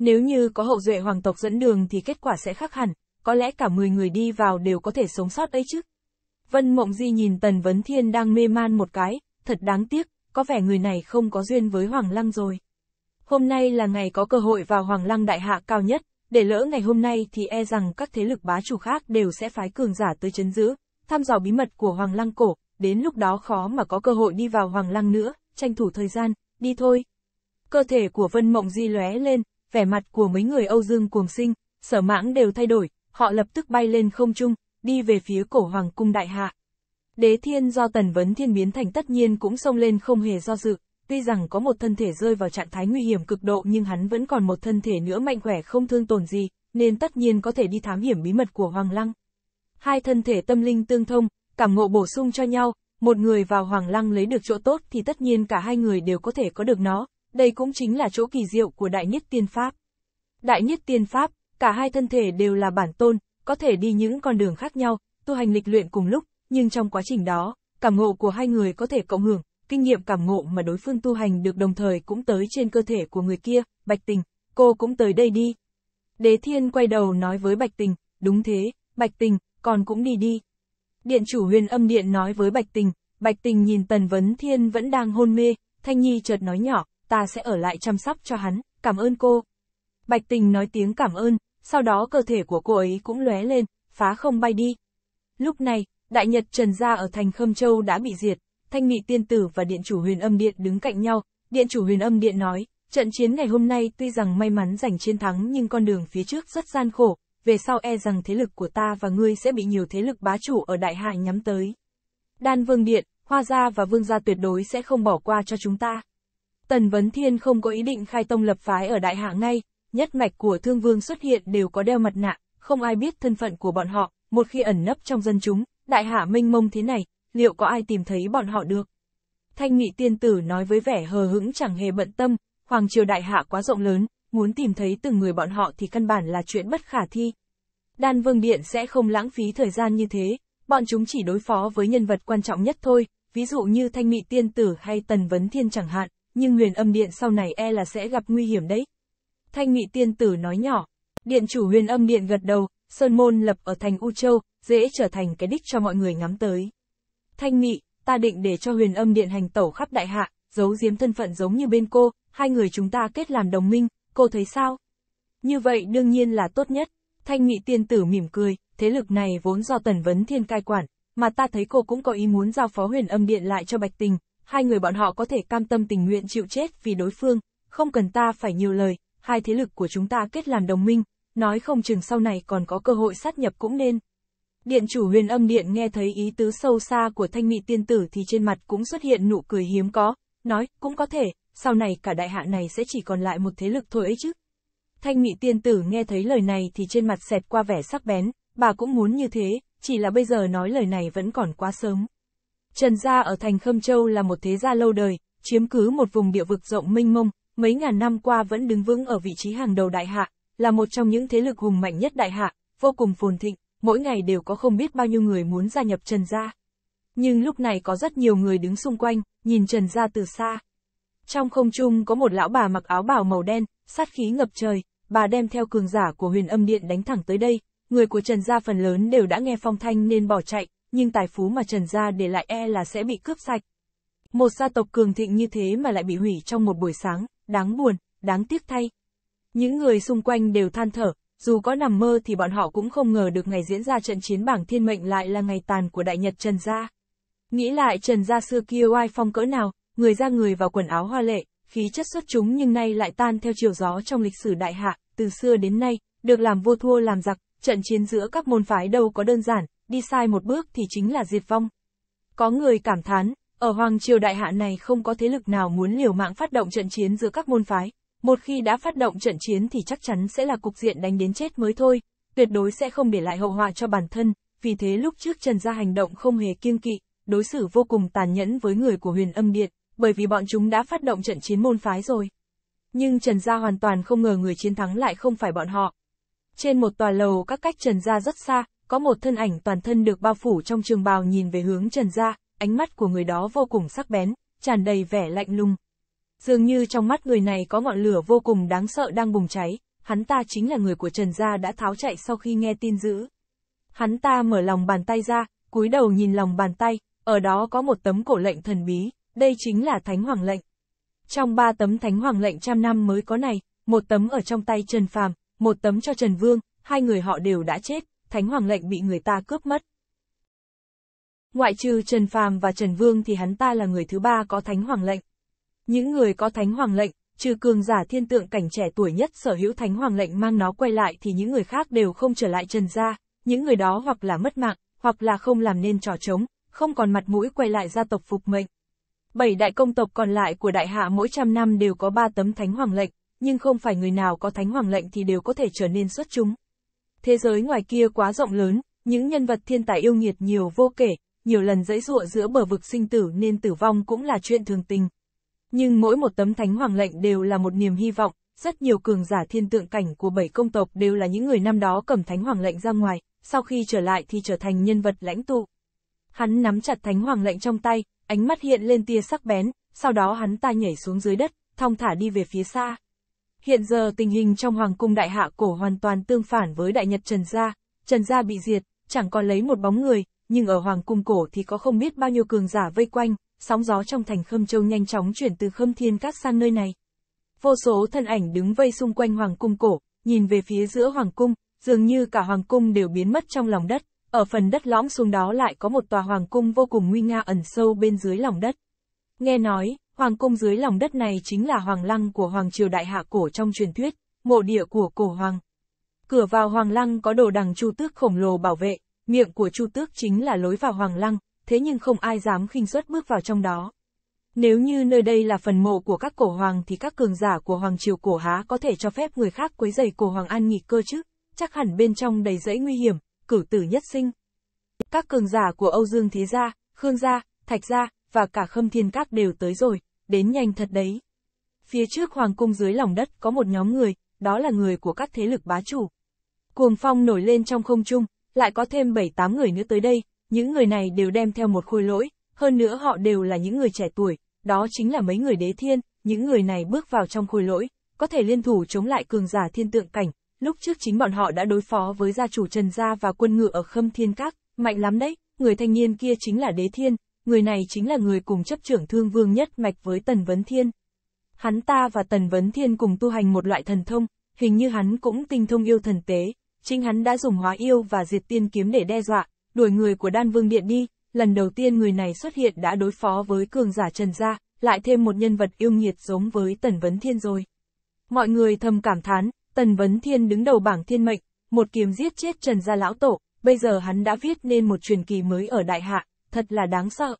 Nếu như có hậu duệ hoàng tộc dẫn đường thì kết quả sẽ khác hẳn, có lẽ cả 10 người đi vào đều có thể sống sót ấy chứ. Vân Mộng Di nhìn Tần Vấn Thiên đang mê man một cái, thật đáng tiếc, có vẻ người này không có duyên với Hoàng Lăng rồi. Hôm nay là ngày có cơ hội vào Hoàng Lăng đại hạ cao nhất, để lỡ ngày hôm nay thì e rằng các thế lực bá chủ khác đều sẽ phái cường giả tới chấn giữ, thăm dò bí mật của Hoàng Lăng cổ, đến lúc đó khó mà có cơ hội đi vào Hoàng Lăng nữa, tranh thủ thời gian, đi thôi. Cơ thể của Vân Mộng Di lóe lên, vẻ mặt của mấy người Âu Dương cuồng sinh, sở mãng đều thay đổi, họ lập tức bay lên không trung, đi về phía cổ hoàng cung đại hạ. Đế thiên do tần vấn thiên biến thành tất nhiên cũng xông lên không hề do dự, tuy rằng có một thân thể rơi vào trạng thái nguy hiểm cực độ nhưng hắn vẫn còn một thân thể nữa mạnh khỏe không thương tổn gì, nên tất nhiên có thể đi thám hiểm bí mật của Hoàng Lăng. Hai thân thể tâm linh tương thông, cảm ngộ bổ sung cho nhau, một người vào Hoàng Lăng lấy được chỗ tốt thì tất nhiên cả hai người đều có thể có được nó, đây cũng chính là chỗ kỳ diệu của Đại Niết Tiên Pháp. Đại Niết Tiên Pháp, cả hai thân thể đều là bản tôn, có thể đi những con đường khác nhau, tu hành lịch luyện cùng lúc, nhưng trong quá trình đó, cảm ngộ của hai người có thể cộng hưởng, kinh nghiệm cảm ngộ mà đối phương tu hành được đồng thời cũng tới trên cơ thể của người kia, Bạch Tình, cô cũng tới đây đi. Đế Thiên quay đầu nói với Bạch Tình, đúng thế, Bạch Tình, con cũng đi đi. Điện chủ huyền âm điện nói với Bạch Tình, Bạch Tình nhìn Tần Vấn Thiên vẫn đang hôn mê, Thanh Nhi chợt nói nhỏ, ta sẽ ở lại chăm sóc cho hắn, cảm ơn cô. Bạch tình nói tiếng cảm ơn, sau đó cơ thể của cô ấy cũng lóe lên, phá không bay đi. Lúc này, Đại Nhật Trần Gia ở thành Khâm Châu đã bị diệt, Thanh Mị Tiên Tử và Điện Chủ Huyền Âm Điện đứng cạnh nhau, Điện Chủ Huyền Âm Điện nói, trận chiến ngày hôm nay tuy rằng may mắn giành chiến thắng nhưng con đường phía trước rất gian khổ, về sau e rằng thế lực của ta và ngươi sẽ bị nhiều thế lực bá chủ ở Đại Hải nhắm tới. Đan Vương Điện, Hoa Gia và Vương Gia tuyệt đối sẽ không bỏ qua cho chúng ta. Tần Vấn Thiên không có ý định khai tông lập phái ở đại hạ ngay, nhất mạch của thương vương xuất hiện đều có đeo mặt nạ, không ai biết thân phận của bọn họ, một khi ẩn nấp trong dân chúng, đại hạ minh mông thế này, liệu có ai tìm thấy bọn họ được? Thanh nghị tiên tử nói với vẻ hờ hững chẳng hề bận tâm, hoàng triều đại hạ quá rộng lớn, muốn tìm thấy từng người bọn họ thì căn bản là chuyện bất khả thi. Đan Vương Điện sẽ không lãng phí thời gian như thế, bọn chúng chỉ đối phó với nhân vật quan trọng nhất thôi, ví dụ như Thanh Nghị Tiên Tử hay Tần Vấn Thiên chẳng hạn nhưng huyền âm điện sau này e là sẽ gặp nguy hiểm đấy. Thanh Nghị Tiên Tử nói nhỏ, điện chủ huyền âm điện gật đầu, Sơn Môn lập ở thành U Châu, dễ trở thành cái đích cho mọi người ngắm tới. Thanh Nghị, ta định để cho huyền âm điện hành tẩu khắp đại hạ, giấu giếm thân phận giống như bên cô, hai người chúng ta kết làm đồng minh, cô thấy sao? Như vậy đương nhiên là tốt nhất, Thanh Nghị Tiên Tử mỉm cười, thế lực này vốn do Tần Vấn Thiên cai quản, mà ta thấy cô cũng có ý muốn giao phó huyền âm điện lại cho Bạch Tình, hai người bọn họ có thể cam tâm tình nguyện chịu chết vì đối phương, không cần ta phải nhiều lời, hai thế lực của chúng ta kết làm đồng minh, nói không chừng sau này còn có cơ hội sát nhập cũng nên. Điện chủ huyền âm điện nghe thấy ý tứ sâu xa của thanh mị tiên tử thì trên mặt cũng xuất hiện nụ cười hiếm có, nói, cũng có thể, sau này cả đại hạ này sẽ chỉ còn lại một thế lực thôi ấy chứ. Thanh mị tiên tử nghe thấy lời này thì trên mặt xẹt qua vẻ sắc bén, bà cũng muốn như thế, chỉ là bây giờ nói lời này vẫn còn quá sớm. Trần gia ở thành Khâm Châu là một thế gia lâu đời, chiếm cứ một vùng địa vực rộng mênh mông, mấy ngàn năm qua vẫn đứng vững ở vị trí hàng đầu đại hạ, là một trong những thế lực hùng mạnh nhất đại hạ, vô cùng phồn thịnh, mỗi ngày đều có không biết bao nhiêu người muốn gia nhập Trần gia. Nhưng lúc này có rất nhiều người đứng xung quanh, nhìn Trần gia từ xa. Trong không trung có một lão bà mặc áo bào màu đen, sát khí ngập trời, bà đem theo cường giả của huyền âm điện đánh thẳng tới đây, người của Trần gia phần lớn đều đã nghe phong thanh nên bỏ chạy, nhưng tài phú mà Trần Gia để lại e là sẽ bị cướp sạch. Một gia tộc cường thịnh như thế mà lại bị hủy trong một buổi sáng, đáng buồn, đáng tiếc thay. Những người xung quanh đều than thở, dù có nằm mơ thì bọn họ cũng không ngờ được ngày diễn ra trận chiến bảng thiên mệnh lại là ngày tàn của Đại Nhật Trần Gia. Nghĩ lại Trần Gia xưa kia oai phong cỡ nào, người ra người vào quần áo hoa lệ, khí chất xuất chúng nhưng nay lại tan theo chiều gió trong lịch sử đại hạ, từ xưa đến nay, được làm vô thua làm giặc, trận chiến giữa các môn phái đâu có đơn giản, đi sai một bước thì chính là diệt vong. Có người cảm thán, ở Hoàng Triều Đại Hạ này không có thế lực nào muốn liều mạng phát động trận chiến giữa các môn phái, một khi đã phát động trận chiến thì chắc chắn sẽ là cục diện đánh đến chết mới thôi, tuyệt đối sẽ không để lại hậu họa cho bản thân, vì thế lúc trước Trần Gia hành động không hề kiêng kỵ, đối xử vô cùng tàn nhẫn với người của huyền âm điện, bởi vì bọn chúng đã phát động trận chiến môn phái rồi. Nhưng Trần Gia hoàn toàn không ngờ người chiến thắng lại không phải bọn họ. Trên một tòa lầu các cách Trần Gia rất xa, có một thân ảnh toàn thân được bao phủ trong trường bào nhìn về hướng Trần Gia, ánh mắt của người đó vô cùng sắc bén, tràn đầy vẻ lạnh lùng. Dường như trong mắt người này có ngọn lửa vô cùng đáng sợ đang bùng cháy, hắn ta chính là người của Trần Gia đã tháo chạy sau khi nghe tin dữ. Hắn ta mở lòng bàn tay ra, cúi đầu nhìn lòng bàn tay, ở đó có một tấm cổ lệnh thần bí, đây chính là Thánh Hoàng lệnh. Trong ba tấm Thánh Hoàng lệnh trăm năm mới có này, một tấm ở trong tay Trần Phàm, một tấm cho Trần Vương, hai người họ đều đã chết, thánh hoàng lệnh bị người ta cướp mất. Ngoại trừ Trần Phàm và Trần Vương thì hắn ta là người thứ ba có thánh hoàng lệnh. Những người có thánh hoàng lệnh, trừ cường giả thiên tượng cảnh trẻ tuổi nhất sở hữu thánh hoàng lệnh mang nó quay lại thì những người khác đều không trở lại Trần gia, những người đó hoặc là mất mạng, hoặc là không làm nên trò trống, không còn mặt mũi quay lại gia tộc phục mệnh. Bảy đại công tộc còn lại của đại hạ mỗi trăm năm đều có ba tấm thánh hoàng lệnh, nhưng không phải người nào có thánh hoàng lệnh thì đều có thể trở nên xuất chúng thế giới ngoài kia quá rộng lớn, những nhân vật thiên tài yêu nghiệt nhiều vô kể, nhiều lần dẫy dụa giữa bờ vực sinh tử nên tử vong cũng là chuyện thường tình. Nhưng mỗi một tấm thánh hoàng lệnh đều là một niềm hy vọng, rất nhiều cường giả thiên tượng cảnh của bảy công tộc đều là những người năm đó cầm thánh hoàng lệnh ra ngoài, sau khi trở lại thì trở thành nhân vật lãnh tụ. Hắn nắm chặt thánh hoàng lệnh trong tay, ánh mắt hiện lên tia sắc bén, sau đó hắn ta nhảy xuống dưới đất, thong thả đi về phía xa. Hiện giờ tình hình trong hoàng cung đại hạ cổ hoàn toàn tương phản với đại nhật Trần Gia, Trần Gia bị diệt, chẳng còn lấy một bóng người, nhưng ở hoàng cung cổ thì có không biết bao nhiêu cường giả vây quanh, sóng gió trong thành Khâm Châu nhanh chóng chuyển từ Khâm Thiên cát sang nơi này. Vô số thân ảnh đứng vây xung quanh hoàng cung cổ, nhìn về phía giữa hoàng cung, dường như cả hoàng cung đều biến mất trong lòng đất, ở phần đất lõm xuống đó lại có một tòa hoàng cung vô cùng nguy nga ẩn sâu bên dưới lòng đất. Nghe nói, Hoàng cung dưới lòng đất này chính là hoàng lăng của hoàng triều đại hạ cổ trong truyền thuyết, mộ địa của cổ hoàng. Cửa vào hoàng lăng có đồ đằng chu tước khổng lồ bảo vệ, miệng của chu tước chính là lối vào hoàng lăng, thế nhưng không ai dám khinh suất bước vào trong đó. Nếu như nơi đây là phần mộ của các cổ hoàng thì các cường giả của hoàng triều cổ há có thể cho phép người khác quấy giày cổ hoàng an nghỉ cơ chứ, chắc hẳn bên trong đầy rẫy nguy hiểm, cử tử nhất sinh. Các cường giả của Âu Dương Thế Gia, Khương Gia, Thạch Gia, và cả Khâm Thiên Các đều tới rồi đến nhanh thật đấy. Phía trước hoàng cung dưới lòng đất có một nhóm người, đó là người của các thế lực bá chủ. Cuồng phong nổi lên trong không trung, lại có thêm 7-8 người nữa tới đây, những người này đều đem theo một khôi lỗi, hơn nữa họ đều là những người trẻ tuổi, đó chính là mấy người đế thiên, những người này bước vào trong khôi lỗi, có thể liên thủ chống lại cường giả thiên tượng cảnh, lúc trước chính bọn họ đã đối phó với gia chủ Trần Gia và quân ngựa ở Khâm Thiên Các, mạnh lắm đấy, người thanh niên kia chính là đế thiên, người này chính là người cùng chấp trưởng thương vương nhất mạch với Tần Vấn Thiên. Hắn ta và Tần Vấn Thiên cùng tu hành một loại thần thông, hình như hắn cũng tinh thông yêu thần tế, chính hắn đã dùng hóa yêu và diệt tiên kiếm để đe dọa, đuổi người của đan vương điện đi, lần đầu tiên người này xuất hiện đã đối phó với cường giả Trần Gia, lại thêm một nhân vật yêu nghiệt giống với Tần Vấn Thiên rồi. Mọi người thầm cảm thán, Tần Vấn Thiên đứng đầu bảng thiên mệnh, một kiếm giết chết Trần Gia Lão Tổ, bây giờ hắn đã viết nên một truyền kỳ mới ở Đại Hạ, thật là đáng sợ.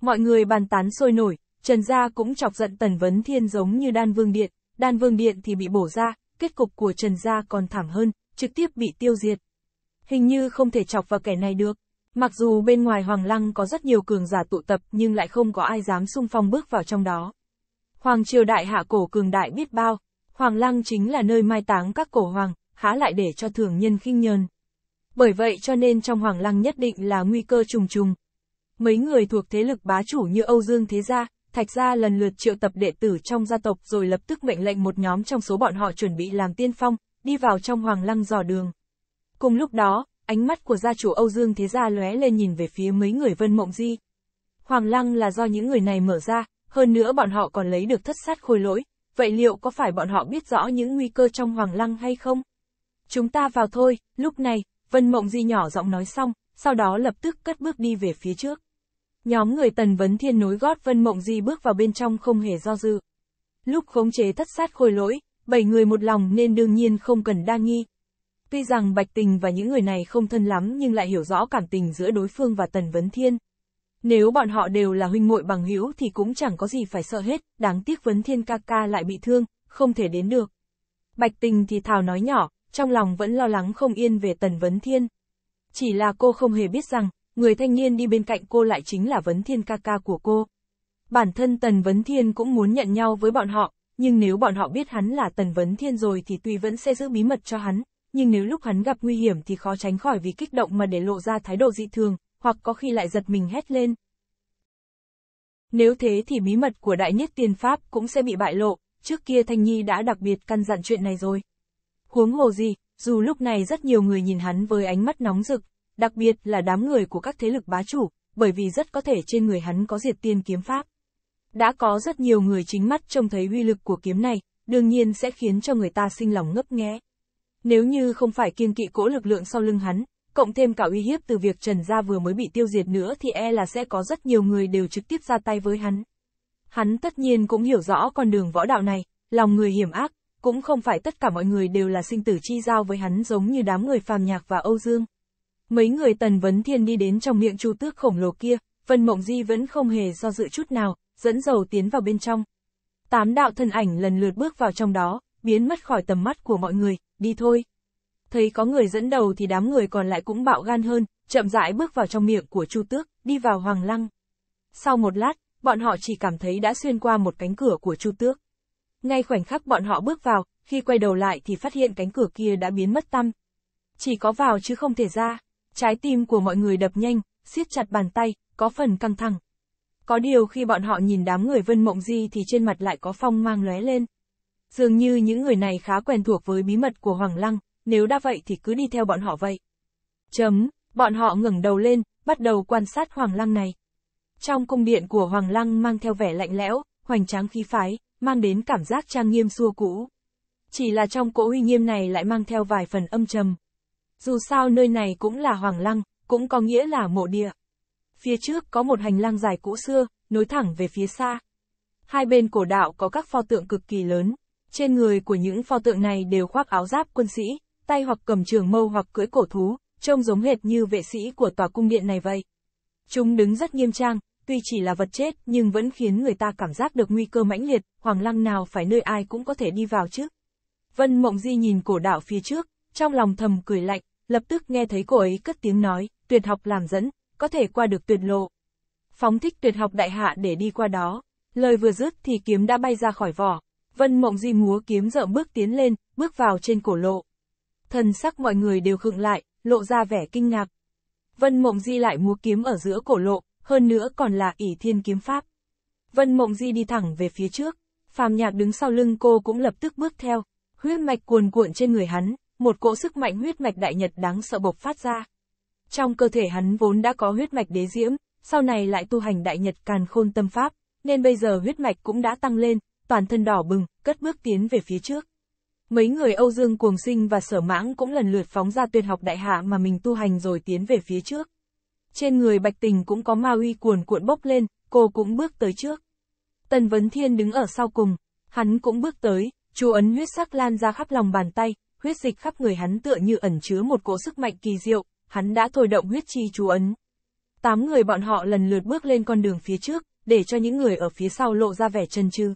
Mọi người bàn tán sôi nổi, Trần Gia cũng chọc giận Tần Vấn Thiên giống như Đan Vương Điện, Đan Vương Điện thì bị bổ ra, kết cục của Trần Gia còn thảm hơn, trực tiếp bị tiêu diệt. Hình như không thể chọc vào kẻ này được. Mặc dù bên ngoài Hoàng Lăng có rất nhiều cường giả tụ tập nhưng lại không có ai dám xung phong bước vào trong đó. Hoàng triều đại hạ cổ cường đại biết bao, Hoàng Lăng chính là nơi mai táng các cổ hoàng, há lại để cho thường nhân khinh nhờn. Bởi vậy cho nên trong Hoàng Lăng nhất định là nguy cơ trùng trùng, mấy người thuộc thế lực bá chủ như Âu Dương Thế Gia, Thạch Gia lần lượt triệu tập đệ tử trong gia tộc rồi lập tức mệnh lệnh một nhóm trong số bọn họ chuẩn bị làm tiên phong, đi vào trong hoàng lăng dò đường. Cùng lúc đó, ánh mắt của gia chủ Âu Dương Thế Gia lóe lên nhìn về phía mấy người Vân Mộng Di. Hoàng lăng là do những người này mở ra, hơn nữa bọn họ còn lấy được thất sát khôi lỗi, vậy liệu có phải bọn họ biết rõ những nguy cơ trong hoàng lăng hay không? Chúng ta vào thôi, lúc này, Vân Mộng Di nhỏ giọng nói xong, sau đó lập tức cất bước đi về phía trước. Nhóm người Tần Vấn Thiên nối gót Vân Mộng Di bước vào bên trong không hề do dự. Lúc khống chế thất sát khôi lỗi, bảy người một lòng nên đương nhiên không cần đa nghi. Tuy rằng Bạch Tình và những người này không thân lắm nhưng lại hiểu rõ cảm tình giữa đối phương và Tần Vấn Thiên. Nếu bọn họ đều là huynh muội bằng hữu thì cũng chẳng có gì phải sợ hết, đáng tiếc Vấn Thiên ca ca lại bị thương, không thể đến được. Bạch Tình thì thào nói nhỏ, trong lòng vẫn lo lắng không yên về Tần Vấn Thiên. Chỉ là cô không hề biết rằng, người thanh niên đi bên cạnh cô lại chính là Vấn Thiên ca ca của cô. Bản thân Tần Vấn Thiên cũng muốn nhận nhau với bọn họ, nhưng nếu bọn họ biết hắn là Tần Vấn Thiên rồi thì tuy vẫn sẽ giữ bí mật cho hắn, nhưng nếu lúc hắn gặp nguy hiểm thì khó tránh khỏi vì kích động mà để lộ ra thái độ dị thường, hoặc có khi lại giật mình hét lên. Nếu thế thì bí mật của Đại Nhất Tiên Pháp cũng sẽ bị bại lộ, trước kia Thanh Nhi đã đặc biệt căn dặn chuyện này rồi. Huống hồ gì, dù lúc này rất nhiều người nhìn hắn với ánh mắt nóng rực, đặc biệt là đám người của các thế lực bá chủ, bởi vì rất có thể trên người hắn có diệt tiên kiếm pháp. Đã có rất nhiều người chính mắt trông thấy uy lực của kiếm này, đương nhiên sẽ khiến cho người ta sinh lòng ngấp nghé. Nếu như không phải kiên kỵ cỗ lực lượng sau lưng hắn, cộng thêm cả uy hiếp từ việc Trần Gia vừa mới bị tiêu diệt nữa thì e là sẽ có rất nhiều người đều trực tiếp ra tay với hắn. Hắn tất nhiên cũng hiểu rõ con đường võ đạo này, lòng người hiểm ác, cũng không phải tất cả mọi người đều là sinh tử chi giao với hắn giống như đám người phàm nhạc và Âu Dương. Mấy người tần vấn thiên đi đến trong miệng chu tước khổng lồ kia, Vân Mộng Di vẫn không hề do dự chút nào, dẫn dầu tiến vào bên trong. Tám đạo thân ảnh lần lượt bước vào trong đó, biến mất khỏi tầm mắt của mọi người, đi thôi. Thấy có người dẫn đầu thì đám người còn lại cũng bạo gan hơn, chậm rãi bước vào trong miệng của Chu Tước, đi vào Hoàng Lăng. Sau một lát, bọn họ chỉ cảm thấy đã xuyên qua một cánh cửa của Chu Tước. Ngay khoảnh khắc bọn họ bước vào, khi quay đầu lại thì phát hiện cánh cửa kia đã biến mất tăm. Chỉ có vào chứ không thể ra. Trái tim của mọi người đập nhanh, siết chặt bàn tay, có phần căng thẳng. Có điều khi bọn họ nhìn đám người Vân Mộng Di thì trên mặt lại có phong mang lóe lên. Dường như những người này khá quen thuộc với bí mật của Hoàng Lăng, nếu đã vậy thì cứ đi theo bọn họ vậy. Chấm, bọn họ ngẩng đầu lên, bắt đầu quan sát Hoàng Lăng này. Trong cung điện của Hoàng Lăng mang theo vẻ lạnh lẽo, hoành tráng khí phái, mang đến cảm giác trang nghiêm xua cũ. Chỉ là trong cỗ uy nghiêm này lại mang theo vài phần âm trầm, dù sao nơi này cũng là hoàng lăng, cũng có nghĩa là mộ địa. Phía trước có một hành lang dài cũ xưa, nối thẳng về phía xa. Hai bên cổ đạo có các pho tượng cực kỳ lớn. Trên người của những pho tượng này đều khoác áo giáp quân sĩ, tay hoặc cầm trường mâu hoặc cưỡi cổ thú, trông giống hệt như vệ sĩ của tòa cung điện này vậy. Chúng đứng rất nghiêm trang, tuy chỉ là vật chết nhưng vẫn khiến người ta cảm giác được nguy cơ mãnh liệt, hoàng lăng nào phải nơi ai cũng có thể đi vào chứ. Vân Mộng Di nhìn cổ đạo phía trước, trong lòng thầm cười lạnh, lập tức nghe thấy cô ấy cất tiếng nói, tuyệt học làm dẫn, có thể qua được tuyệt lộ. Phóng thích tuyệt học đại hạ để đi qua đó. Lời vừa dứt thì kiếm đã bay ra khỏi vỏ. Vân Mộng Di múa kiếm dậm bước tiến lên, bước vào trên cổ lộ. Thần sắc mọi người đều khựng lại, lộ ra vẻ kinh ngạc. Vân Mộng Di lại múa kiếm ở giữa cổ lộ, hơn nữa còn là ỷ thiên kiếm pháp. Vân Mộng Di đi thẳng về phía trước, Phàm Nhạc đứng sau lưng cô cũng lập tức bước theo, huyết mạch cuồn cuộn trên người hắn, một cỗ sức mạnh huyết mạch đại nhật đáng sợ bộc phát ra. Trong cơ thể hắn vốn đã có huyết mạch đế diễm, sau này lại tu hành đại nhật càn khôn tâm pháp, nên bây giờ huyết mạch cũng đã tăng lên, toàn thân đỏ bừng, cất bước tiến về phía trước. Mấy người Âu Dương Cuồng Sinh và Sở Mãng cũng lần lượt phóng ra tuyệt học đại hạ mà mình tu hành rồi tiến về phía trước. Trên người Bạch Tình cũng có ma uy cuồn cuộn bốc lên, cô cũng bước tới trước. Tần Vấn Thiên đứng ở sau cùng, hắn cũng bước tới, chú ấn huyết sắc lan ra khắp lòng bàn tay, huyết dịch khắp người hắn tựa như ẩn chứa một cỗ sức mạnh kỳ diệu, hắn đã thôi động huyết chi chú ấn. Tám người bọn họ lần lượt bước lên con đường phía trước, để cho những người ở phía sau lộ ra vẻ chân chư.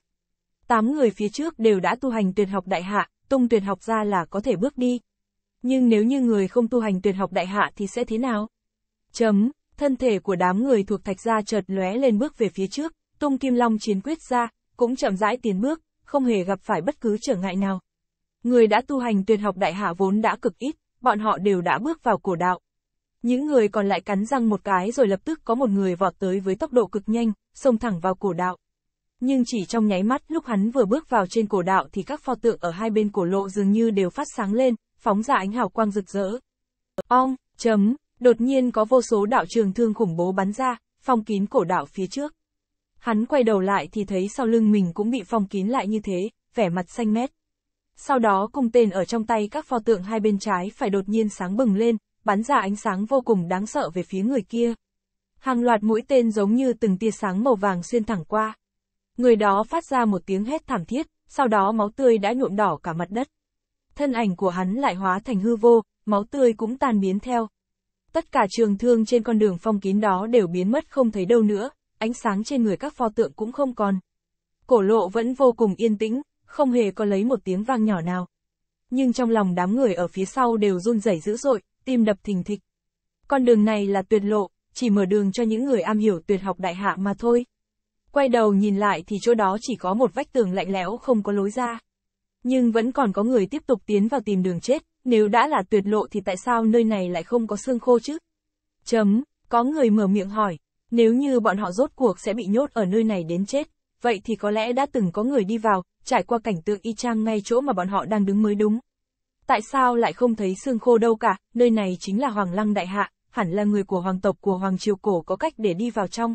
Tám người phía trước đều đã tu hành tuyệt học đại hạ, tung tuyệt học ra là có thể bước đi. Nhưng nếu như người không tu hành tuyệt học đại hạ thì sẽ thế nào? Chấm, thân thể của đám người thuộc thạch gia chợt lóe lên bước về phía trước, tung kim long chiến quyết ra, cũng chậm rãi tiến bước, không hề gặp phải bất cứ trở ngại nào. Người đã tu hành tuyệt học đại hạ vốn đã cực ít, bọn họ đều đã bước vào cổ đạo. Những người còn lại cắn răng một cái rồi lập tức có một người vọt tới với tốc độ cực nhanh, xông thẳng vào cổ đạo. Nhưng chỉ trong nháy mắt lúc hắn vừa bước vào trên cổ đạo thì các pho tượng ở hai bên cổ lộ dường như đều phát sáng lên, phóng ra ánh hào quang rực rỡ. Ong, chấm, đột nhiên có vô số đạo trường thương khủng bố bắn ra, phong kín cổ đạo phía trước. Hắn quay đầu lại thì thấy sau lưng mình cũng bị phong kín lại như thế, vẻ mặt xanh mét sau đó cung tên ở trong tay các pho tượng hai bên trái phải đột nhiên sáng bừng lên, bắn ra ánh sáng vô cùng đáng sợ về phía người kia. Hàng loạt mũi tên giống như từng tia sáng màu vàng xuyên thẳng qua. Người đó phát ra một tiếng hét thảm thiết, sau đó máu tươi đã nhuộm đỏ cả mặt đất. Thân ảnh của hắn lại hóa thành hư vô, máu tươi cũng tan biến theo. Tất cả trường thương trên con đường phong kín đó đều biến mất không thấy đâu nữa, ánh sáng trên người các pho tượng cũng không còn. Cổ lộ vẫn vô cùng yên tĩnh, không hề có lấy một tiếng vang nhỏ nào. Nhưng trong lòng đám người ở phía sau đều run rẩy dữ dội, tim đập thình thịch. Con đường này là tuyệt lộ, chỉ mở đường cho những người am hiểu tuyệt học đại hạ mà thôi. Quay đầu nhìn lại thì chỗ đó chỉ có một vách tường lạnh lẽo không có lối ra. Nhưng vẫn còn có người tiếp tục tiến vào tìm đường chết, nếu đã là tuyệt lộ thì tại sao nơi này lại không có xương khô chứ? Chấm, có người mở miệng hỏi, nếu như bọn họ rốt cuộc sẽ bị nhốt ở nơi này đến chết, vậy thì có lẽ đã từng có người đi vào, trải qua cảnh tượng y chang ngay chỗ mà bọn họ đang đứng mới đúng. Tại sao lại không thấy xương khô đâu cả, nơi này chính là Hoàng Lăng Đại Hạ, hẳn là người của hoàng tộc của Hoàng Triều Cổ có cách để đi vào trong.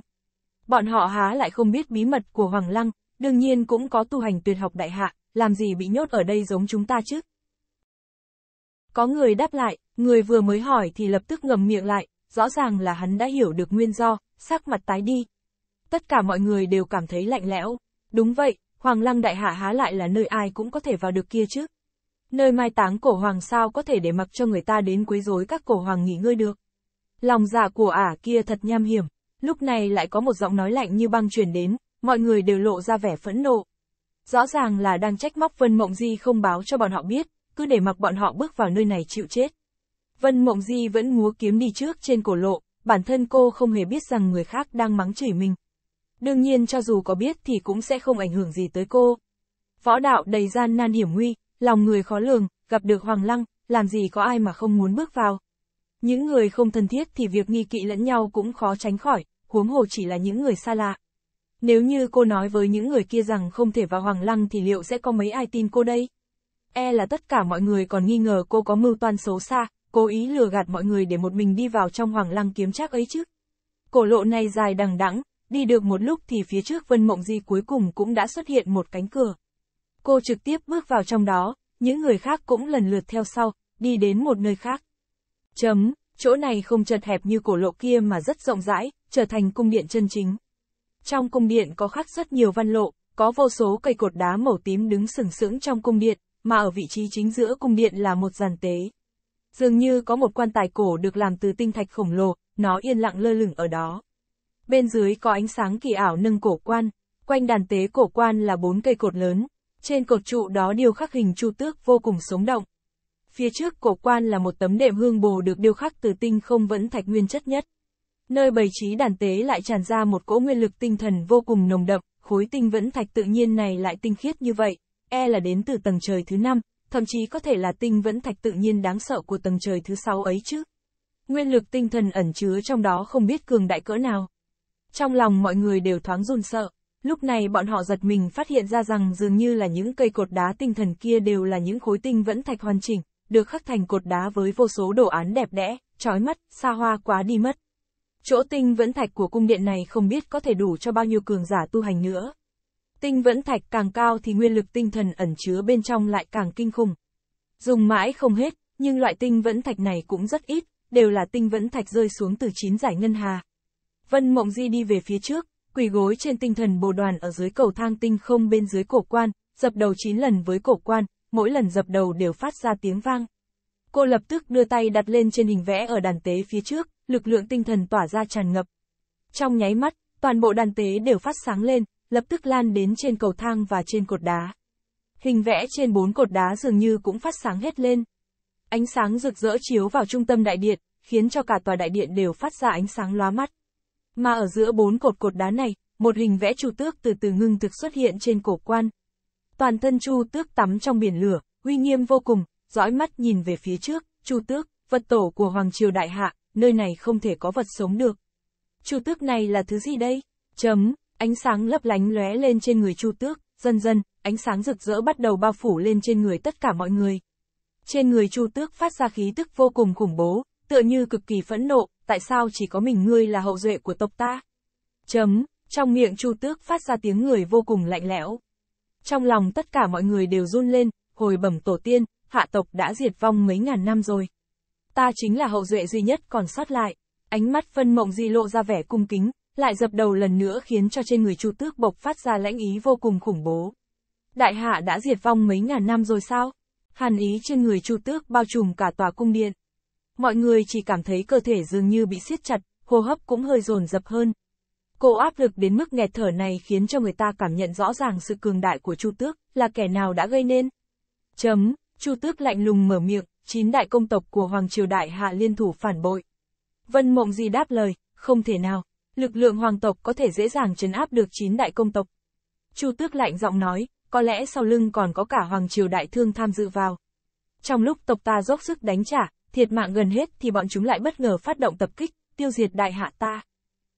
Bọn họ há lại không biết bí mật của Hoàng Lăng, đương nhiên cũng có tu hành tuyệt học Đại Hạ, làm gì bị nhốt ở đây giống chúng ta chứ. Có người đáp lại, người vừa mới hỏi thì lập tức ngầm miệng lại, rõ ràng là hắn đã hiểu được nguyên do, sắc mặt tái đi. Tất cả mọi người đều cảm thấy lạnh lẽo. Đúng vậy, Hoàng lăng đại hạ há lại là nơi ai cũng có thể vào được kia chứ. Nơi mai táng cổ hoàng sao có thể để mặc cho người ta đến quấy rối các cổ hoàng nghỉ ngơi được. Lòng giả dạ của ả kia thật nham hiểm, lúc này lại có một giọng nói lạnh như băng truyền đến, mọi người đều lộ ra vẻ phẫn nộ. Rõ ràng là đang trách móc Vân Mộng Di không báo cho bọn họ biết, cứ để mặc bọn họ bước vào nơi này chịu chết. Vân Mộng Di vẫn múa kiếm đi trước trên cổ lộ, bản thân cô không hề biết rằng người khác đang mắng chửi mình đương nhiên cho dù có biết thì cũng sẽ không ảnh hưởng gì tới cô. Võ đạo đầy gian nan hiểm nguy, lòng người khó lường, gặp được Hoàng Lăng, làm gì có ai mà không muốn bước vào. Những người không thân thiết thì việc nghi kỵ lẫn nhau cũng khó tránh khỏi, huống hồ chỉ là những người xa lạ. Nếu như cô nói với những người kia rằng không thể vào Hoàng Lăng thì liệu sẽ có mấy ai tin cô đây? E là tất cả mọi người còn nghi ngờ cô có mưu toan xấu xa, cố ý lừa gạt mọi người để một mình đi vào trong Hoàng Lăng kiếm trác ấy chứ. Cổ lộ này dài đằng đẵng, Đi được một lúc thì phía trước Vân Mộng Di cuối cùng cũng đã xuất hiện một cánh cửa. Cô trực tiếp bước vào trong đó, những người khác cũng lần lượt theo sau, đi đến một nơi khác. Chấm, chỗ này không chật hẹp như cổ lộ kia mà rất rộng rãi, trở thành cung điện chân chính. Trong cung điện có khắc rất nhiều văn lộ, có vô số cây cột đá màu tím đứng sừng sững trong cung điện, mà ở vị trí chính giữa cung điện là một giàn tế. Dường như có một quan tài cổ được làm từ tinh thạch khổng lồ, nó yên lặng lơ lửng ở đó bên dưới có ánh sáng kỳ ảo nâng cổ quan, quanh đàn tế cổ quan là bốn cây cột lớn, trên cột trụ đó điêu khắc hình chu tước vô cùng sống động. Phía trước cổ quan là một tấm đệm hương bồ được điêu khắc từ tinh không vẫn thạch nguyên chất nhất. Nơi bày trí đàn tế lại tràn ra một cỗ nguyên lực tinh thần vô cùng nồng đậm, khối tinh vẫn thạch tự nhiên này lại tinh khiết như vậy, e là đến từ tầng trời thứ năm, thậm chí có thể là tinh vẫn thạch tự nhiên đáng sợ của tầng trời thứ sáu ấy chứ. Nguyên lực tinh thần ẩn chứa trong đó không biết cường đại cỡ nào. Trong lòng mọi người đều thoáng run sợ, lúc này bọn họ giật mình phát hiện ra rằng dường như là những cây cột đá tinh thần kia đều là những khối tinh vẫn thạch hoàn chỉnh, được khắc thành cột đá với vô số đồ án đẹp đẽ, trói mắt, xa hoa quá đi mất. Chỗ tinh vẫn thạch của cung điện này không biết có thể đủ cho bao nhiêu cường giả tu hành nữa. Tinh vẫn thạch càng cao thì nguyên lực tinh thần ẩn chứa bên trong lại càng kinh khủng. Dùng mãi không hết, nhưng loại tinh vẫn thạch này cũng rất ít, đều là tinh vẫn thạch rơi xuống từ chín giải ngân hà, Vân Mộng Di đi về phía trước, quỳ gối trên tinh thần bồ đoàn ở dưới cầu thang tinh không bên dưới cổ quan, dập đầu 9 lần với cổ quan, mỗi lần dập đầu đều phát ra tiếng vang. Cô lập tức đưa tay đặt lên trên hình vẽ ở đàn tế phía trước, lực lượng tinh thần tỏa ra tràn ngập. Trong nháy mắt, toàn bộ đàn tế đều phát sáng lên, lập tức lan đến trên cầu thang và trên cột đá. Hình vẽ trên bốn cột đá dường như cũng phát sáng hết lên. Ánh sáng rực rỡ chiếu vào trung tâm đại điện, khiến cho cả tòa đại điện đều phát ra ánh sáng lóa mắt. Mà ở giữa bốn cột cột đá này, một hình vẽ chu tước từ từ ngưng thực xuất hiện trên cổ quan. Toàn thân chu tước tắm trong biển lửa, uy nghiêm vô cùng, dõi mắt nhìn về phía trước, chu tước, vật tổ của Hoàng Triều Đại Hạ, nơi này không thể có vật sống được. Chu tước này là thứ gì đây? Chấm, ánh sáng lấp lánh lóe lên trên người chu tước, dần dần, ánh sáng rực rỡ bắt đầu bao phủ lên trên người tất cả mọi người. Trên người chu tước phát ra khí tức vô cùng khủng bố, tựa như cực kỳ phẫn nộ, tại sao chỉ có mình ngươi là hậu duệ của tộc ta? Chấm, trong miệng Chu Tước phát ra tiếng người vô cùng lạnh lẽo. Trong lòng tất cả mọi người đều run lên, hồi bẩm tổ tiên, hạ tộc đã diệt vong mấy ngàn năm rồi. Ta chính là hậu duệ duy nhất còn sót lại. Ánh mắt phân mộng di lộ ra vẻ cung kính, lại dập đầu lần nữa khiến cho trên người Chu Tước bộc phát ra lãnh ý vô cùng khủng bố. Đại hạ đã diệt vong mấy ngàn năm rồi sao? Hàn ý trên người Chu Tước bao trùm cả tòa cung điện mọi người chỉ cảm thấy cơ thể dường như bị siết chặt, hô hấp cũng hơi dồn dập hơn. Cô áp lực đến mức nghẹt thở này khiến cho người ta cảm nhận rõ ràng sự cường đại của Chu Tước, là kẻ nào đã gây nên. Chấm, Chu Tước lạnh lùng mở miệng, chín đại công tộc của Hoàng Triều Đại Hạ liên thủ phản bội. Vân Mộng Di đáp lời, không thể nào, lực lượng hoàng tộc có thể dễ dàng trấn áp được chín đại công tộc. Chu Tước lạnh giọng nói, có lẽ sau lưng còn có cả Hoàng Triều Đại Thương tham dự vào. Trong lúc tộc ta dốc sức đánh trả, thiệt mạng gần hết thì bọn chúng lại bất ngờ phát động tập kích, tiêu diệt đại hạ ta.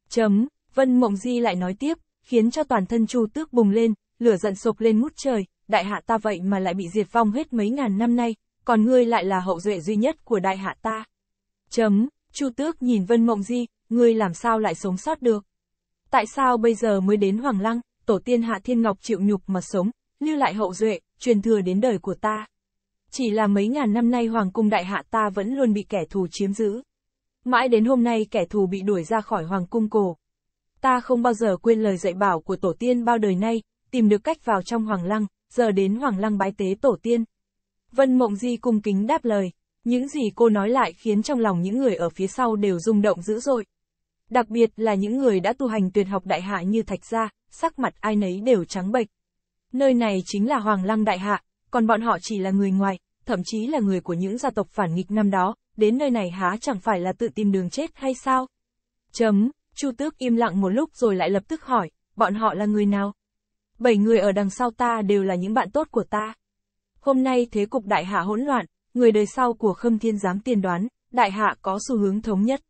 Chấm, Vân Mộng Di lại nói tiếp, khiến cho toàn thân Chu Tước bùng lên, lửa giận sụp lên ngút trời, đại hạ ta vậy mà lại bị diệt vong hết mấy ngàn năm nay, còn ngươi lại là hậu duệ duy nhất của đại hạ ta. Chấm, Chu Tước nhìn Vân Mộng Di, ngươi làm sao lại sống sót được? Tại sao bây giờ mới đến Hoàng Lăng, tổ tiên Hạ Thiên Ngọc chịu nhục mà sống, lưu lại hậu duệ, truyền thừa đến đời của ta? Chỉ là mấy ngàn năm nay hoàng cung đại hạ ta vẫn luôn bị kẻ thù chiếm giữ. Mãi đến hôm nay kẻ thù bị đuổi ra khỏi hoàng cung cổ. Ta không bao giờ quên lời dạy bảo của tổ tiên bao đời nay, tìm được cách vào trong hoàng lăng, giờ đến hoàng lăng bái tế tổ tiên. Vân Mộng Di cung kính đáp lời, những gì cô nói lại khiến trong lòng những người ở phía sau đều rung động dữ dội. Đặc biệt là những người đã tu hành tuyệt học đại hạ như Thạch Gia, sắc mặt ai nấy đều trắng bệch. Nơi này chính là Hoàng Lăng Đại Hạ, còn bọn họ chỉ là người ngoài, thậm chí là người của những gia tộc phản nghịch năm đó, đến nơi này há chẳng phải là tự tìm đường chết hay sao? Chấm, Chu Tước im lặng một lúc rồi lại lập tức hỏi, bọn họ là người nào? Bảy người ở đằng sau ta đều là những bạn tốt của ta. Hôm nay thế cục đại hạ hỗn loạn, người đời sau của Khâm Thiên dám tiên đoán, đại hạ có xu hướng thống nhất.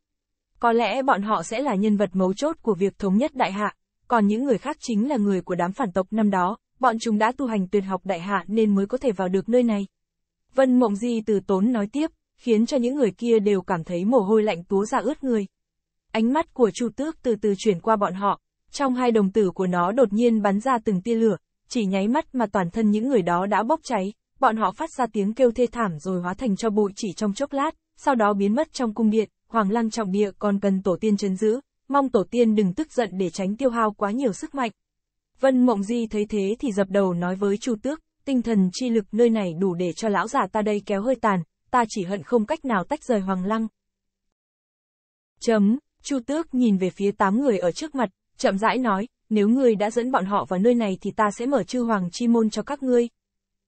Có lẽ bọn họ sẽ là nhân vật mấu chốt của việc thống nhất đại hạ, còn những người khác chính là người của đám phản tộc năm đó, bọn chúng đã tu hành tuyệt học đại hạ nên mới có thể vào được nơi này. Vân Mộng Di từ tốn nói tiếp, khiến cho những người kia đều cảm thấy mồ hôi lạnh túa ra ướt người. Ánh mắt của Chu Tước từ từ chuyển qua bọn họ, trong hai đồng tử của nó đột nhiên bắn ra từng tia lửa, chỉ nháy mắt mà toàn thân những người đó đã bốc cháy, bọn họ phát ra tiếng kêu thê thảm rồi hóa thành cho bụi chỉ trong chốc lát, sau đó biến mất trong cung điện, Hoàng Lăng trọng địa còn cần tổ tiên chấn giữ, mong tổ tiên đừng tức giận để tránh tiêu hao quá nhiều sức mạnh. Vân Mộng Di thấy thế thì dập đầu nói với Chu Tước, tinh thần chi lực nơi này đủ để cho lão già ta đây kéo hơi tàn, ta chỉ hận không cách nào tách rời Hoàng Lăng. Chấm, Chu Tước nhìn về phía tám người ở trước mặt, chậm rãi nói, nếu ngươi đã dẫn bọn họ vào nơi này thì ta sẽ mở chư Hoàng Chi Môn cho các ngươi.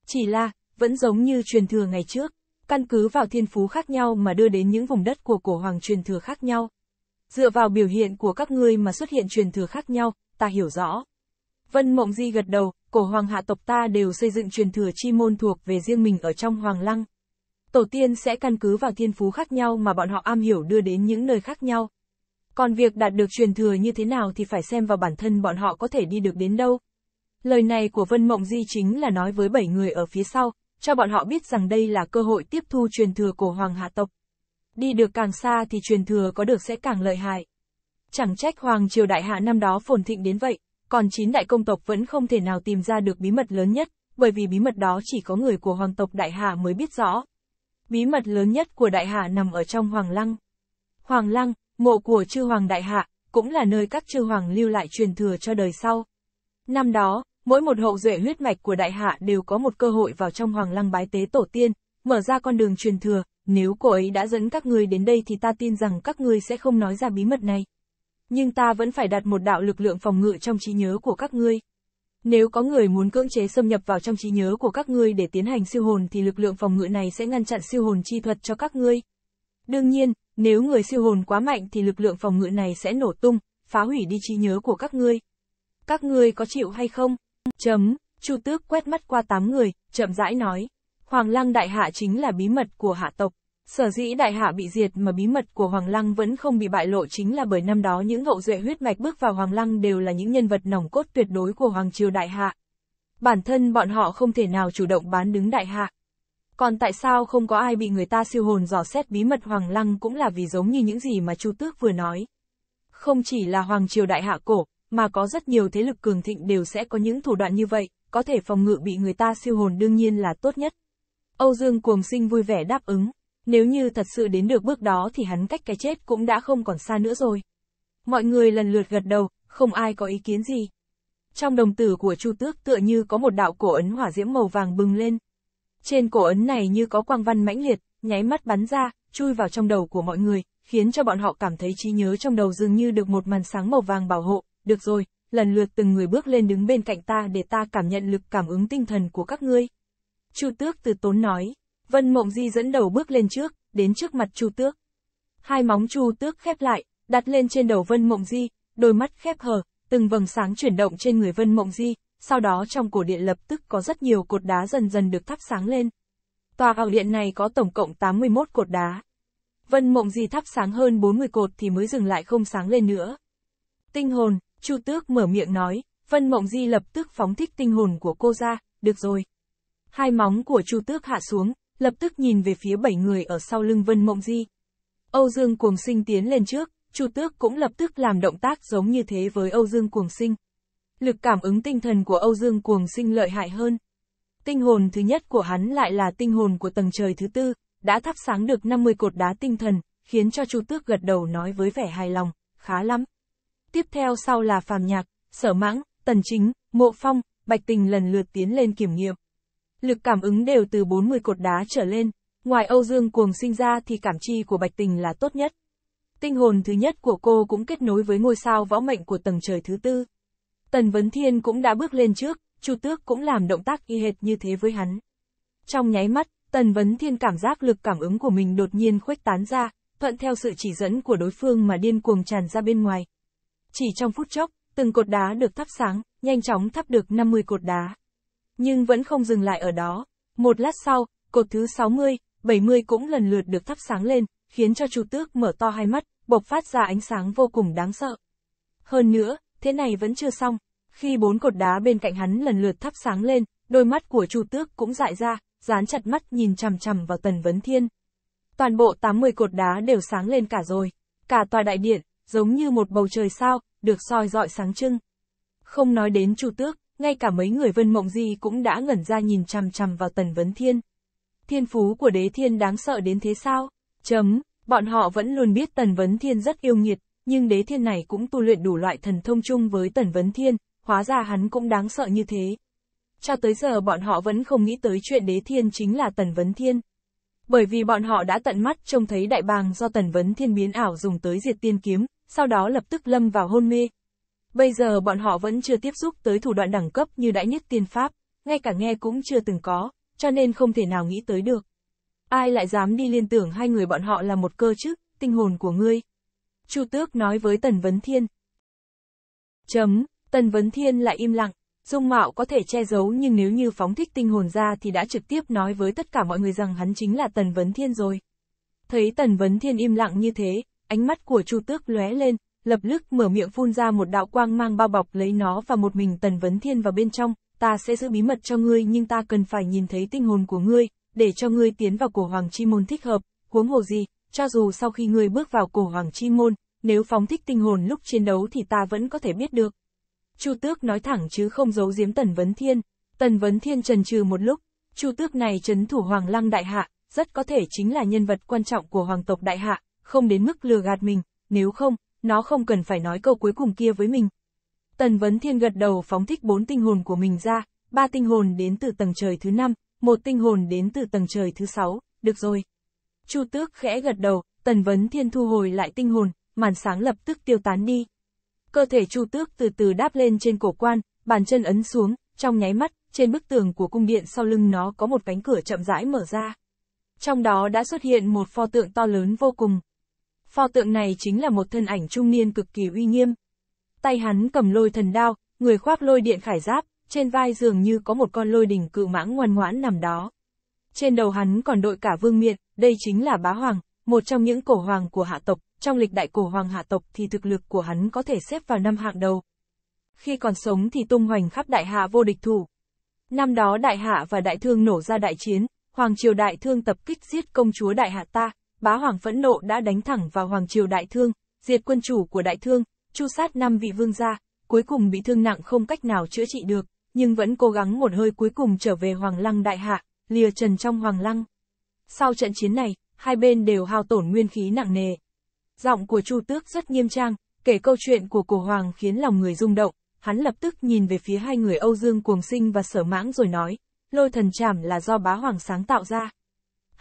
Chỉ là, vẫn giống như truyền thừa ngày trước, căn cứ vào thiên phú khác nhau mà đưa đến những vùng đất của cổ hoàng truyền thừa khác nhau. Dựa vào biểu hiện của các ngươi mà xuất hiện truyền thừa khác nhau, ta hiểu rõ. Vân Mộng Di gật đầu, cổ hoàng hạ tộc ta đều xây dựng truyền thừa chi môn thuộc về riêng mình ở trong hoàng lăng. Tổ tiên sẽ căn cứ vào thiên phú khác nhau mà bọn họ am hiểu đưa đến những nơi khác nhau. Còn việc đạt được truyền thừa như thế nào thì phải xem vào bản thân bọn họ có thể đi được đến đâu. Lời này của Vân Mộng Di chính là nói với bảy người ở phía sau, cho bọn họ biết rằng đây là cơ hội tiếp thu truyền thừa của Hoàng Hạ Tộc. Đi được càng xa thì truyền thừa có được sẽ càng lợi hại. Chẳng trách Hoàng Triều Đại Hạ năm đó phồn thịnh đến vậy, còn chín đại công tộc vẫn không thể nào tìm ra được bí mật lớn nhất, bởi vì bí mật đó chỉ có người của hoàng tộc Đại hà mới biết rõ. Bí mật lớn nhất của Đại hà nằm ở trong Hoàng Lăng. Hoàng Lăng, mộ của chư Hoàng Đại hà, cũng là nơi các chư Hoàng lưu lại truyền thừa cho đời sau. Năm đó, mỗi một hậu duệ huyết mạch của Đại hà đều có một cơ hội vào trong Hoàng Lăng bái tế tổ tiên, mở ra con đường truyền thừa, nếu cô ấy đã dẫn các người đến đây thì ta tin rằng các người sẽ không nói ra bí mật này nhưng ta vẫn phải đặt một đạo lực lượng phòng ngự trong trí nhớ của các ngươi. Nếu có người muốn cưỡng chế xâm nhập vào trong trí nhớ của các ngươi để tiến hành siêu hồn thì lực lượng phòng ngự này sẽ ngăn chặn siêu hồn chi thuật cho các ngươi. Đương nhiên, nếu người siêu hồn quá mạnh thì lực lượng phòng ngự này sẽ nổ tung, phá hủy đi trí nhớ của các ngươi. Các ngươi có chịu hay không? Chấm, Chu Tước quét mắt qua tám người, chậm rãi nói. Hoàng Lăng Đại Hạ chính là bí mật của hạ tộc. Sở dĩ đại hạ bị diệt mà bí mật của Hoàng Lăng vẫn không bị bại lộ chính là bởi năm đó những hậu duệ huyết mạch bước vào Hoàng Lăng đều là những nhân vật nòng cốt tuyệt đối của Hoàng Triều Đại Hạ. Bản thân bọn họ không thể nào chủ động bán đứng Đại Hạ. Còn tại sao không có ai bị người ta siêu hồn dò xét bí mật Hoàng Lăng cũng là vì giống như những gì mà Chu Tước vừa nói. Không chỉ là Hoàng Triều Đại Hạ cổ, mà có rất nhiều thế lực cường thịnh đều sẽ có những thủ đoạn như vậy, có thể phòng ngự bị người ta siêu hồn đương nhiên là tốt nhất. Âu Dương cuồng sinh vui vẻ đáp ứng. Nếu như thật sự đến được bước đó thì hắn cách cái chết cũng đã không còn xa nữa rồi. Mọi người lần lượt gật đầu, không ai có ý kiến gì. Trong đồng tử của Chu Tước tựa như có một đạo cổ ấn hỏa diễm màu vàng bừng lên. Trên cổ ấn này như có quang văn mãnh liệt, nháy mắt bắn ra, chui vào trong đầu của mọi người, khiến cho bọn họ cảm thấy trí nhớ trong đầu dường như được một màn sáng màu vàng bảo hộ, được rồi, lần lượt từng người bước lên đứng bên cạnh ta để ta cảm nhận lực cảm ứng tinh thần của các ngươi. Chu Tước từ tốn nói. Vân Mộng Di dẫn đầu bước lên trước, đến trước mặt Chu Tước. Hai móng Chu Tước khép lại, đặt lên trên đầu Vân Mộng Di, đôi mắt khép hờ, từng vầng sáng chuyển động trên người Vân Mộng Di, sau đó trong cổ điện lập tức có rất nhiều cột đá dần dần được thắp sáng lên. Tòa vào điện này có tổng cộng 81 cột đá. Vân Mộng Di thắp sáng hơn 40 cột thì mới dừng lại không sáng lên nữa. Tinh hồn, Chu Tước mở miệng nói, Vân Mộng Di lập tức phóng thích tinh hồn của cô ra, được rồi. Hai móng của Chu Tước hạ xuống, lập tức nhìn về phía bảy người ở sau lưng Vân Mộng Di. Âu Dương Cuồng Sinh tiến lên trước, Chu Tước cũng lập tức làm động tác giống như thế với Âu Dương Cuồng Sinh. Lực cảm ứng tinh thần của Âu Dương Cuồng Sinh lợi hại hơn. Tinh hồn thứ nhất của hắn lại là tinh hồn của tầng trời thứ tư, đã thắp sáng được 50 cột đá tinh thần, khiến cho Chu Tước gật đầu nói với vẻ hài lòng, khá lắm. Tiếp theo sau là Phàm Nhạc, Sở Mãng, Tần Chính, Mộ Phong, Bạch Tình lần lượt tiến lên kiểm nghiệm lực cảm ứng đều từ 40 cột đá trở lên, ngoài Âu Dương cuồng sinh ra thì cảm chi của Bạch Tình là tốt nhất. Tinh hồn thứ nhất của cô cũng kết nối với ngôi sao võ mệnh của tầng trời thứ tư. Tần Vấn Thiên cũng đã bước lên trước, Chu Tước cũng làm động tác y hệt như thế với hắn. Trong nháy mắt, Tần Vấn Thiên cảm giác lực cảm ứng của mình đột nhiên khuếch tán ra, thuận theo sự chỉ dẫn của đối phương mà điên cuồng tràn ra bên ngoài. Chỉ trong phút chốc, từng cột đá được thắp sáng, nhanh chóng thắp được 50 cột đá nhưng vẫn không dừng lại ở đó. Một lát sau, cột thứ 60, 70 cũng lần lượt được thắp sáng lên, khiến cho chủ Tước mở to hai mắt, bộc phát ra ánh sáng vô cùng đáng sợ. Hơn nữa, thế này vẫn chưa xong, khi bốn cột đá bên cạnh hắn lần lượt thắp sáng lên, đôi mắt của chủ Tước cũng dại ra, dán chặt mắt nhìn chằm chằm vào Tần Vấn Thiên. Toàn bộ 80 cột đá đều sáng lên cả rồi, cả tòa đại điện, giống như một bầu trời sao, được soi dọi sáng trưng. Không nói đến chủ Tước, ngay cả mấy người Vân Mộng Di cũng đã ngẩn ra nhìn chằm chằm vào Tần Vấn Thiên. Thiên phú của đế thiên đáng sợ đến thế sao? Chấm, bọn họ vẫn luôn biết Tần Vấn Thiên rất yêu nghiệt, nhưng đế thiên này cũng tu luyện đủ loại thần thông chung với Tần Vấn Thiên, hóa ra hắn cũng đáng sợ như thế. Cho tới giờ bọn họ vẫn không nghĩ tới chuyện đế thiên chính là Tần Vấn Thiên. Bởi vì bọn họ đã tận mắt trông thấy đại bàng do Tần Vấn Thiên biến ảo dùng tới diệt tiên kiếm, sau đó lập tức lâm vào hôn mê, Bây giờ bọn họ vẫn chưa tiếp xúc tới thủ đoạn đẳng cấp như đại nhất tiên pháp, ngay cả nghe cũng chưa từng có, cho nên không thể nào nghĩ tới được. Ai lại dám đi liên tưởng hai người bọn họ là một cơ chứ, tinh hồn của ngươi. Chu Tước nói với Tần Vấn Thiên. Chấm, Tần Vấn Thiên lại im lặng, dung mạo có thể che giấu nhưng nếu như phóng thích tinh hồn ra thì đã trực tiếp nói với tất cả mọi người rằng hắn chính là Tần Vấn Thiên rồi. Thấy Tần Vấn Thiên im lặng như thế, ánh mắt của Chu Tước lóe lên, lập lức mở miệng phun ra một đạo quang mang bao bọc lấy nó và một mình Tần Vấn Thiên vào bên trong, ta sẽ giữ bí mật cho ngươi nhưng ta cần phải nhìn thấy tinh hồn của ngươi, để cho ngươi tiến vào cổ hoàng chi môn thích hợp, huống hồ gì, cho dù sau khi ngươi bước vào cổ hoàng chi môn, nếu phóng thích tinh hồn lúc chiến đấu thì ta vẫn có thể biết được. Chu Tước nói thẳng chứ không giấu giếm Tần Vấn Thiên, Tần Vấn Thiên trần trừ một lúc, Chu Tước này chấn thủ hoàng lăng đại hạ, rất có thể chính là nhân vật quan trọng của hoàng tộc đại hạ, không đến mức lừa gạt mình, nếu không, nó không cần phải nói câu cuối cùng kia với mình. Tần Vấn Thiên gật đầu phóng thích bốn tinh hồn của mình ra, ba tinh hồn đến từ tầng trời thứ năm, một tinh hồn đến từ tầng trời thứ sáu, được rồi. Chu Tước khẽ gật đầu, Tần Vấn Thiên thu hồi lại tinh hồn, màn sáng lập tức tiêu tán đi. Cơ thể Chu Tước từ từ đáp lên trên cổ quan, bàn chân ấn xuống, trong nháy mắt, trên bức tường của cung điện sau lưng nó có một cánh cửa chậm rãi mở ra. Trong đó đã xuất hiện một pho tượng to lớn vô cùng. Pho tượng này chính là một thân ảnh trung niên cực kỳ uy nghiêm. Tay hắn cầm lôi thần đao, người khoác lôi điện khải giáp, trên vai dường như có một con lôi đỉnh cự mãng ngoan ngoãn nằm đó. Trên đầu hắn còn đội cả vương miện, đây chính là bá hoàng, một trong những cổ hoàng của hạ tộc, trong lịch đại cổ hoàng hạ tộc thì thực lực của hắn có thể xếp vào năm hạng đầu. Khi còn sống thì tung hoành khắp đại hạ vô địch thủ. Năm đó đại hạ và đại thương nổ ra đại chiến, hoàng triều đại thương tập kích giết công chúa đại hạ ta, Bá Hoàng phẫn nộ đã đánh thẳng vào Hoàng Triều Đại Thương, diệt quân chủ của Đại Thương, chu sát năm vị vương gia, cuối cùng bị thương nặng không cách nào chữa trị được, nhưng vẫn cố gắng một hơi cuối cùng trở về Hoàng Lăng Đại Hạ, lìa trần trong Hoàng Lăng. Sau trận chiến này, hai bên đều hao tổn nguyên khí nặng nề. Giọng của Chu Tước rất nghiêm trang, kể câu chuyện của cổ hoàng khiến lòng người rung động, hắn lập tức nhìn về phía hai người Âu Dương Cuồng Sinh và Sở Mãng rồi nói, lôi thần chảm là do bá hoàng sáng tạo ra,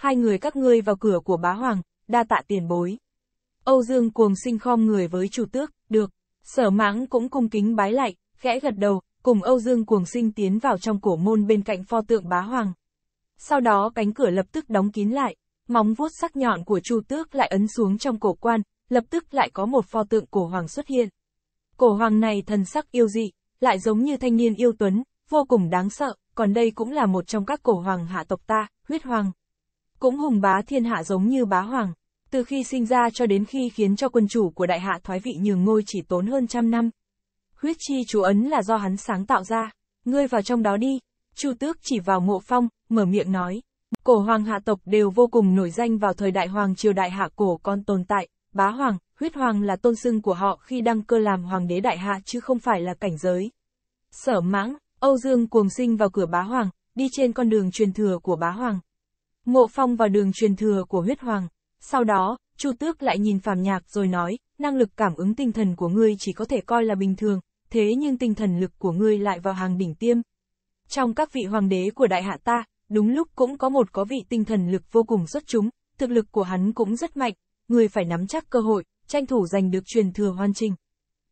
hai người các ngươi vào cửa của bá hoàng, đa tạ tiền bối. Âu Dương cuồng sinh khom người với chủ tước, được. Sở mãng cũng cung kính bái lại, khẽ gật đầu, cùng Âu Dương cuồng sinh tiến vào trong cổ môn bên cạnh pho tượng bá hoàng. Sau đó cánh cửa lập tức đóng kín lại, móng vuốt sắc nhọn của chủ tước lại ấn xuống trong cổ quan, lập tức lại có một pho tượng cổ hoàng xuất hiện. Cổ hoàng này thần sắc yêu dị, lại giống như thanh niên yêu tuấn, vô cùng đáng sợ, còn đây cũng là một trong các cổ hoàng hạ tộc ta, huyết hoàng cũng hùng bá thiên hạ giống như bá hoàng. Từ khi sinh ra cho đến khi khiến cho quân chủ của đại hạ thoái vị nhường ngôi chỉ tốn hơn trăm năm. Huyết chi chú ấn là do hắn sáng tạo ra, ngươi vào trong đó đi, Chu tước chỉ vào mộ phong, mở miệng nói. Cổ hoàng hạ tộc đều vô cùng nổi danh vào thời đại hoàng triều đại hạ cổ còn tồn tại, bá hoàng, huyết hoàng là tôn xưng của họ khi đăng cơ làm hoàng đế đại hạ chứ không phải là cảnh giới. Sở mãng, Âu Dương cuồng sinh vào cửa bá hoàng, đi trên con đường truyền thừa của bá hoàng. Ngộ Phong vào đường truyền thừa của huyết hoàng. Sau đó, Chu Tước lại nhìn Phạm Nhạc rồi nói, năng lực cảm ứng tinh thần của ngươi chỉ có thể coi là bình thường, thế nhưng tinh thần lực của ngươi lại vào hàng đỉnh tiêm. Trong các vị hoàng đế của đại hạ ta, đúng lúc cũng có một có vị tinh thần lực vô cùng xuất chúng, thực lực của hắn cũng rất mạnh, ngươi phải nắm chắc cơ hội, tranh thủ giành được truyền thừa hoàn chỉnh.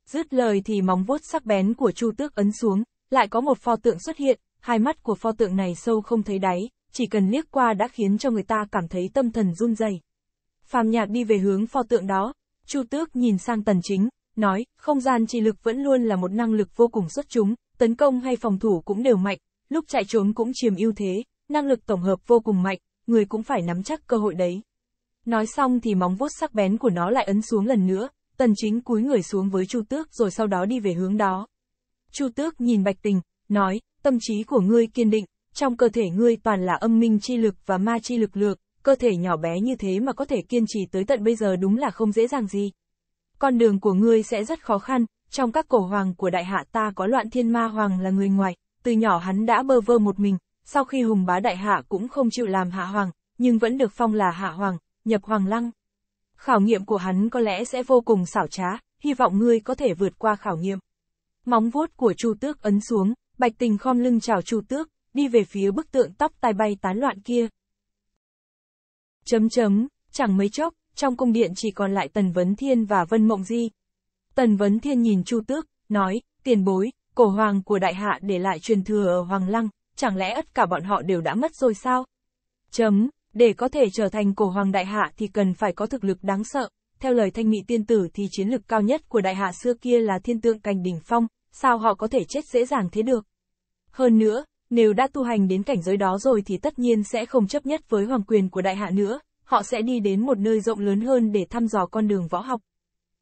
Dứt lời thì móng vuốt sắc bén của Chu Tước ấn xuống, lại có một pho tượng xuất hiện, hai mắt của pho tượng này sâu không thấy đáy, chỉ cần liếc qua đã khiến cho người ta cảm thấy tâm thần run rẩy. Phạm nhạc đi về hướng pho tượng đó, Chu Tước nhìn sang Tần Chính, nói, không gian chi lực vẫn luôn là một năng lực vô cùng xuất chúng, tấn công hay phòng thủ cũng đều mạnh, lúc chạy trốn cũng chiếm ưu thế, năng lực tổng hợp vô cùng mạnh, người cũng phải nắm chắc cơ hội đấy. Nói xong thì móng vuốt sắc bén của nó lại ấn xuống lần nữa, Tần Chính cúi người xuống với Chu Tước rồi sau đó đi về hướng đó. Chu Tước nhìn Bạch Tình, nói, tâm trí của ngươi kiên định, trong cơ thể ngươi toàn là âm minh chi lực và ma chi lực lược, cơ thể nhỏ bé như thế mà có thể kiên trì tới tận bây giờ đúng là không dễ dàng gì. Con đường của ngươi sẽ rất khó khăn, trong các cổ hoàng của đại hạ ta có loạn thiên ma hoàng là người ngoài, từ nhỏ hắn đã bơ vơ một mình, sau khi hùng bá đại hạ cũng không chịu làm hạ hoàng, nhưng vẫn được phong là hạ hoàng, nhập hoàng lăng. Khảo nghiệm của hắn có lẽ sẽ vô cùng xảo trá, hy vọng ngươi có thể vượt qua khảo nghiệm. Móng vuốt của Chu Tước ấn xuống, Bạch Tình khom lưng chào Chu Tước, đi về phía bức tượng tóc tai bay tán loạn kia. Chấm chấm, chẳng mấy chốc, trong cung điện chỉ còn lại Tần Vấn Thiên và Vân Mộng Di. Tần Vấn Thiên nhìn Chu Tước, nói, tiền bối, cổ hoàng của đại hạ để lại truyền thừa ở Hoàng Lăng, chẳng lẽ tất cả bọn họ đều đã mất rồi sao? Chấm, để có thể trở thành cổ hoàng đại hạ thì cần phải có thực lực đáng sợ. Theo lời thanh nghị tiên tử thì chiến lực cao nhất của đại hạ xưa kia là thiên tượng cành đỉnh phong, sao họ có thể chết dễ dàng thế được? Hơn nữa, nếu đã tu hành đến cảnh giới đó rồi thì tất nhiên sẽ không chấp nhất với hoàng quyền của đại hạ nữa, họ sẽ đi đến một nơi rộng lớn hơn để thăm dò con đường võ học.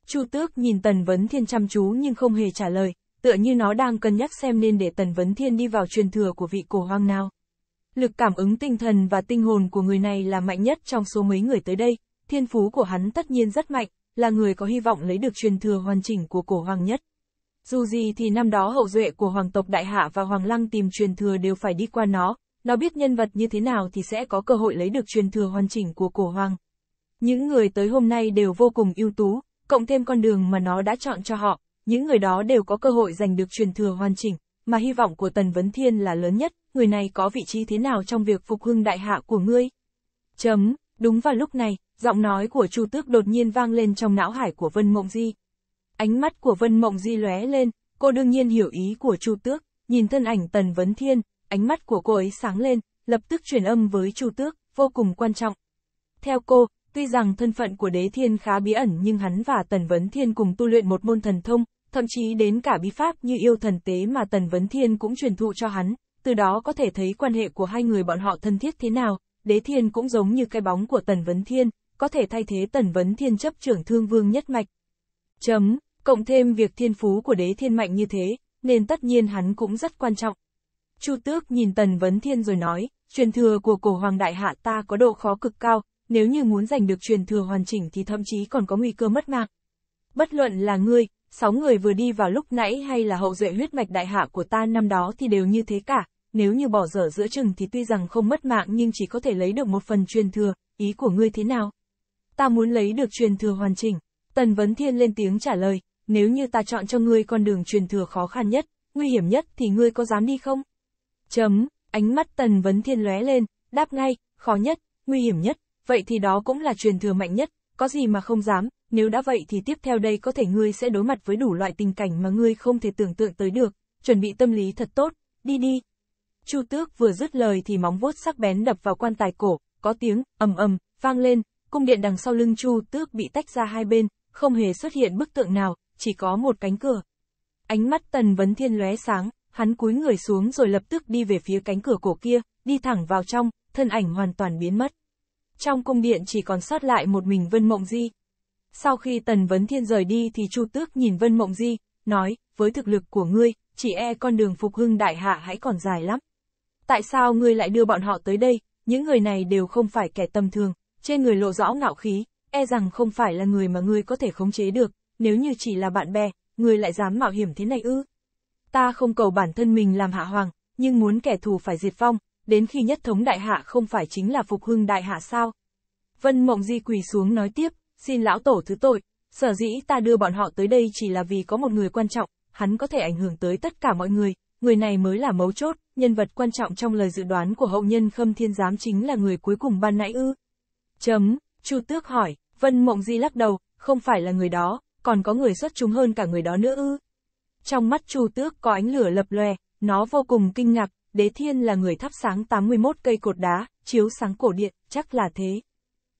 Chu Tước nhìn Tần Vấn Thiên chăm chú nhưng không hề trả lời, tựa như nó đang cân nhắc xem nên để Tần Vấn Thiên đi vào truyền thừa của vị cổ hoang nào. Lực cảm ứng tinh thần và tinh hồn của người này là mạnh nhất trong số mấy người tới đây, thiên phú của hắn tất nhiên rất mạnh, là người có hy vọng lấy được truyền thừa hoàn chỉnh của cổ hoàng nhất. Dù gì thì năm đó hậu duệ của hoàng tộc Đại Hạ và Hoàng Lăng tìm truyền thừa đều phải đi qua nó, nó biết nhân vật như thế nào thì sẽ có cơ hội lấy được truyền thừa hoàn chỉnh của cổ hoàng. Những người tới hôm nay đều vô cùng ưu tú, cộng thêm con đường mà nó đã chọn cho họ, những người đó đều có cơ hội giành được truyền thừa hoàn chỉnh, mà hy vọng của Tần Vấn Thiên là lớn nhất, người này có vị trí thế nào trong việc phục hưng đại hạ của ngươi? Chấm, đúng vào lúc này, giọng nói của Chu Tước đột nhiên vang lên trong não hải của Vân Mộng Di, Ánh mắt của Vân Mộng Di lóe lên, cô đương nhiên hiểu ý của Chu Tước, nhìn thân ảnh Tần Vấn Thiên, ánh mắt của cô ấy sáng lên, lập tức truyền âm với Chu Tước, vô cùng quan trọng. Theo cô, tuy rằng thân phận của đế thiên khá bí ẩn nhưng hắn và Tần Vấn Thiên cùng tu luyện một môn thần thông, thậm chí đến cả bí pháp như yêu thần tế mà Tần Vấn Thiên cũng truyền thụ cho hắn, từ đó có thể thấy quan hệ của hai người bọn họ thân thiết thế nào, đế thiên cũng giống như cái bóng của Tần Vấn Thiên, có thể thay thế Tần Vấn Thiên chấp trưởng thương vương nhất mạch. Chấm Cộng thêm việc thiên phú của đế thiên mạnh như thế, nên tất nhiên hắn cũng rất quan trọng. Chu Tước nhìn Tần Vấn Thiên rồi nói, truyền thừa của cổ hoàng đại hạ ta có độ khó cực cao, nếu như muốn giành được truyền thừa hoàn chỉnh thì thậm chí còn có nguy cơ mất mạng. Bất luận là ngươi, sáu người vừa đi vào lúc nãy hay là hậu duệ huyết mạch đại hạ của ta năm đó thì đều như thế cả, nếu như bỏ dở giữa chừng thì tuy rằng không mất mạng nhưng chỉ có thể lấy được một phần truyền thừa, ý của ngươi thế nào? Ta muốn lấy được truyền thừa hoàn chỉnh. Tần Vấn Thiên lên tiếng trả lời, nếu như ta chọn cho ngươi con đường truyền thừa khó khăn nhất, nguy hiểm nhất thì ngươi có dám đi không? Chấm, ánh mắt Tần Vấn Thiên lóe lên, đáp ngay, khó nhất, nguy hiểm nhất, vậy thì đó cũng là truyền thừa mạnh nhất, có gì mà không dám, nếu đã vậy thì tiếp theo đây có thể ngươi sẽ đối mặt với đủ loại tình cảnh mà ngươi không thể tưởng tượng tới được, chuẩn bị tâm lý thật tốt, đi đi. Chu Tước vừa dứt lời thì móng vuốt sắc bén đập vào quan tài cổ, có tiếng ầm ầm vang lên, cung điện đằng sau lưng Chu Tước bị tách ra hai bên, không hề xuất hiện bức tượng nào, chỉ có một cánh cửa. Ánh mắt Tần Vấn Thiên lóe sáng, hắn cúi người xuống rồi lập tức đi về phía cánh cửa cổ kia, đi thẳng vào trong, thân ảnh hoàn toàn biến mất. Trong cung điện chỉ còn sót lại một mình Vân Mộng Di. Sau khi Tần Vấn Thiên rời đi thì Chu Tước nhìn Vân Mộng Di, nói, với thực lực của ngươi, chỉ e con đường phục hưng đại hạ hãy còn dài lắm. Tại sao ngươi lại đưa bọn họ tới đây, những người này đều không phải kẻ tầm thường, trên người lộ rõ ngạo khí, e rằng không phải là người mà ngươi có thể khống chế được, nếu như chỉ là bạn bè, ngươi lại dám mạo hiểm thế này ư. Ta không cầu bản thân mình làm hạ hoàng, nhưng muốn kẻ thù phải diệt vong, đến khi nhất thống đại hạ không phải chính là phục hưng đại hạ sao. Vân Mộng Di quỳ xuống nói tiếp, xin lão tổ thứ tội, sở dĩ ta đưa bọn họ tới đây chỉ là vì có một người quan trọng, hắn có thể ảnh hưởng tới tất cả mọi người, người này mới là mấu chốt, nhân vật quan trọng trong lời dự đoán của hậu nhân khâm thiên giám chính là người cuối cùng ban nãy ư. Chấm. Chu Tước hỏi, Vân Mộng Di lắc đầu, không phải là người đó, còn có người xuất chúng hơn cả người đó nữa ư. Trong mắt Chu Tước có ánh lửa lập lòe, nó vô cùng kinh ngạc, Đế Thiên là người thắp sáng 81 cây cột đá, chiếu sáng cổ điện, chắc là thế.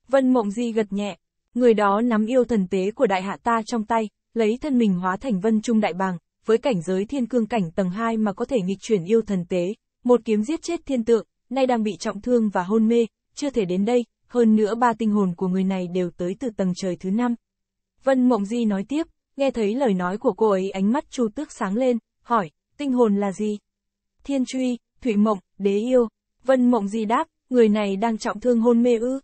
Vân Mộng Di gật nhẹ, người đó nắm yêu thần tế của đại hạ ta trong tay, lấy thân mình hóa thành Vân Trung Đại Bàng, với cảnh giới thiên cương cảnh tầng 2 mà có thể nghịch chuyển yêu thần tế, một kiếm giết chết thiên tượng, nay đang bị trọng thương và hôn mê, chưa thể đến đây, hơn nữa ba tinh hồn của người này đều tới từ tầng trời thứ năm. Vân Mộng Di nói tiếp, nghe thấy lời nói của cô ấy ánh mắt Chu Tước sáng lên, hỏi, tinh hồn là gì? Thiên Truy, Thủy Mộng, Đế Yêu. Vân Mộng Di đáp, người này đang trọng thương hôn mê ư.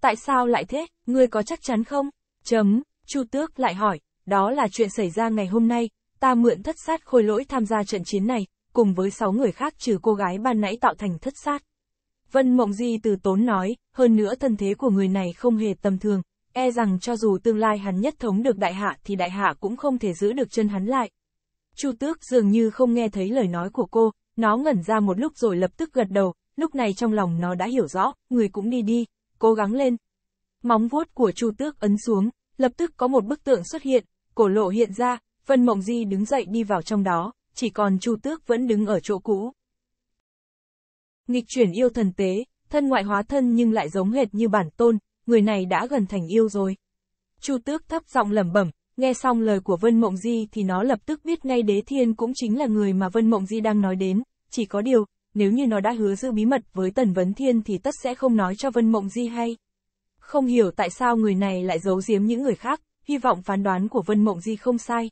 Tại sao lại thế, ngươi có chắc chắn không? Chấm, Chu Tước lại hỏi, đó là chuyện xảy ra ngày hôm nay, ta mượn thất sát khôi lỗi tham gia trận chiến này, cùng với sáu người khác trừ cô gái ban nãy tạo thành thất sát. Vân Mộng Di từ tốn nói, hơn nữa thân thế của người này không hề tầm thường, e rằng cho dù tương lai hắn nhất thống được đại hạ thì đại hạ cũng không thể giữ được chân hắn lại. Chu Tước dường như không nghe thấy lời nói của cô, nó ngẩn ra một lúc rồi lập tức gật đầu, lúc này trong lòng nó đã hiểu rõ, người cũng đi đi, cố gắng lên. Móng vuốt của Chu Tước ấn xuống, lập tức có một bức tượng xuất hiện, cổ lộ hiện ra, Vân Mộng Di đứng dậy đi vào trong đó, chỉ còn Chu Tước vẫn đứng ở chỗ cũ nghịch chuyển yêu thần tế, thân ngoại hóa thân nhưng lại giống hệt như bản tôn, người này đã gần thành yêu rồi. Chu tước thấp giọng lẩm bẩm, nghe xong lời của Vân Mộng Di thì nó lập tức biết ngay đế thiên cũng chính là người mà Vân Mộng Di đang nói đến, chỉ có điều, nếu như nó đã hứa giữ bí mật với Tần Vấn Thiên thì tất sẽ không nói cho Vân Mộng Di hay. Không hiểu tại sao người này lại giấu giếm những người khác, hy vọng phán đoán của Vân Mộng Di không sai.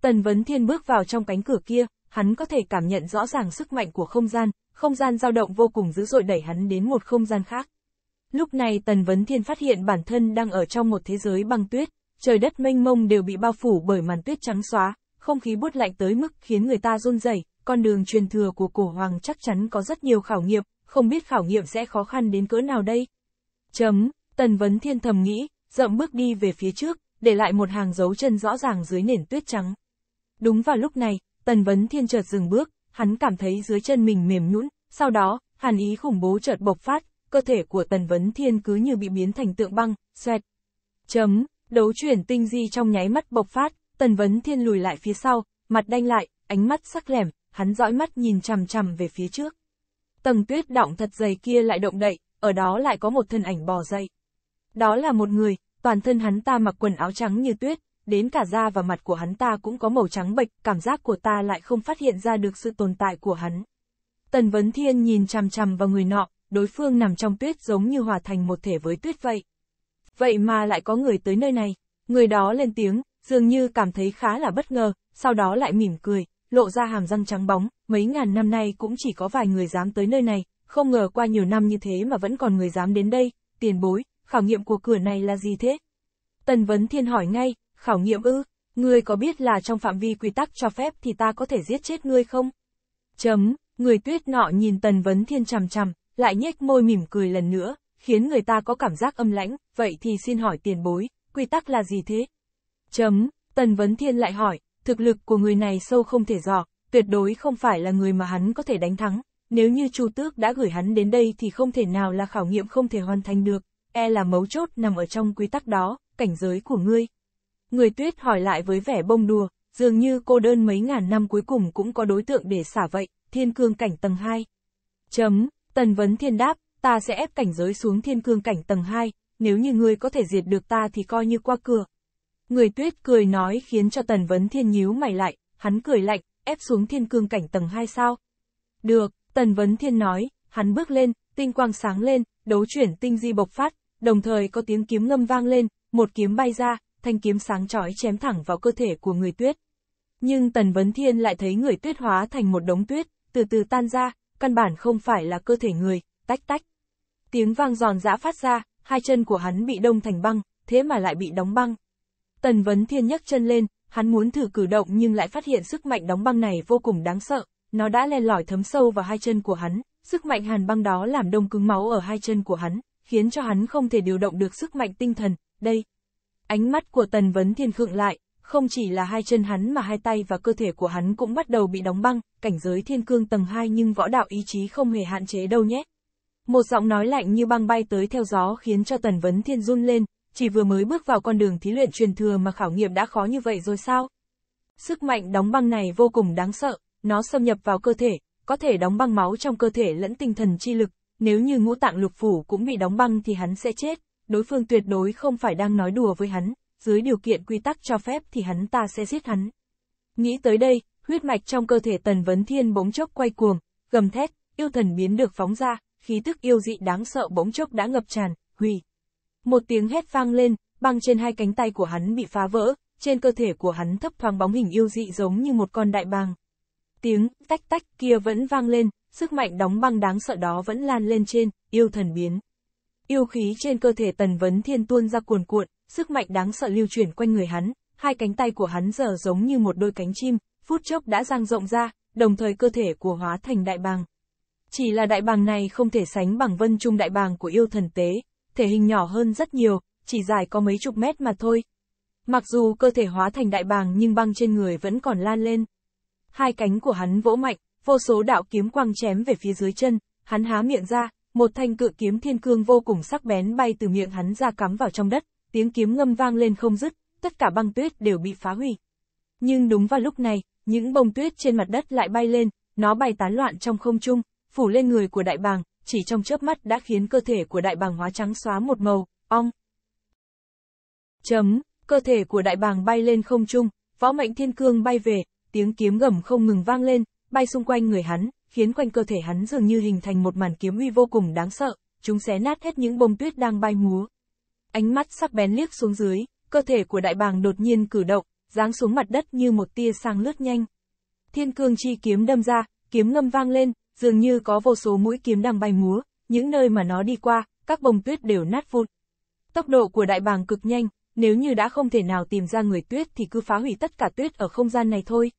Tần Vấn Thiên bước vào trong cánh cửa kia, hắn có thể cảm nhận rõ ràng sức mạnh của không gian, không gian dao động vô cùng dữ dội đẩy hắn đến một không gian khác. Lúc này Tần Vấn Thiên phát hiện bản thân đang ở trong một thế giới băng tuyết, trời đất mênh mông đều bị bao phủ bởi màn tuyết trắng xóa, không khí buốt lạnh tới mức khiến người ta run rẩy. con đường truyền thừa của cổ hoàng chắc chắn có rất nhiều khảo nghiệm, không biết khảo nghiệm sẽ khó khăn đến cỡ nào đây. Chấm, Tần Vấn Thiên thầm nghĩ, rậm bước đi về phía trước, để lại một hàng dấu chân rõ ràng dưới nền tuyết trắng. Đúng vào lúc này, Tần Vấn Thiên chợt dừng bước, hắn cảm thấy dưới chân mình mềm nhũn, sau đó, hàn ý khủng bố chợt bộc phát, cơ thể của Tần Vấn Thiên cứ như bị biến thành tượng băng, xoẹt. Chấm, đấu chuyển tinh di trong nháy mắt bộc phát, Tần Vấn Thiên lùi lại phía sau, mặt đanh lại, ánh mắt sắc lẻm, hắn dõi mắt nhìn chằm chằm về phía trước. Tầng tuyết đọng thật dày kia lại động đậy, ở đó lại có một thân ảnh bò dậy. Đó là một người, toàn thân hắn ta mặc quần áo trắng như tuyết, đến cả da và mặt của hắn ta cũng có màu trắng bệch, cảm giác của ta lại không phát hiện ra được sự tồn tại của hắn. Tần Vấn Thiên nhìn chằm chằm vào người nọ, đối phương nằm trong tuyết giống như hòa thành một thể với tuyết vậy. Vậy mà lại có người tới nơi này, người đó lên tiếng, dường như cảm thấy khá là bất ngờ, sau đó lại mỉm cười, lộ ra hàm răng trắng bóng, mấy ngàn năm nay cũng chỉ có vài người dám tới nơi này, không ngờ qua nhiều năm như thế mà vẫn còn người dám đến đây, tiền bối, khảo nghiệm của cửa này là gì thế? Tần Vấn Thiên hỏi ngay, khảo nghiệm ư, ngươi có biết là trong phạm vi quy tắc cho phép thì ta có thể giết chết ngươi không? Chấm, người tuyết nọ nhìn Tần Vấn Thiên chằm chằm, lại nhếch môi mỉm cười lần nữa, khiến người ta có cảm giác âm lãnh, vậy thì xin hỏi tiền bối, quy tắc là gì thế? Chấm, Tần Vấn Thiên lại hỏi, thực lực của người này sâu không thể dò, tuyệt đối không phải là người mà hắn có thể đánh thắng, nếu như Chu Tước đã gửi hắn đến đây thì không thể nào là khảo nghiệm không thể hoàn thành được, e là mấu chốt nằm ở trong quy tắc đó, cảnh giới của ngươi. Người tuyết hỏi lại với vẻ bông đùa, dường như cô đơn mấy ngàn năm cuối cùng cũng có đối tượng để xả vậy, thiên cương cảnh tầng 2. Chấm, tần vấn thiên đáp, ta sẽ ép cảnh giới xuống thiên cương cảnh tầng 2, nếu như ngươi có thể diệt được ta thì coi như qua cửa. Người tuyết cười nói khiến cho tần vấn thiên nhíu mày lại, hắn cười lạnh, ép xuống thiên cương cảnh tầng 2 sao? Được, tần vấn thiên nói, hắn bước lên, tinh quang sáng lên, đấu chuyển tinh di bộc phát, đồng thời có tiếng kiếm ngâm vang lên, một kiếm bay ra, thanh kiếm sáng chói chém thẳng vào cơ thể của người tuyết. Nhưng Tần Vấn Thiên lại thấy người tuyết hóa thành một đống tuyết, từ từ tan ra, căn bản không phải là cơ thể người, tách tách. Tiếng vang giòn giã phát ra, hai chân của hắn bị đông thành băng, thế mà lại bị đóng băng. Tần Vấn Thiên nhấc chân lên, hắn muốn thử cử động nhưng lại phát hiện sức mạnh đóng băng này vô cùng đáng sợ, nó đã len lỏi thấm sâu vào hai chân của hắn, sức mạnh hàn băng đó làm đông cứng máu ở hai chân của hắn, khiến cho hắn không thể điều động được sức mạnh tinh thần, đây, Ánh mắt của Tần Vấn Thiên khựng lại, không chỉ là hai chân hắn mà hai tay và cơ thể của hắn cũng bắt đầu bị đóng băng, cảnh giới thiên cương tầng 2 nhưng võ đạo ý chí không hề hạn chế đâu nhé. Một giọng nói lạnh như băng bay tới theo gió khiến cho Tần Vấn Thiên run lên, chỉ vừa mới bước vào con đường thí luyện truyền thừa mà khảo nghiệm đã khó như vậy rồi sao? Sức mạnh đóng băng này vô cùng đáng sợ, nó xâm nhập vào cơ thể, có thể đóng băng máu trong cơ thể lẫn tinh thần chi lực, nếu như ngũ tạng lục phủ cũng bị đóng băng thì hắn sẽ chết đối phương tuyệt đối không phải đang nói đùa với hắn, dưới điều kiện quy tắc cho phép thì hắn ta sẽ giết hắn. Nghĩ tới đây, huyết mạch trong cơ thể Tần Vấn Thiên bỗng chốc quay cuồng, gầm thét, yêu thần biến được phóng ra, khí tức yêu dị đáng sợ bỗng chốc đã ngập tràn, hủy. Một tiếng hét vang lên, băng trên hai cánh tay của hắn bị phá vỡ, trên cơ thể của hắn thấp thoáng bóng hình yêu dị giống như một con đại bàng. Tiếng tách tách kia vẫn vang lên, sức mạnh đóng băng đáng sợ đó vẫn lan lên trên, yêu thần biến. Yêu khí trên cơ thể Tần Vấn Thiên tuôn ra cuồn cuộn, sức mạnh đáng sợ lưu chuyển quanh người hắn, hai cánh tay của hắn giờ giống như một đôi cánh chim, phút chốc đã giang rộng ra, đồng thời cơ thể của hóa thành đại bàng. Chỉ là đại bàng này không thể sánh bằng vân trung đại bàng của yêu thần tế, thể hình nhỏ hơn rất nhiều, chỉ dài có mấy chục mét mà thôi. Mặc dù cơ thể hóa thành đại bàng nhưng băng trên người vẫn còn lan lên. Hai cánh của hắn vỗ mạnh, vô số đạo kiếm quang chém về phía dưới chân, hắn há miệng ra, một thanh cự kiếm thiên cương vô cùng sắc bén bay từ miệng hắn ra cắm vào trong đất, tiếng kiếm ngâm vang lên không dứt, tất cả băng tuyết đều bị phá hủy. Nhưng đúng vào lúc này, những bông tuyết trên mặt đất lại bay lên, nó bay tán loạn trong không trung, phủ lên người của đại bàng, chỉ trong chớp mắt đã khiến cơ thể của đại bàng hóa trắng xóa một màu, ong. Chấm, cơ thể của đại bàng bay lên không trung, võ mệnh thiên cương bay về, tiếng kiếm gầm không ngừng vang lên, bay xung quanh người hắn, khiến quanh cơ thể hắn dường như hình thành một màn kiếm uy vô cùng đáng sợ, chúng xé nát hết những bông tuyết đang bay múa. Ánh mắt sắc bén liếc xuống dưới, cơ thể của đại bàng đột nhiên cử động, giáng xuống mặt đất như một tia sang lướt nhanh. Thiên cương chi kiếm đâm ra, kiếm ngâm vang lên, dường như có vô số mũi kiếm đang bay múa, những nơi mà nó đi qua, các bông tuyết đều nát vụn. Tốc độ của đại bàng cực nhanh, nếu như đã không thể nào tìm ra người tuyết thì cứ phá hủy tất cả tuyết ở không gian này thôi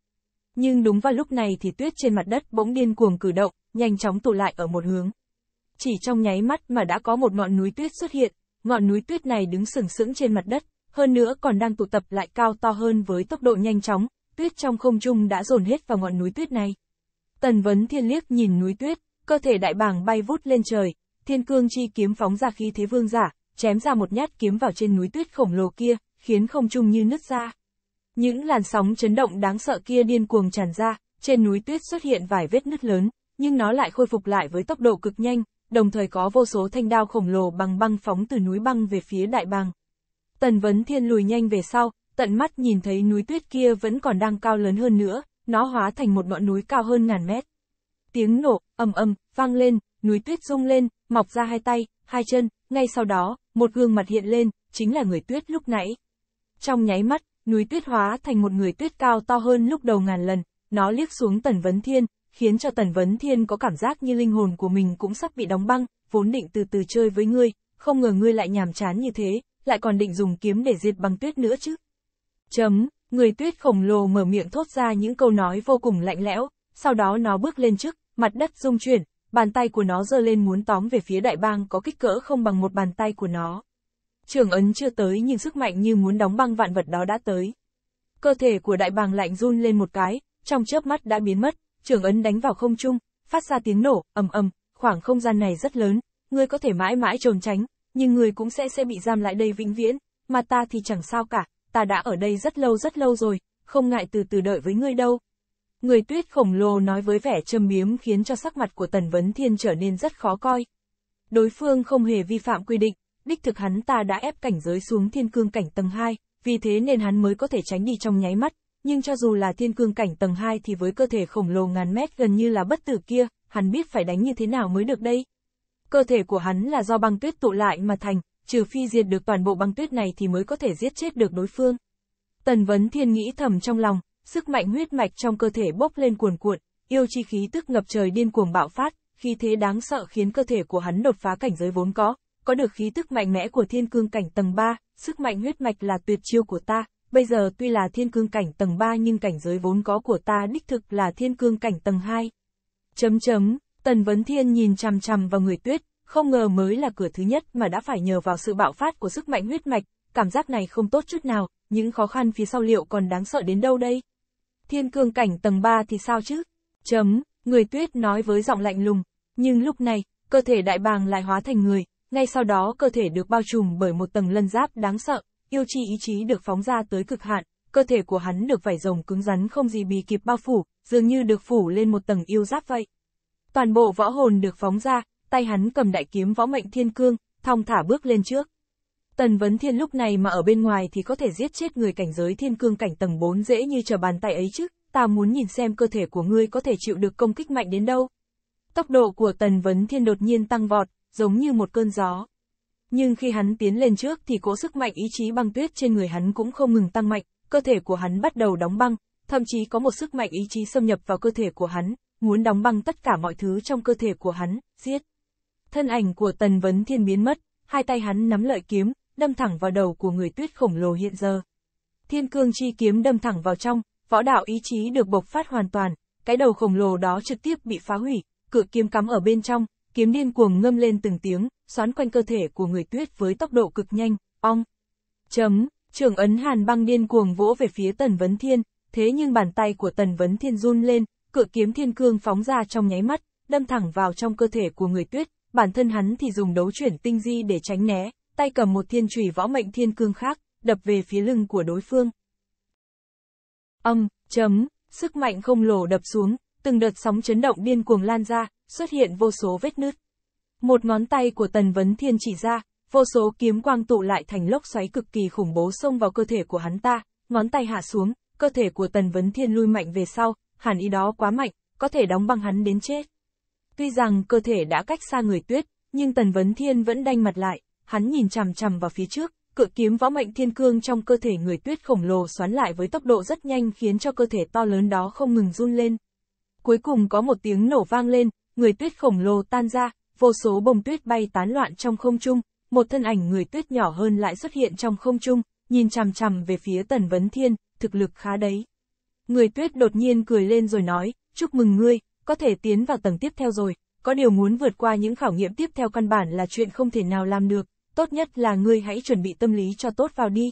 nhưng đúng vào lúc này thì tuyết trên mặt đất bỗng điên cuồng cử động, nhanh chóng tụ lại ở một hướng. Chỉ trong nháy mắt mà đã có một ngọn núi tuyết xuất hiện, ngọn núi tuyết này đứng sừng sững trên mặt đất, hơn nữa còn đang tụ tập lại cao to hơn với tốc độ nhanh chóng, tuyết trong không trung đã dồn hết vào ngọn núi tuyết này. Tần Vấn Thiên liếc nhìn núi tuyết, cơ thể đại bàng bay vút lên trời, thiên cương chi kiếm phóng ra khí thế vương giả, chém ra một nhát kiếm vào trên núi tuyết khổng lồ kia, khiến không trung như nứt ra. Những làn sóng chấn động đáng sợ kia điên cuồng tràn ra, trên núi tuyết xuất hiện vài vết nứt lớn, nhưng nó lại khôi phục lại với tốc độ cực nhanh, đồng thời có vô số thanh đao khổng lồ bằng băng phóng từ núi băng về phía đại bàng. Tần Vấn Thiên lùi nhanh về sau, tận mắt nhìn thấy núi tuyết kia vẫn còn đang cao lớn hơn nữa, nó hóa thành một ngọn núi cao hơn ngàn mét. Tiếng nổ, ầm ầm, vang lên, núi tuyết rung lên, mọc ra hai tay, hai chân, ngay sau đó, một gương mặt hiện lên, chính là người tuyết lúc nãy. Trong nháy mắt, núi tuyết hóa thành một người tuyết cao to hơn lúc đầu ngàn lần, nó liếc xuống Tần Vấn Thiên, khiến cho Tần Vấn Thiên có cảm giác như linh hồn của mình cũng sắp bị đóng băng, vốn định từ từ chơi với ngươi, không ngờ ngươi lại nhàm chán như thế, lại còn định dùng kiếm để diệt băng tuyết nữa chứ. Chấm, người tuyết khổng lồ mở miệng thốt ra những câu nói vô cùng lạnh lẽo, sau đó nó bước lên trước, mặt đất rung chuyển, bàn tay của nó giơ lên muốn tóm về phía đại bang có kích cỡ không bằng một bàn tay của nó. Trường ấn chưa tới nhưng sức mạnh như muốn đóng băng vạn vật đó đã tới. Cơ thể của đại bàng lạnh run lên một cái, trong chớp mắt đã biến mất, trường ấn đánh vào không trung, phát ra tiếng nổ, ầm ầm, khoảng không gian này rất lớn, ngươi có thể mãi mãi trồn tránh, nhưng ngươi cũng sẽ sẽ bị giam lại đây vĩnh viễn, mà ta thì chẳng sao cả, ta đã ở đây rất lâu rất lâu rồi, không ngại từ từ đợi với ngươi đâu. Người tuyết khổng lồ nói với vẻ châm biếm khiến cho sắc mặt của Tần Vấn Thiên trở nên rất khó coi. Đối phương không hề vi phạm quy định, đích thực hắn ta đã ép cảnh giới xuống thiên cương cảnh tầng 2, vì thế nên hắn mới có thể tránh đi trong nháy mắt, nhưng cho dù là thiên cương cảnh tầng 2 thì với cơ thể khổng lồ ngàn mét gần như là bất tử kia, hắn biết phải đánh như thế nào mới được đây. Cơ thể của hắn là do băng tuyết tụ lại mà thành, trừ phi diệt được toàn bộ băng tuyết này thì mới có thể giết chết được đối phương. Tần Vấn Thiên nghĩ thầm trong lòng, sức mạnh huyết mạch trong cơ thể bốc lên cuồn cuộn, yêu chi khí tức ngập trời điên cuồng bạo phát, khí thế đáng sợ khiến cơ thể của hắn đột phá cảnh giới vốn có, có được khí tức mạnh mẽ của thiên cương cảnh tầng 3, sức mạnh huyết mạch là tuyệt chiêu của ta, bây giờ tuy là thiên cương cảnh tầng 3 nhưng cảnh giới vốn có của ta đích thực là thiên cương cảnh tầng 2. Chấm chấm, Tần Vấn Thiên nhìn chằm chằm vào người tuyết, không ngờ mới là cửa thứ nhất mà đã phải nhờ vào sự bạo phát của sức mạnh huyết mạch, cảm giác này không tốt chút nào, những khó khăn phía sau liệu còn đáng sợ đến đâu đây? Thiên cương cảnh tầng 3 thì sao chứ? Chấm, người tuyết nói với giọng lạnh lùng, nhưng lúc này, cơ thể đại bàng lại hóa thành người, ngay sau đó cơ thể được bao trùm bởi một tầng lân giáp đáng sợ, yêu chi ý chí được phóng ra tới cực hạn, cơ thể của hắn được vải rồng cứng rắn không gì bì kịp bao phủ, dường như được phủ lên một tầng yêu giáp vậy. Toàn bộ võ hồn được phóng ra, tay hắn cầm đại kiếm võ mệnh thiên cương, thong thả bước lên trước. Tần Vấn Thiên lúc này mà ở bên ngoài thì có thể giết chết người cảnh giới thiên cương cảnh tầng 4 dễ như trở bàn tay ấy chứ, ta muốn nhìn xem cơ thể của ngươi có thể chịu được công kích mạnh đến đâu. Tốc độ của Tần Vấn Thiên đột nhiên tăng vọt, giống như một cơn gió. Nhưng khi hắn tiến lên trước thì cỗ sức mạnh ý chí băng tuyết trên người hắn cũng không ngừng tăng mạnh, cơ thể của hắn bắt đầu đóng băng, thậm chí có một sức mạnh ý chí xâm nhập vào cơ thể của hắn, muốn đóng băng tất cả mọi thứ trong cơ thể của hắn, giết. Thân ảnh của Tần Vấn Thiên biến mất, hai tay hắn nắm lợi kiếm, đâm thẳng vào đầu của người tuyết khổng lồ hiện giờ. Thiên cương chi kiếm đâm thẳng vào trong, võ đạo ý chí được bộc phát hoàn toàn, cái đầu khổng lồ đó trực tiếp bị phá hủy, cự kiếm cắm ở bên trong, kiếm điên cuồng ngâm lên từng tiếng, xoắn quanh cơ thể của người tuyết với tốc độ cực nhanh, ong. Chấm, trường ấn hàn băng điên cuồng vỗ về phía Tần Vấn Thiên, thế nhưng bàn tay của Tần Vấn Thiên run lên, cự kiếm thiên cương phóng ra trong nháy mắt, đâm thẳng vào trong cơ thể của người tuyết, bản thân hắn thì dùng đấu chuyển tinh di để tránh né, tay cầm một thiên chùy võ mệnh thiên cương khác, đập về phía lưng của đối phương. Âm, chấm, sức mạnh không lồ đập xuống, từng đợt sóng chấn động điên cuồng lan ra, xuất hiện vô số vết nứt. Một ngón tay của Tần Vấn Thiên chỉ ra, vô số kiếm quang tụ lại thành lốc xoáy cực kỳ khủng bố xông vào cơ thể của hắn ta, ngón tay hạ xuống, cơ thể của Tần Vấn Thiên lui mạnh về sau, hàn ý đó quá mạnh, có thể đóng băng hắn đến chết. Tuy rằng cơ thể đã cách xa người tuyết, nhưng Tần Vấn Thiên vẫn đanh mặt lại, hắn nhìn chằm chằm vào phía trước, cự kiếm võ mạnh thiên cương trong cơ thể người tuyết khổng lồ xoắn lại với tốc độ rất nhanh khiến cho cơ thể to lớn đó không ngừng run lên. Cuối cùng có một tiếng nổ vang lên, người tuyết khổng lồ tan ra, vô số bông tuyết bay tán loạn trong không trung, một thân ảnh người tuyết nhỏ hơn lại xuất hiện trong không trung, nhìn chằm chằm về phía Tần Vấn Thiên, thực lực khá đấy. Người tuyết đột nhiên cười lên rồi nói, chúc mừng ngươi, có thể tiến vào tầng tiếp theo rồi, có điều muốn vượt qua những khảo nghiệm tiếp theo căn bản là chuyện không thể nào làm được, tốt nhất là ngươi hãy chuẩn bị tâm lý cho tốt vào đi.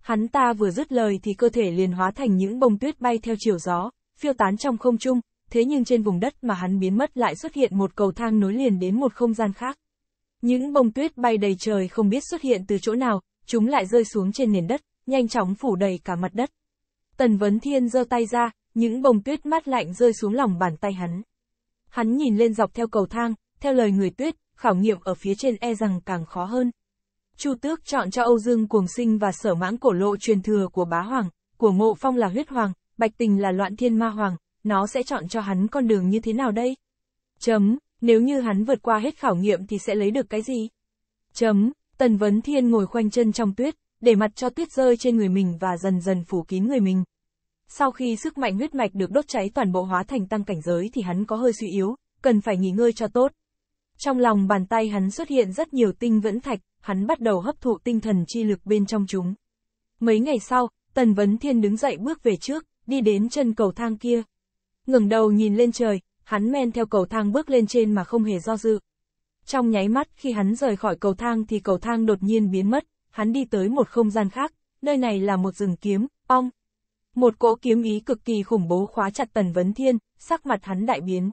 Hắn ta vừa dứt lời thì cơ thể liền hóa thành những bông tuyết bay theo chiều gió, phiêu tán trong không trung, thế nhưng trên vùng đất mà hắn biến mất lại xuất hiện một cầu thang nối liền đến một không gian khác. Những bông tuyết bay đầy trời không biết xuất hiện từ chỗ nào, chúng lại rơi xuống trên nền đất, nhanh chóng phủ đầy cả mặt đất. Tần Vấn Thiên giơ tay ra, những bông tuyết mát lạnh rơi xuống lòng bàn tay hắn. Hắn nhìn lên dọc theo cầu thang, theo lời người tuyết, khảo nghiệm ở phía trên e rằng càng khó hơn. Chu Tước chọn cho Âu Dương Cuồng Sinh và Sở Mãng Cổ Lộ truyền thừa của Bá Hoàng, của Ngộ Phong là Huyết Hoàng, Bạch Tình là Loạn Thiên Ma Hoàng, nó sẽ chọn cho hắn con đường như thế nào đây? Chấm, nếu như hắn vượt qua hết khảo nghiệm thì sẽ lấy được cái gì? Chấm, Tần Vấn Thiên ngồi khoanh chân trong tuyết, để mặt cho tuyết rơi trên người mình và dần dần phủ kín người mình. Sau khi sức mạnh huyết mạch được đốt cháy toàn bộ hóa thành tăng cảnh giới thì hắn có hơi suy yếu, cần phải nghỉ ngơi cho tốt. Trong lòng bàn tay hắn xuất hiện rất nhiều tinh vẫn thạch, hắn bắt đầu hấp thụ tinh thần chi lực bên trong chúng. Mấy ngày sau, Tần Vấn Thiên đứng dậy bước về trước, đi đến chân cầu thang kia ngẩng đầu nhìn lên trời, hắn men theo cầu thang bước lên trên mà không hề do dự. Trong nháy mắt khi hắn rời khỏi cầu thang thì cầu thang đột nhiên biến mất, hắn đi tới một không gian khác, nơi này là một rừng kiếm, ong. Một cỗ kiếm ý cực kỳ khủng bố khóa chặt Tần Vấn Thiên, sắc mặt hắn đại biến.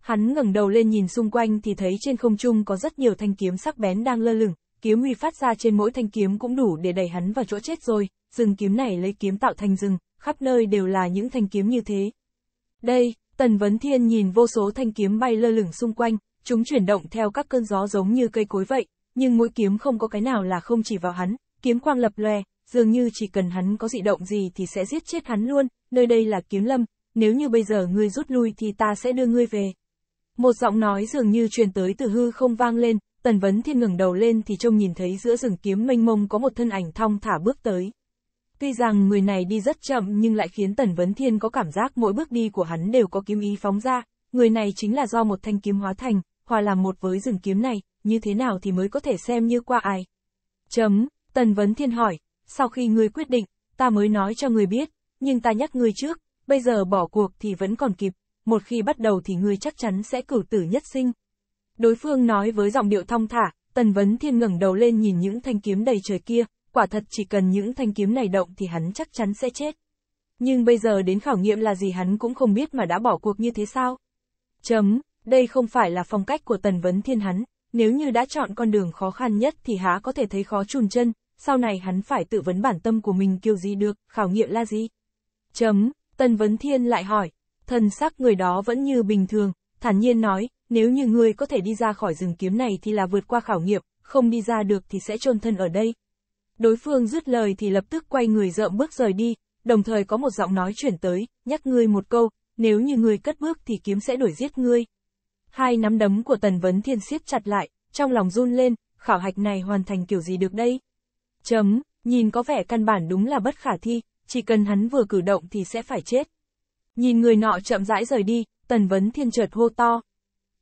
Hắn ngẩng đầu lên nhìn xung quanh thì thấy trên không trung có rất nhiều thanh kiếm sắc bén đang lơ lửng, kiếm uy phát ra trên mỗi thanh kiếm cũng đủ để đẩy hắn vào chỗ chết rồi, rừng kiếm này lấy kiếm tạo thành rừng, khắp nơi đều là những thanh kiếm như thế, đây, Tần Vấn Thiên nhìn vô số thanh kiếm bay lơ lửng xung quanh, chúng chuyển động theo các cơn gió giống như cây cối vậy, nhưng mỗi kiếm không có cái nào là không chỉ vào hắn, kiếm quang lập lòe, dường như chỉ cần hắn có dị động gì thì sẽ giết chết hắn luôn, nơi đây là kiếm lâm, nếu như bây giờ ngươi rút lui thì ta sẽ đưa ngươi về. Một giọng nói dường như truyền tới từ hư không vang lên, Tần Vấn Thiên ngẩng đầu lên thì trông nhìn thấy giữa rừng kiếm mênh mông có một thân ảnh thong thả bước tới. Tuy rằng người này đi rất chậm nhưng lại khiến Tần Vấn Thiên có cảm giác mỗi bước đi của hắn đều có kiếm ý phóng ra, người này chính là do một thanh kiếm hóa thành, hòa làm một với rừng kiếm này, như thế nào thì mới có thể xem như qua ai. Chấm, Tần Vấn Thiên hỏi, sau khi ngươi quyết định, ta mới nói cho ngươi biết, nhưng ta nhắc ngươi trước, bây giờ bỏ cuộc thì vẫn còn kịp, một khi bắt đầu thì ngươi chắc chắn sẽ cử tử nhất sinh. Đối phương nói với giọng điệu thong thả, Tần Vấn Thiên ngẩng đầu lên nhìn những thanh kiếm đầy trời kia, quả thật chỉ cần những thanh kiếm này động thì hắn chắc chắn sẽ chết. Nhưng bây giờ đến khảo nghiệm là gì hắn cũng không biết mà đã bỏ cuộc như thế sao? Chấm, đây không phải là phong cách của Tần Vấn Thiên hắn, nếu như đã chọn con đường khó khăn nhất thì há có thể thấy khó chùn chân, sau này hắn phải tự vấn bản tâm của mình kiểu gì được, khảo nghiệm là gì? Chấm, Tần Vấn Thiên lại hỏi, thần sắc người đó vẫn như bình thường, thản nhiên nói, nếu như ngươi có thể đi ra khỏi rừng kiếm này thì là vượt qua khảo nghiệm, không đi ra được thì sẽ chôn thân ở đây, Đối phương dứt lời thì lập tức quay người dợm bước rời đi, đồng thời có một giọng nói chuyển tới, nhắc ngươi một câu, nếu như ngươi cất bước thì kiếm sẽ đuổi giết ngươi. Hai nắm đấm của Tần Vấn Thiên siết chặt lại, trong lòng run lên, khảo hạch này hoàn thành kiểu gì được đây? Chấm, nhìn có vẻ căn bản đúng là bất khả thi, chỉ cần hắn vừa cử động thì sẽ phải chết. Nhìn người nọ chậm rãi rời đi, Tần Vấn Thiên chợt hô to.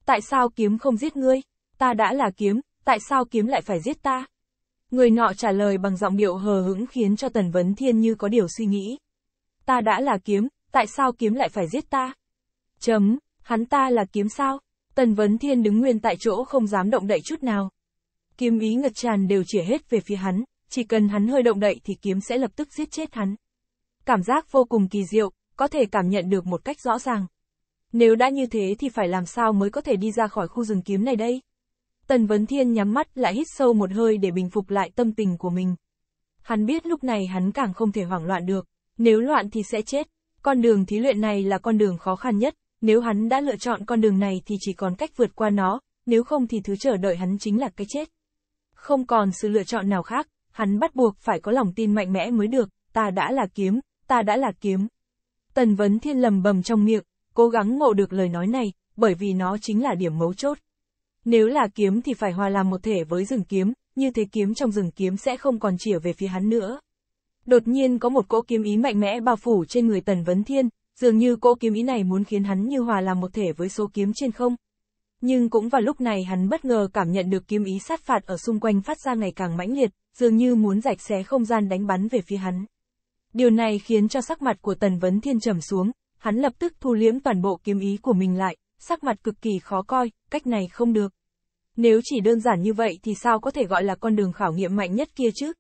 Tại sao kiếm không giết ngươi? Ta đã là kiếm, tại sao kiếm lại phải giết ta? Người nọ trả lời bằng giọng điệu hờ hững khiến cho Tần Vấn Thiên như có điều suy nghĩ. Ta đã là kiếm, tại sao kiếm lại phải giết ta? Chấm, hắn ta là kiếm sao? Tần Vấn Thiên đứng nguyên tại chỗ không dám động đậy chút nào. Kiếm ý ngật tràn đều chỉa hết về phía hắn, chỉ cần hắn hơi động đậy thì kiếm sẽ lập tức giết chết hắn. Cảm giác vô cùng kỳ diệu, có thể cảm nhận được một cách rõ ràng. Nếu đã như thế thì phải làm sao mới có thể đi ra khỏi khu rừng kiếm này đây? Tần Vấn Thiên nhắm mắt lại hít sâu một hơi để bình phục lại tâm tình của mình. Hắn biết lúc này hắn càng không thể hoảng loạn được, nếu loạn thì sẽ chết. Con đường thí luyện này là con đường khó khăn nhất, nếu hắn đã lựa chọn con đường này thì chỉ còn cách vượt qua nó, nếu không thì thứ chờ đợi hắn chính là cái chết. Không còn sự lựa chọn nào khác, hắn bắt buộc phải có lòng tin mạnh mẽ mới được, ta đã là kiếm, ta đã là kiếm. Tần Vấn Thiên lầm bầm trong miệng, cố gắng ngộ được lời nói này, bởi vì nó chính là điểm mấu chốt. Nếu là kiếm thì phải hòa làm một thể với rừng kiếm, như thế kiếm trong rừng kiếm sẽ không còn chỉa về phía hắn nữa. Đột nhiên có một cỗ kiếm ý mạnh mẽ bao phủ trên người Tần Vấn Thiên, dường như cỗ kiếm ý này muốn khiến hắn như hòa làm một thể với số kiếm trên không. Nhưng cũng vào lúc này hắn bất ngờ cảm nhận được kiếm ý sát phạt ở xung quanh phát ra ngày càng mãnh liệt, dường như muốn rạch xé không gian đánh bắn về phía hắn. Điều này khiến cho sắc mặt của Tần Vấn Thiên trầm xuống, hắn lập tức thu liếm toàn bộ kiếm ý của mình lại, sắc mặt cực kỳ khó coi, cách này không được. Nếu chỉ đơn giản như vậy thì sao có thể gọi là con đường khảo nghiệm mạnh nhất kia chứ?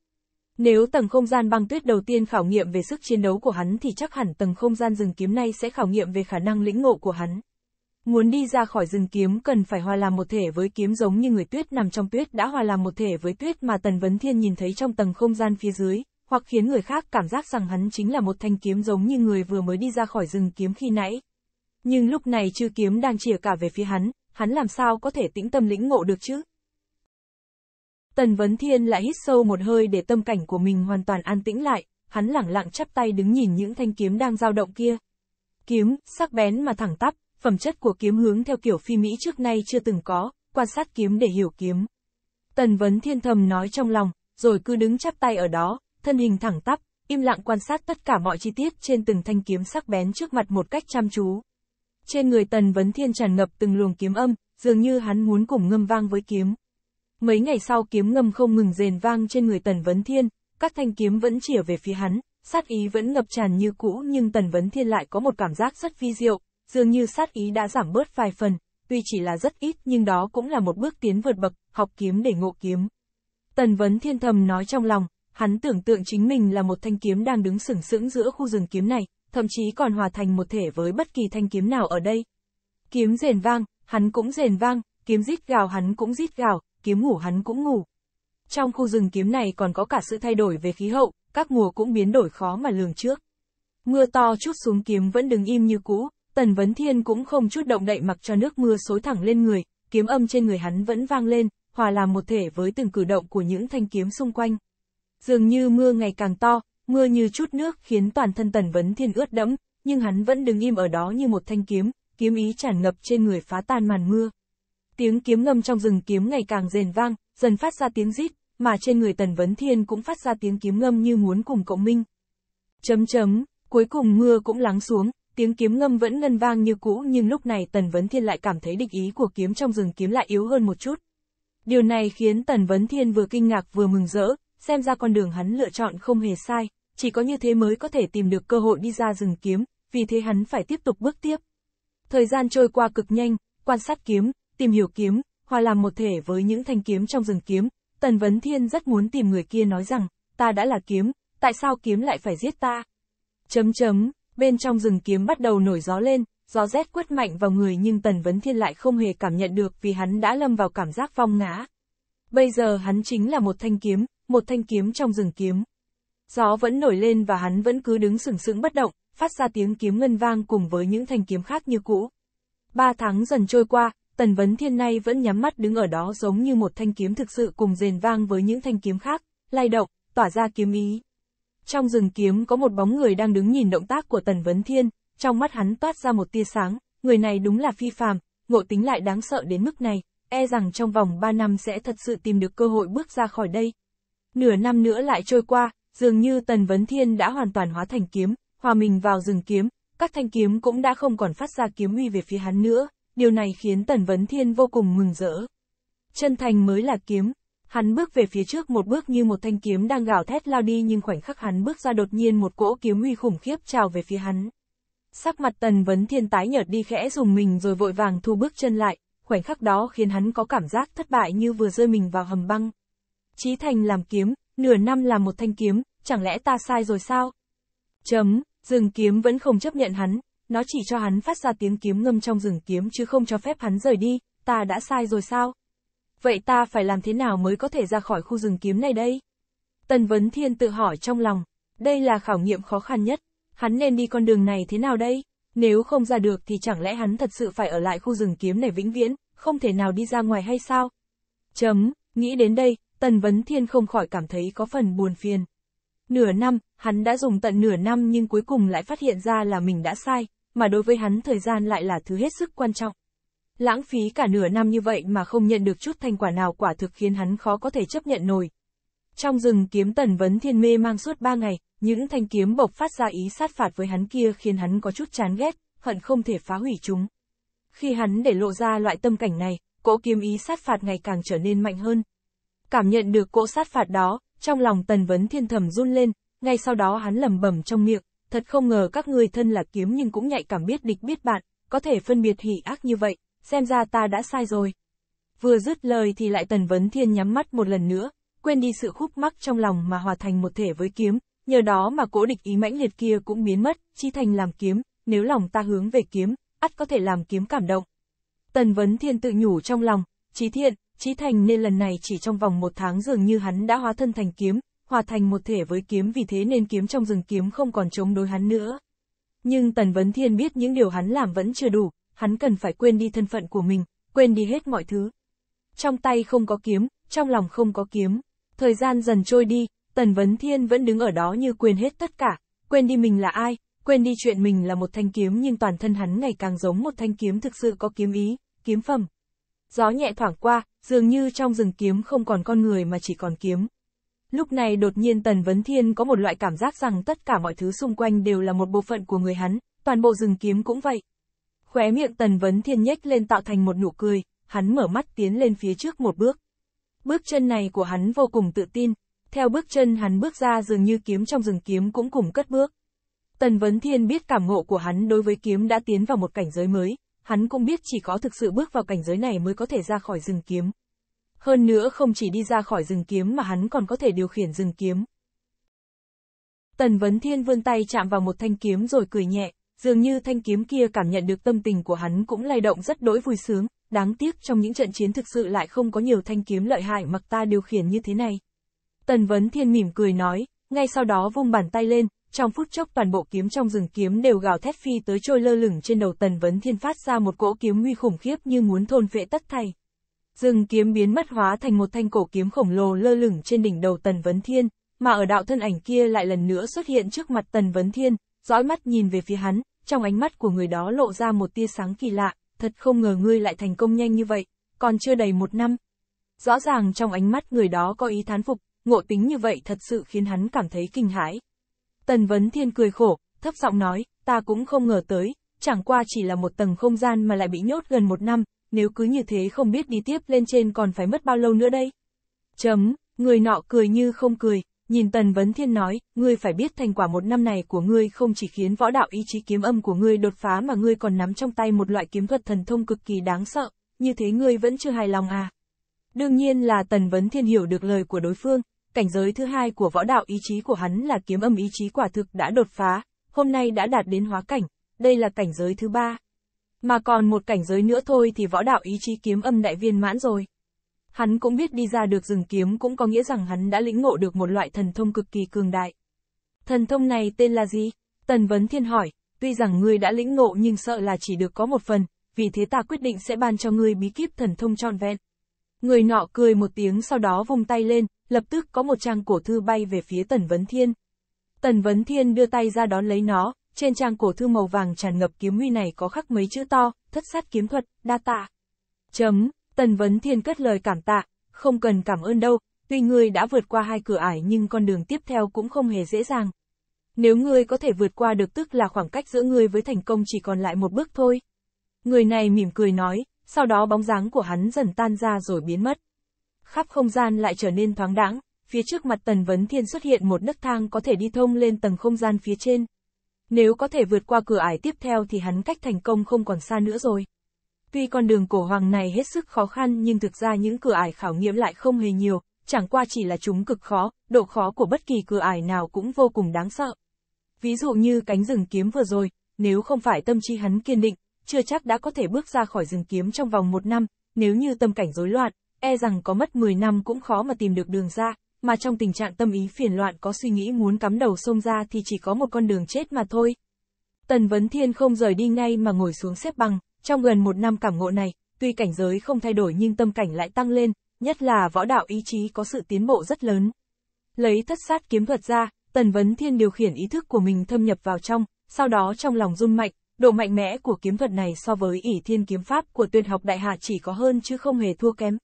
Nếu tầng không gian băng tuyết đầu tiên khảo nghiệm về sức chiến đấu của hắn thì chắc hẳn tầng không gian rừng kiếm này sẽ khảo nghiệm về khả năng lĩnh ngộ của hắn. Muốn đi ra khỏi rừng kiếm cần phải hòa làm một thể với kiếm giống như người tuyết nằm trong tuyết đã hòa làm một thể với tuyết mà Tần Vấn Thiên nhìn thấy trong tầng không gian phía dưới, hoặc khiến người khác cảm giác rằng hắn chính là một thanh kiếm giống như người vừa mới đi ra khỏi rừng kiếm khi nãy, nhưng lúc này chư kiếm đang chìa cả về phía hắn, hắn làm sao có thể tĩnh tâm lĩnh ngộ được chứ? Tần Vấn Thiên lại hít sâu một hơi để tâm cảnh của mình hoàn toàn an tĩnh lại, hắn lẳng lặng chắp tay đứng nhìn những thanh kiếm đang dao động kia. Kiếm, sắc bén mà thẳng tắp, phẩm chất của kiếm hướng theo kiểu phi Mỹ trước nay chưa từng có, quan sát kiếm để hiểu kiếm. Tần Vấn Thiên thầm nói trong lòng, rồi cứ đứng chắp tay ở đó, thân hình thẳng tắp, im lặng quan sát tất cả mọi chi tiết trên từng thanh kiếm sắc bén trước mặt một cách chăm chú. Trên người Tần Vấn Thiên tràn ngập từng luồng kiếm âm, dường như hắn muốn cùng ngâm vang với kiếm. Mấy ngày sau kiếm ngâm không ngừng rền vang trên người Tần Vấn Thiên, các thanh kiếm vẫn chỉa về phía hắn, sát ý vẫn ngập tràn như cũ nhưng Tần Vấn Thiên lại có một cảm giác rất vi diệu, dường như sát ý đã giảm bớt vài phần, tuy chỉ là rất ít nhưng đó cũng là một bước tiến vượt bậc, học kiếm để ngộ kiếm. Tần Vấn Thiên thầm nói trong lòng, hắn tưởng tượng chính mình là một thanh kiếm đang đứng sừng sững giữa khu rừng kiếm này, thậm chí còn hòa thành một thể với bất kỳ thanh kiếm nào ở đây. Kiếm rền vang, hắn cũng rền vang, kiếm rít gào hắn cũng rít gào, kiếm ngủ hắn cũng ngủ. Trong khu rừng kiếm này còn có cả sự thay đổi về khí hậu, các mùa cũng biến đổi khó mà lường trước. Mưa to chút xuống kiếm vẫn đứng im như cũ, Tần Vấn Thiên cũng không chút động đậy mặc cho nước mưa xối thẳng lên người, kiếm âm trên người hắn vẫn vang lên, hòa làm một thể với từng cử động của những thanh kiếm xung quanh. Dường như mưa ngày càng to, Mưa như chút nước khiến toàn thân Tần Vấn Thiên ướt đẫm, nhưng hắn vẫn đứng im ở đó như một thanh kiếm, kiếm ý tràn ngập trên người phá tan màn mưa. Tiếng kiếm ngâm trong rừng kiếm ngày càng rền vang, dần phát ra tiếng rít, mà trên người Tần Vấn Thiên cũng phát ra tiếng kiếm ngâm như muốn cùng cộng minh. Chấm chấm, cuối cùng mưa cũng lắng xuống, tiếng kiếm ngâm vẫn ngân vang như cũ nhưng lúc này Tần Vấn Thiên lại cảm thấy địch ý của kiếm trong rừng kiếm lại yếu hơn một chút. Điều này khiến Tần Vấn Thiên vừa kinh ngạc vừa mừng rỡ, xem ra con đường hắn lựa chọn không hề sai chỉ có như thế mới có thể tìm được cơ hội đi ra rừng kiếm, vì thế hắn phải tiếp tục bước tiếp. Thời gian trôi qua cực nhanh, quan sát kiếm, tìm hiểu kiếm, hòa làm một thể với những thanh kiếm trong rừng kiếm, Tần Vấn Thiên rất muốn tìm người kia nói rằng, ta đã là kiếm, tại sao kiếm lại phải giết ta? Chấm chấm, bên trong rừng kiếm bắt đầu nổi gió lên, gió rét quất mạnh vào người nhưng Tần Vấn Thiên lại không hề cảm nhận được vì hắn đã lâm vào cảm giác phong ngã. Bây giờ hắn chính là một thanh kiếm, một thanh kiếm trong rừng kiếm gió vẫn nổi lên và hắn vẫn cứ đứng sừng sững bất động, phát ra tiếng kiếm ngân vang cùng với những thanh kiếm khác như cũ. Ba tháng dần trôi qua, Tần Vấn Thiên nay vẫn nhắm mắt đứng ở đó giống như một thanh kiếm thực sự cùng rền vang với những thanh kiếm khác, lay động, tỏa ra kiếm ý. Trong rừng kiếm có một bóng người đang đứng nhìn động tác của Tần Vấn Thiên, trong mắt hắn toát ra một tia sáng, người này đúng là phi phàm, ngộ tính lại đáng sợ đến mức này, e rằng trong vòng 3 năm sẽ thật sự tìm được cơ hội bước ra khỏi đây. Nửa năm nữa lại trôi qua, dường như Tần Vấn Thiên đã hoàn toàn hóa thành kiếm, hòa mình vào rừng kiếm, các thanh kiếm cũng đã không còn phát ra kiếm uy về phía hắn nữa, điều này khiến Tần Vấn Thiên vô cùng mừng rỡ. Chân thành mới là kiếm, hắn bước về phía trước một bước như một thanh kiếm đang gào thét lao đi nhưng khoảnh khắc hắn bước ra đột nhiên một cỗ kiếm uy khủng khiếp trào về phía hắn. Sắc mặt Tần Vấn Thiên tái nhợt đi khẽ dùng mình rồi vội vàng thu bước chân lại, khoảnh khắc đó khiến hắn có cảm giác thất bại như vừa rơi mình vào hầm băng. Chí thành làm kiếm, nửa năm là một thanh kiếm, chẳng lẽ ta sai rồi sao? Chấm, rừng kiếm vẫn không chấp nhận hắn, nó chỉ cho hắn phát ra tiếng kiếm ngâm trong rừng kiếm chứ không cho phép hắn rời đi, ta đã sai rồi sao? Vậy ta phải làm thế nào mới có thể ra khỏi khu rừng kiếm này đây? Tần Vấn Thiên tự hỏi trong lòng, đây là khảo nghiệm khó khăn nhất, hắn nên đi con đường này thế nào đây? Nếu không ra được thì chẳng lẽ hắn thật sự phải ở lại khu rừng kiếm này vĩnh viễn, không thể nào đi ra ngoài hay sao? Chấm, nghĩ đến đây, Tần Vấn Thiên không khỏi cảm thấy có phần buồn phiền. Nửa năm, hắn đã dùng tận nửa năm nhưng cuối cùng lại phát hiện ra là mình đã sai, mà đối với hắn thời gian lại là thứ hết sức quan trọng. Lãng phí cả nửa năm như vậy mà không nhận được chút thành quả nào quả thực khiến hắn khó có thể chấp nhận nổi. Trong rừng kiếm tần vấn thiên mê mang suốt ba ngày, những thanh kiếm bộc phát ra ý sát phạt với hắn kia khiến hắn có chút chán ghét, hận không thể phá hủy chúng. Khi hắn để lộ ra loại tâm cảnh này, cỗ kiếm ý sát phạt ngày càng trở nên mạnh hơn, Cảm nhận được cỗ sát phạt đó, trong lòng Tần Vấn Thiên thầm run lên, ngay sau đó hắn lầm bẩm trong miệng, thật không ngờ các người thân là kiếm nhưng cũng nhạy cảm biết địch biết bạn, có thể phân biệt hỉ ác như vậy, xem ra ta đã sai rồi. Vừa dứt lời thì lại Tần Vấn Thiên nhắm mắt một lần nữa, quên đi sự khúc mắc trong lòng mà hòa thành một thể với kiếm, nhờ đó mà cỗ địch ý mãnh liệt kia cũng biến mất, chi thành làm kiếm, nếu lòng ta hướng về kiếm, ắt có thể làm kiếm cảm động. Tần Vấn Thiên tự nhủ trong lòng, trí thiện, Chí Thành nên lần này chỉ trong vòng một tháng dường như hắn đã hóa thân thành kiếm, hòa thành một thể với kiếm vì thế nên kiếm trong rừng kiếm không còn chống đối hắn nữa. Nhưng Tần Vấn Thiên biết những điều hắn làm vẫn chưa đủ, hắn cần phải quên đi thân phận của mình, quên đi hết mọi thứ. Trong tay không có kiếm, trong lòng không có kiếm. Thời gian dần trôi đi, Tần Vấn Thiên vẫn đứng ở đó như quên hết tất cả, quên đi mình là ai, quên đi chuyện mình là một thanh kiếm nhưng toàn thân hắn ngày càng giống một thanh kiếm thực sự có kiếm ý, kiếm phẩm. Gió nhẹ thoảng qua, dường như trong rừng kiếm không còn con người mà chỉ còn kiếm. Lúc này đột nhiên Tần Vấn Thiên có một loại cảm giác rằng tất cả mọi thứ xung quanh đều là một bộ phận của người hắn, toàn bộ rừng kiếm cũng vậy. Khóe miệng Tần Vấn Thiên nhếch lên tạo thành một nụ cười, hắn mở mắt tiến lên phía trước một bước. Bước chân này của hắn vô cùng tự tin, theo bước chân hắn bước ra dường như kiếm trong rừng kiếm cũng cùng cất bước. Tần Vấn Thiên biết cảm ngộ của hắn đối với kiếm đã tiến vào một cảnh giới mới, hắn cũng biết chỉ có thực sự bước vào cảnh giới này mới có thể ra khỏi rừng kiếm. Hơn nữa không chỉ đi ra khỏi rừng kiếm mà hắn còn có thể điều khiển rừng kiếm. Tần Vấn Thiên vươn tay chạm vào một thanh kiếm rồi cười nhẹ, dường như thanh kiếm kia cảm nhận được tâm tình của hắn cũng lay động rất đỗi vui sướng, đáng tiếc trong những trận chiến thực sự lại không có nhiều thanh kiếm lợi hại mặc ta điều khiển như thế này. Tần Vấn Thiên mỉm cười nói, ngay sau đó vung bàn tay lên, trong phút chốc toàn bộ kiếm trong rừng kiếm đều gào thét phi tới trôi lơ lửng trên đầu tần vấn thiên phát ra một cỗ kiếm nguy khủng khiếp như muốn thôn vệ tất thay Rừng kiếm biến mất hóa thành một thanh cổ kiếm khổng lồ lơ lửng trên đỉnh đầu tần vấn thiên, mà ở đạo thân ảnh kia lại lần nữa xuất hiện trước mặt tần vấn thiên, dõi mắt nhìn về phía hắn, trong ánh mắt của người đó lộ ra một tia sáng kỳ lạ, thật không ngờ ngươi lại thành công nhanh như vậy, còn chưa đầy một năm. Rõ ràng trong ánh mắt người đó có ý thán phục, ngộ tính như vậy thật sự khiến hắn cảm thấy kinh hãi, Tần Vấn Thiên cười khổ, thấp giọng nói, ta cũng không ngờ tới, chẳng qua chỉ là một tầng không gian mà lại bị nhốt gần một năm, nếu cứ như thế không biết đi tiếp lên trên còn phải mất bao lâu nữa đây. Chấm, người nọ cười như không cười, nhìn Tần Vấn Thiên nói, ngươi phải biết thành quả một năm này của ngươi không chỉ khiến võ đạo ý chí kiếm âm của ngươi đột phá mà ngươi còn nắm trong tay một loại kiếm thuật thần thông cực kỳ đáng sợ, như thế ngươi vẫn chưa hài lòng à. Đương nhiên là Tần Vấn Thiên hiểu được lời của đối phương, Cảnh giới thứ hai của võ đạo ý chí của hắn là kiếm âm ý chí quả thực đã đột phá, hôm nay đã đạt đến hóa cảnh, đây là cảnh giới thứ ba. Mà còn một cảnh giới nữa thôi thì võ đạo ý chí kiếm âm đại viên mãn rồi. Hắn cũng biết đi ra được rừng kiếm cũng có nghĩa rằng hắn đã lĩnh ngộ được một loại thần thông cực kỳ cường đại. Thần thông này tên là gì? Tần Vấn Thiên hỏi, tuy rằng ngươi đã lĩnh ngộ nhưng sợ là chỉ được có một phần, vì thế ta quyết định sẽ ban cho ngươi bí kíp thần thông trọn vẹn. Người nọ cười một tiếng sau đó vung tay lên, lập tức có một trang cổ thư bay về phía Tần Vấn Thiên. Tần Vấn Thiên đưa tay ra đón lấy nó, trên trang cổ thư màu vàng tràn ngập kiếm huy này có khắc mấy chữ to, thất sát kiếm thuật, đa tạ. Chấm, Tần Vấn Thiên cất lời cảm tạ, không cần cảm ơn đâu, tuy ngươi đã vượt qua hai cửa ải nhưng con đường tiếp theo cũng không hề dễ dàng. Nếu ngươi có thể vượt qua được tức là khoảng cách giữa ngươi với thành công chỉ còn lại một bước thôi. Người này mỉm cười nói, sau đó bóng dáng của hắn dần tan ra rồi biến mất. Khắp không gian lại trở nên thoáng đãng, phía trước mặt Tần Vấn Thiên xuất hiện một nấc thang có thể đi thông lên tầng không gian phía trên. Nếu có thể vượt qua cửa ải tiếp theo thì hắn cách thành công không còn xa nữa rồi. Tuy con đường cổ hoàng này hết sức khó khăn nhưng thực ra những cửa ải khảo nghiệm lại không hề nhiều, chẳng qua chỉ là chúng cực khó, độ khó của bất kỳ cửa ải nào cũng vô cùng đáng sợ. Ví dụ như cánh rừng kiếm vừa rồi, nếu không phải tâm trí hắn kiên định, chưa chắc đã có thể bước ra khỏi rừng kiếm trong vòng một năm, nếu như tâm cảnh rối loạn, e rằng có mất 10 năm cũng khó mà tìm được đường ra, mà trong tình trạng tâm ý phiền loạn có suy nghĩ muốn cắm đầu sông ra thì chỉ có một con đường chết mà thôi. Tần Vấn Thiên không rời đi ngay mà ngồi xuống xếp bằng, trong gần một năm cảm ngộ này, tuy cảnh giới không thay đổi nhưng tâm cảnh lại tăng lên, nhất là võ đạo ý chí có sự tiến bộ rất lớn. Lấy thất sát kiếm thuật ra, Tần Vấn Thiên điều khiển ý thức của mình thâm nhập vào trong, sau đó trong lòng run mạnh, Độ mạnh mẽ của kiếm thuật này so với ỷ thiên kiếm pháp của tuyệt học đại hạ chỉ có hơn chứ không hề thua kém.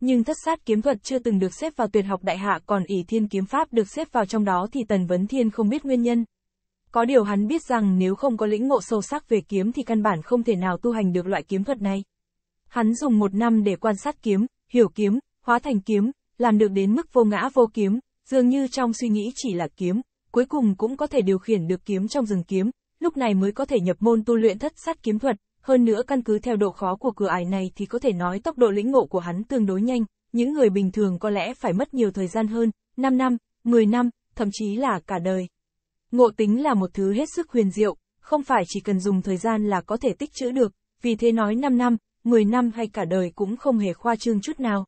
Nhưng thất sát kiếm thuật chưa từng được xếp vào tuyệt học đại hạ còn ỷ thiên kiếm pháp được xếp vào trong đó thì Tần Vấn Thiên không biết nguyên nhân. Có điều hắn biết rằng nếu không có lĩnh ngộ sâu sắc về kiếm thì căn bản không thể nào tu hành được loại kiếm thuật này. Hắn dùng một năm để quan sát kiếm, hiểu kiếm, hóa thành kiếm, làm được đến mức vô ngã vô kiếm, dường như trong suy nghĩ chỉ là kiếm, cuối cùng cũng có thể điều khiển được kiếm trong rừng kiếm, lúc này mới có thể nhập môn tu luyện thất sát kiếm thuật, hơn nữa căn cứ theo độ khó của cửa ải này thì có thể nói tốc độ lĩnh ngộ của hắn tương đối nhanh, những người bình thường có lẽ phải mất nhiều thời gian hơn, 5 năm, 10 năm, thậm chí là cả đời. Ngộ tính là một thứ hết sức huyền diệu, không phải chỉ cần dùng thời gian là có thể tích chữ được, vì thế nói 5 năm, 10 năm hay cả đời cũng không hề khoa trương chút nào.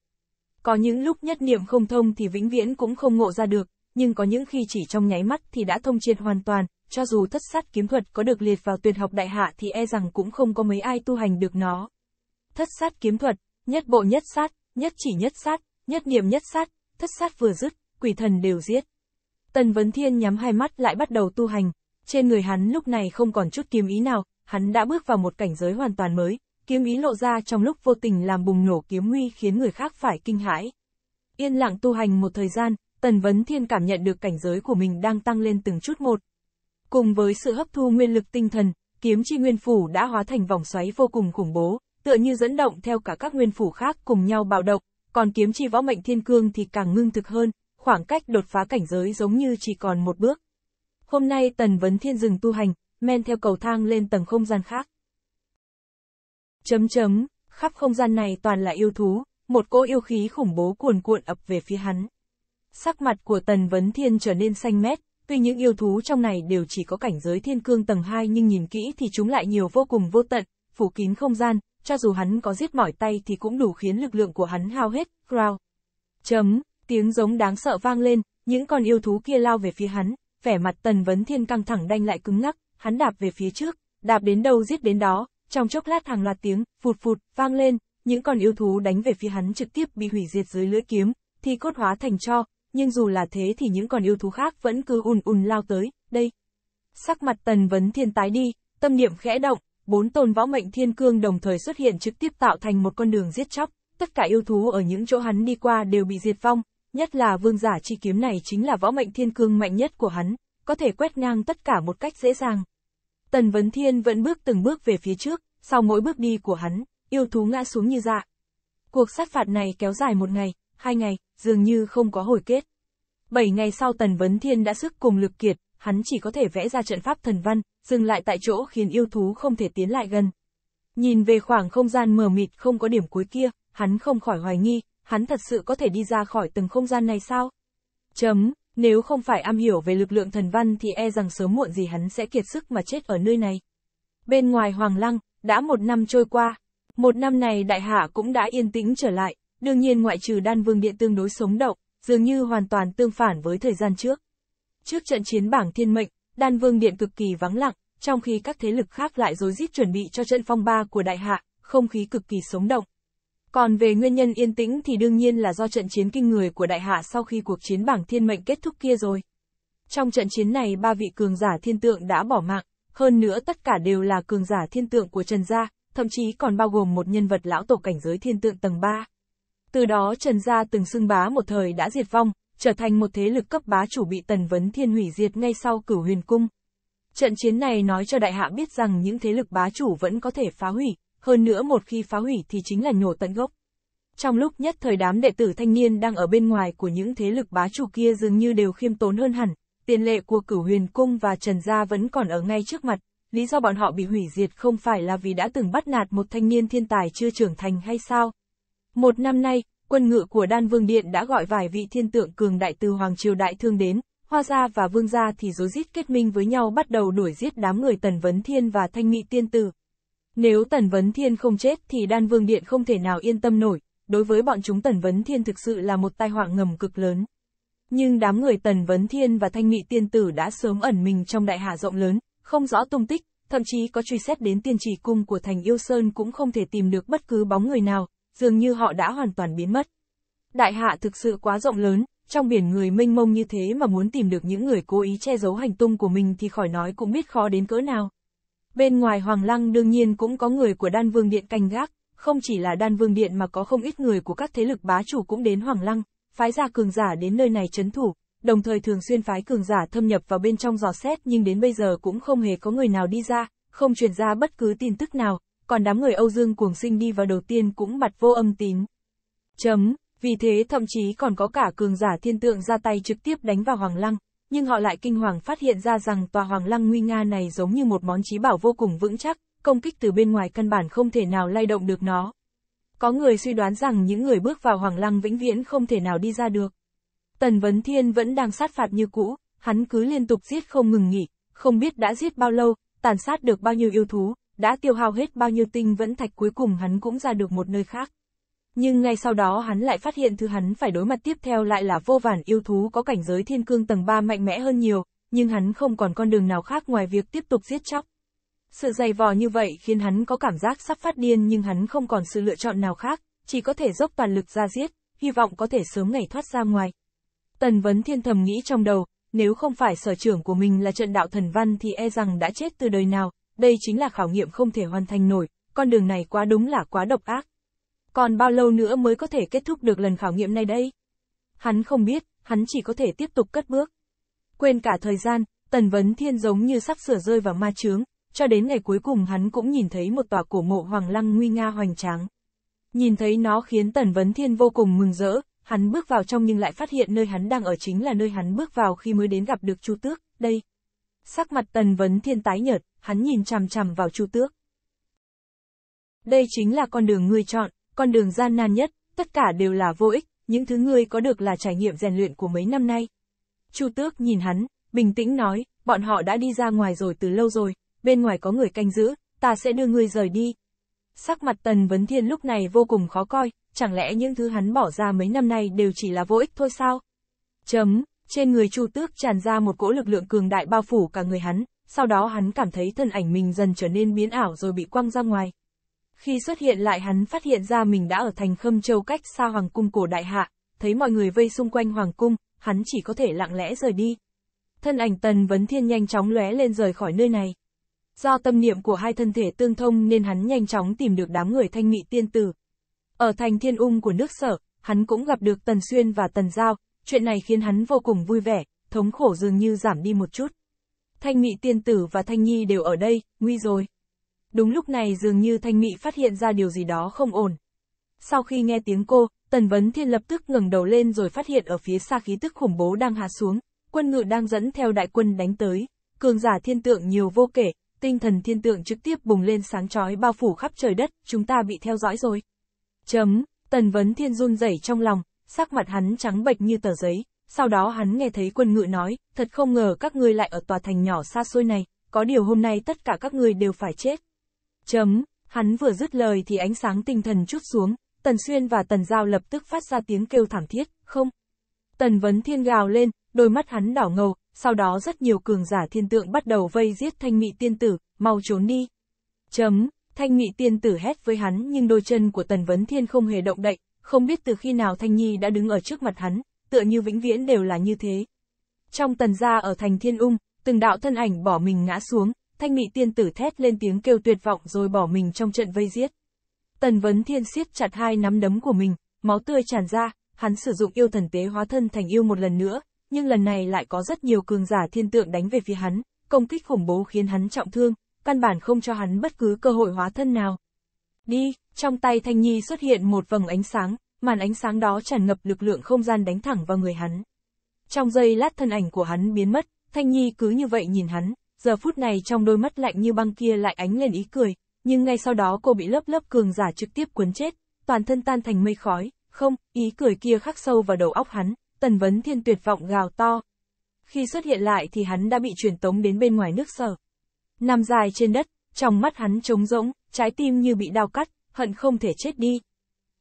Có những lúc nhất niệm không thông thì vĩnh viễn cũng không ngộ ra được, nhưng có những khi chỉ trong nháy mắt thì đã thông triệt hoàn toàn, cho dù thất sát kiếm thuật có được liệt vào tuyệt học đại hạ thì e rằng cũng không có mấy ai tu hành được nó. Thất sát kiếm thuật, nhất bộ nhất sát, nhất chỉ nhất sát, nhất niệm nhất sát, thất sát vừa dứt, quỷ thần đều giết. Tần Vấn Thiên nhắm hai mắt lại bắt đầu tu hành, trên người hắn lúc này không còn chút kiếm ý nào, hắn đã bước vào một cảnh giới hoàn toàn mới, kiếm ý lộ ra trong lúc vô tình làm bùng nổ kiếm nguy khiến người khác phải kinh hãi. Yên lặng tu hành một thời gian, Tần Vấn Thiên cảm nhận được cảnh giới của mình đang tăng lên từng chút một, Cùng với sự hấp thu nguyên lực tinh thần, kiếm chi nguyên phủ đã hóa thành vòng xoáy vô cùng khủng bố, tựa như dẫn động theo cả các nguyên phủ khác cùng nhau bạo động, còn kiếm chi võ mệnh thiên cương thì càng ngưng thực hơn, khoảng cách đột phá cảnh giới giống như chỉ còn một bước. Hôm nay Tần Vấn Thiên dừng tu hành, men theo cầu thang lên tầng không gian khác. Chấm chấm, khắp không gian này toàn là yêu thú, một cỗ yêu khí khủng bố cuồn cuộn ập về phía hắn. Sắc mặt của Tần Vấn Thiên trở nên xanh mét, Tuy những yêu thú trong này đều chỉ có cảnh giới thiên cương tầng 2 nhưng nhìn kỹ thì chúng lại nhiều vô cùng vô tận, phủ kín không gian, cho dù hắn có giết mỏi tay thì cũng đủ khiến lực lượng của hắn hao hết, growl. Chấm, tiếng giống đáng sợ vang lên, những con yêu thú kia lao về phía hắn, vẻ mặt tần vấn thiên căng thẳng đanh lại cứng ngắc, hắn đạp về phía trước, đạp đến đâu giết đến đó, trong chốc lát hàng loạt tiếng, phụt phụt, vang lên, những con yêu thú đánh về phía hắn trực tiếp bị hủy diệt dưới lưỡi kiếm, thì cốt hóa thành cho, nhưng dù là thế thì những con yêu thú khác vẫn cứ ùn ùn lao tới, đây. Sắc mặt tần vấn thiên tái đi, tâm niệm khẽ động, bốn tôn võ mệnh thiên cương đồng thời xuất hiện trực tiếp tạo thành một con đường giết chóc, tất cả yêu thú ở những chỗ hắn đi qua đều bị diệt vong, nhất là vương giả chi kiếm này chính là võ mệnh thiên cương mạnh nhất của hắn, có thể quét ngang tất cả một cách dễ dàng. Tần Vấn Thiên vẫn bước từng bước về phía trước, sau mỗi bước đi của hắn, yêu thú ngã xuống như dạ. Cuộc sát phạt này kéo dài một ngày, hai ngày, dường như không có hồi kết. Bảy ngày sau Tần Vấn Thiên đã sức cùng lực kiệt, hắn chỉ có thể vẽ ra trận pháp thần văn, dừng lại tại chỗ khiến yêu thú không thể tiến lại gần. Nhìn về khoảng không gian mờ mịt không có điểm cuối kia, hắn không khỏi hoài nghi, hắn thật sự có thể đi ra khỏi từng không gian này sao? Chấm, nếu không phải am hiểu về lực lượng thần văn thì e rằng sớm muộn gì hắn sẽ kiệt sức mà chết ở nơi này. Bên ngoài Hoàng Lăng, đã một năm trôi qua, một năm này đại hạ cũng đã yên tĩnh trở lại, Đương nhiên ngoại trừ đan vương điện tương đối sống động, dường như hoàn toàn tương phản với thời gian trước. Trước trận chiến bảng thiên mệnh, đan vương điện cực kỳ vắng lặng, trong khi các thế lực khác lại rối rít chuẩn bị cho trận phong ba của đại hạ, không khí cực kỳ sống động. Còn về nguyên nhân yên tĩnh thì đương nhiên là do trận chiến kinh người của đại hạ sau khi cuộc chiến bảng thiên mệnh kết thúc kia rồi. Trong trận chiến này ba vị cường giả thiên tượng đã bỏ mạng, hơn nữa tất cả đều là cường giả thiên tượng của Trần Gia, thậm chí còn bao gồm một nhân vật lão tổ cảnh giới thiên tượng tầng 3. Từ đó Trần Gia từng xưng bá một thời đã diệt vong, trở thành một thế lực cấp bá chủ bị Tần Vấn Thiên hủy diệt ngay sau cửu huyền cung. Trận chiến này nói cho đại hạ biết rằng những thế lực bá chủ vẫn có thể phá hủy, hơn nữa một khi phá hủy thì chính là nhổ tận gốc. Trong lúc nhất thời đám đệ tử thanh niên đang ở bên ngoài của những thế lực bá chủ kia dường như đều khiêm tốn hơn hẳn, tiền lệ của cửu huyền cung và Trần Gia vẫn còn ở ngay trước mặt, lý do bọn họ bị hủy diệt không phải là vì đã từng bắt nạt một thanh niên thiên tài chưa trưởng thành hay sao, một năm nay, quân ngựa của Đan Vương Điện đã gọi vài vị thiên tượng cường đại từ Hoàng Triều Đại Thương đến, Hoa Gia và Vương Gia thì dối rít kết minh với nhau bắt đầu đuổi giết đám người Tần Vấn Thiên và Thanh Nghị Tiên Tử. Nếu Tần Vấn Thiên không chết thì Đan Vương Điện không thể nào yên tâm nổi, đối với bọn chúng Tần Vấn Thiên thực sự là một tai họa ngầm cực lớn. Nhưng đám người Tần Vấn Thiên và Thanh Nghị Tiên Tử đã sớm ẩn mình trong đại hạ rộng lớn, không rõ tung tích, thậm chí có truy xét đến tiên trì cung của thành Yêu Sơn cũng không thể tìm được bất cứ bóng người nào, dường như họ đã hoàn toàn biến mất. Đại hạ thực sự quá rộng lớn, trong biển người mênh mông như thế mà muốn tìm được những người cố ý che giấu hành tung của mình thì khỏi nói cũng biết khó đến cỡ nào. Bên ngoài Hoàng Lăng đương nhiên cũng có người của Đan Vương Điện canh gác, không chỉ là Đan Vương Điện mà có không ít người của các thế lực bá chủ cũng đến Hoàng Lăng, phái ra cường giả đến nơi này chấn thủ, đồng thời thường xuyên phái cường giả thâm nhập vào bên trong dò xét nhưng đến bây giờ cũng không hề có người nào đi ra, không truyền ra bất cứ tin tức nào, còn đám người Âu Dương cuồng sinh đi vào đầu tiên cũng mặt vô âm tín. Chấm, vì thế thậm chí còn có cả cường giả thiên tượng ra tay trực tiếp đánh vào Hoàng Lăng, nhưng họ lại kinh hoàng phát hiện ra rằng tòa Hoàng Lăng nguy nga này giống như một món trí bảo vô cùng vững chắc, công kích từ bên ngoài căn bản không thể nào lay động được nó. Có người suy đoán rằng những người bước vào Hoàng Lăng vĩnh viễn không thể nào đi ra được. Tần Vấn Thiên vẫn đang sát phạt như cũ, hắn cứ liên tục giết không ngừng nghỉ, không biết đã giết bao lâu, tàn sát được bao nhiêu yêu thú, đã tiêu hao hết bao nhiêu tinh vẫn thạch cuối cùng hắn cũng ra được một nơi khác. Nhưng ngay sau đó hắn lại phát hiện thứ hắn phải đối mặt tiếp theo lại là vô vàn yêu thú có cảnh giới thiên cương tầng 3 mạnh mẽ hơn nhiều, nhưng hắn không còn con đường nào khác ngoài việc tiếp tục giết chóc. Sự dày vò như vậy khiến hắn có cảm giác sắp phát điên nhưng hắn không còn sự lựa chọn nào khác, chỉ có thể dốc toàn lực ra giết, hy vọng có thể sớm ngày thoát ra ngoài. Tần Vấn Thiên thầm nghĩ trong đầu, nếu không phải sở trưởng của mình là trận đạo thần văn thì e rằng đã chết từ đời nào, đây chính là khảo nghiệm không thể hoàn thành nổi, con đường này quá đúng là quá độc ác. Còn bao lâu nữa mới có thể kết thúc được lần khảo nghiệm này đây? Hắn không biết, hắn chỉ có thể tiếp tục cất bước. Quên cả thời gian, Tần Vấn Thiên giống như sắp sửa rơi vào ma chướng, cho đến ngày cuối cùng hắn cũng nhìn thấy một tòa cổ mộ hoàng lăng nguy nga hoành tráng. Nhìn thấy nó khiến Tần Vấn Thiên vô cùng mừng rỡ, hắn bước vào trong nhưng lại phát hiện nơi hắn đang ở chính là nơi hắn bước vào khi mới đến gặp được Chu Tước, đây. Sắc mặt Tần Vấn Thiên tái nhợt, hắn nhìn chằm chằm vào Chu Tước. Đây chính là con đường ngươi chọn, con đường gian nan nhất, tất cả đều là vô ích, những thứ ngươi có được là trải nghiệm rèn luyện của mấy năm nay. Chu Tước nhìn hắn, bình tĩnh nói, bọn họ đã đi ra ngoài rồi từ lâu rồi, bên ngoài có người canh giữ, ta sẽ đưa ngươi rời đi. Sắc mặt Tần Vấn Thiên lúc này vô cùng khó coi, chẳng lẽ những thứ hắn bỏ ra mấy năm nay đều chỉ là vô ích thôi sao? Chấm, trên người Chu Tước tràn ra một cỗ lực lượng cường đại bao phủ cả người hắn, sau đó hắn cảm thấy thân ảnh mình dần trở nên biến ảo rồi bị quăng ra ngoài. Khi xuất hiện lại hắn phát hiện ra mình đã ở thành Khâm Châu cách xa Hoàng Cung cổ đại hạ, thấy mọi người vây xung quanh Hoàng Cung, hắn chỉ có thể lặng lẽ rời đi. Thân ảnh Tần Vấn Thiên nhanh chóng lóe lên rời khỏi nơi này. Do tâm niệm của hai thân thể tương thông nên hắn nhanh chóng tìm được đám người thanh nghị tiên tử. Ở thành thiên ung của nước sở, hắn cũng gặp được Tần Xuyên và Tần Giao, chuyện này khiến hắn vô cùng vui vẻ, thống khổ dường như giảm đi một chút. Thanh Mị tiên tử và Thanh Nhi đều ở đây, nguy rồi. Đúng lúc này dường như Thanh Mị phát hiện ra điều gì đó không ổn. Sau khi nghe tiếng cô, Tần Vấn Thiên lập tức ngẩng đầu lên rồi phát hiện ở phía xa khí tức khủng bố đang hạ xuống, quân ngự đang dẫn theo đại quân đánh tới, cường giả thiên tượng nhiều vô kể, tinh thần thiên tượng trực tiếp bùng lên sáng chói bao phủ khắp trời đất, chúng ta bị theo dõi rồi. Chấm, Tần Vấn Thiên run rẩy trong lòng, sắc mặt hắn trắng bệch như tờ giấy, sau đó hắn nghe thấy quân ngự nói, thật không ngờ các ngươi lại ở tòa thành nhỏ xa xôi này, có điều hôm nay tất cả các ngươi đều phải chết. Chấm, hắn vừa dứt lời thì ánh sáng tinh thần chút xuống, Tần Xuyên và Tần Giao lập tức phát ra tiếng kêu thảm thiết, không. Tần Vấn Thiên gào lên, đôi mắt hắn đảo ngầu, sau đó rất nhiều cường giả thiên tượng bắt đầu vây giết thanh mị tiên tử, mau trốn đi. Chấm, thanh mị tiên tử hét với hắn nhưng đôi chân của Tần Vấn Thiên không hề động đậy, không biết từ khi nào Thanh Nhi đã đứng ở trước mặt hắn, tựa như vĩnh viễn đều là như thế. Trong tần gia ở thành thiên ung, từng đạo thân ảnh bỏ mình ngã xuống, thanh mị tiên tử thét lên tiếng kêu tuyệt vọng rồi bỏ mình trong trận vây giết. Tần vấn thiên siết chặt hai nắm đấm của mình, máu tươi tràn ra, hắn sử dụng yêu thần tế hóa thân thành yêu một lần nữa, nhưng lần này lại có rất nhiều cường giả thiên tượng đánh về phía hắn, công kích khủng bố khiến hắn trọng thương, căn bản không cho hắn bất cứ cơ hội hóa thân nào. Đi, trong tay Thanh Nhi xuất hiện một vầng ánh sáng, màn ánh sáng đó tràn ngập lực lượng không gian đánh thẳng vào người hắn. Trong giây lát thân ảnh của hắn biến mất, Thanh Nhi cứ như vậy nhìn hắn, giờ phút này trong đôi mắt lạnh như băng kia lại ánh lên ý cười, nhưng ngay sau đó cô bị lớp lớp cường giả trực tiếp cuốn chết, toàn thân tan thành mây khói, không, ý cười kia khắc sâu vào đầu óc hắn, tần vấn thiên tuyệt vọng gào to. Khi xuất hiện lại thì hắn đã bị truyền tống đến bên ngoài nước sở. Nằm dài trên đất, trong mắt hắn trống rỗng, trái tim như bị đau cắt, hận không thể chết đi.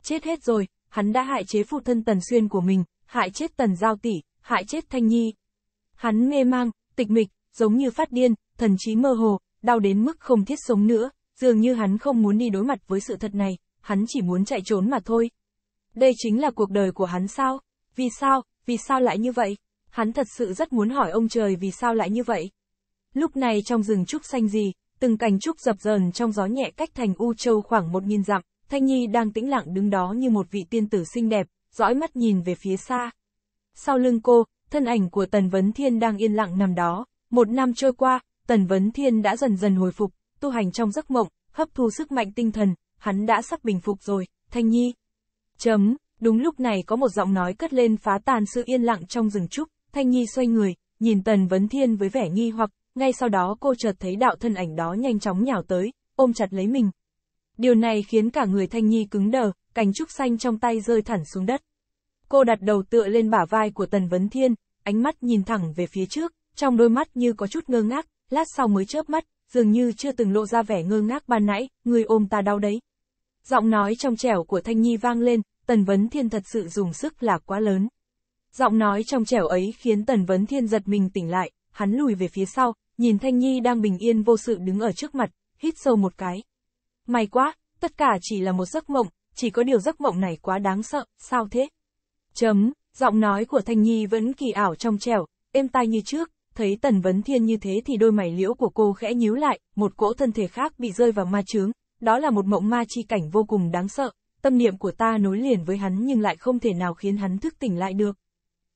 Chết hết rồi, hắn đã hại chế phụ thân Tần Xuyên của mình, hại chết Tần Giao Tỷ, hại chết Thanh Nhi. Hắn mê mang, tịch mịch, giống như phát điên, thần trí mơ hồ, đau đến mức không thiết sống nữa, dường như hắn không muốn đi đối mặt với sự thật này, hắn chỉ muốn chạy trốn mà thôi. Đây chính là cuộc đời của hắn sao? Vì sao? Vì sao lại như vậy? Hắn thật sự rất muốn hỏi ông trời vì sao lại như vậy. Lúc này trong rừng trúc xanh gì, từng cành trúc dập dờn trong gió nhẹ cách thành U Châu khoảng một nghìn dặm, Thanh Nhi đang tĩnh lặng đứng đó như một vị tiên tử xinh đẹp, dõi mắt nhìn về phía xa. Sau lưng cô, thân ảnh của Tần Vấn Thiên đang yên lặng nằm đó. Một năm trôi qua, Tần Vấn Thiên đã dần dần hồi phục, tu hành trong giấc mộng, hấp thu sức mạnh tinh thần, hắn đã sắp bình phục rồi, Thanh Nhi. Chấm, đúng lúc này có một giọng nói cất lên phá tàn sự yên lặng trong rừng trúc, Thanh Nhi xoay người, nhìn Tần Vấn Thiên với vẻ nghi hoặc, ngay sau đó cô chợt thấy đạo thân ảnh đó nhanh chóng nhào tới, ôm chặt lấy mình, Điều này khiến cả người Thanh Nhi cứng đờ, cành trúc xanh trong tay rơi thẳng xuống đất. Cô đặt đầu tựa lên bả vai của Tần Vấn Thiên, ánh mắt nhìn thẳng về phía trước, trong đôi mắt như có chút ngơ ngác, lát sau mới chớp mắt, dường như chưa từng lộ ra vẻ ngơ ngác ban nãy, người ôm ta đau đấy. Giọng nói trong trẻo của Thanh Nhi vang lên, Tần Vấn Thiên thật sự dùng sức là quá lớn. Giọng nói trong trẻo ấy khiến Tần Vấn Thiên giật mình tỉnh lại, hắn lùi về phía sau, nhìn Thanh Nhi đang bình yên vô sự đứng ở trước mặt, hít sâu một cái. May quá, tất cả chỉ là một giấc mộng, chỉ có điều giấc mộng này quá đáng sợ, sao thế? Chấm, giọng nói của Thanh Nhi vẫn kỳ ảo trong trẻo, êm tai như trước, thấy Tần Vấn Thiên như thế thì đôi mày liễu của cô khẽ nhíu lại, một cỗ thân thể khác bị rơi vào ma chướng, đó là một mộng ma chi cảnh vô cùng đáng sợ, tâm niệm của ta nối liền với hắn nhưng lại không thể nào khiến hắn thức tỉnh lại được.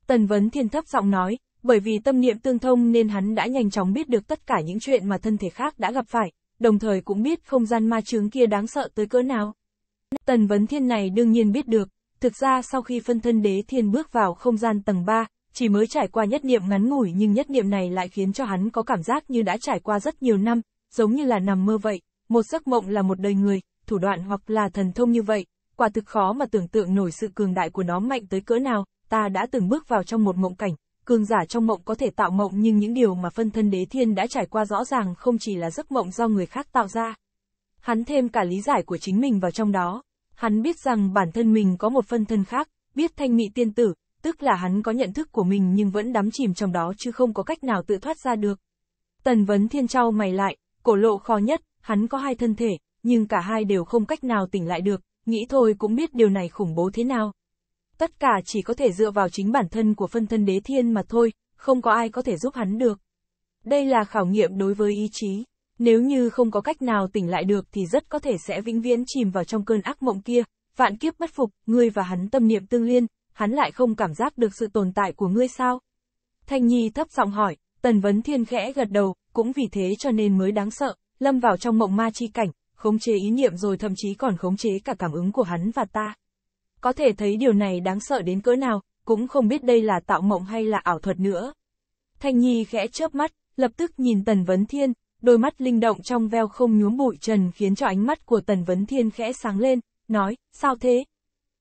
Tần Vấn Thiên thấp giọng nói, bởi vì tâm niệm tương thông nên hắn đã nhanh chóng biết được tất cả những chuyện mà thân thể khác đã gặp phải, đồng thời cũng biết không gian ma chướng kia đáng sợ tới cỡ nào. Tần Vấn Thiên này đương nhiên biết được, thực ra sau khi phân thân đế thiên bước vào không gian tầng 3, chỉ mới trải qua nhất niệm ngắn ngủi nhưng nhất niệm này lại khiến cho hắn có cảm giác như đã trải qua rất nhiều năm, giống như là nằm mơ vậy, một giấc mộng là một đời người, thủ đoạn hoặc là thần thông như vậy, quả thực khó mà tưởng tượng nổi sự cường đại của nó mạnh tới cỡ nào, ta đã từng bước vào trong một mộng cảnh, cường giả trong mộng có thể tạo mộng nhưng những điều mà phân thân đế thiên đã trải qua rõ ràng không chỉ là giấc mộng do người khác tạo ra. Hắn thêm cả lý giải của chính mình vào trong đó. Hắn biết rằng bản thân mình có một phân thân khác, biết thanh mị tiên tử, tức là hắn có nhận thức của mình nhưng vẫn đắm chìm trong đó chứ không có cách nào tự thoát ra được. Tần vấn thiên trao mày lại, cổ lộ khó nhất, hắn có hai thân thể, nhưng cả hai đều không cách nào tỉnh lại được, nghĩ thôi cũng biết điều này khủng bố thế nào tất cả chỉ có thể dựa vào chính bản thân của phân thân đế thiên mà thôi, không có ai có thể giúp hắn được. Đây là khảo nghiệm đối với ý chí, nếu như không có cách nào tỉnh lại được thì rất có thể sẽ vĩnh viễn chìm vào trong cơn ác mộng kia, vạn kiếp bất phục, ngươi và hắn tâm niệm tương liên, hắn lại không cảm giác được sự tồn tại của ngươi sao? Thanh Nhi thấp giọng hỏi, Tần Vấn Thiên khẽ gật đầu, cũng vì thế cho nên mới đáng sợ, lâm vào trong mộng ma chi cảnh, khống chế ý niệm rồi thậm chí còn khống chế cả cảm ứng của hắn và ta. Có thể thấy điều này đáng sợ đến cỡ nào, cũng không biết đây là tạo mộng hay là ảo thuật nữa. Thanh Nhi khẽ chớp mắt, lập tức nhìn Tần Vấn Thiên, đôi mắt linh động trong veo không nhuốm bụi trần khiến cho ánh mắt của Tần Vấn Thiên khẽ sáng lên, nói, sao thế?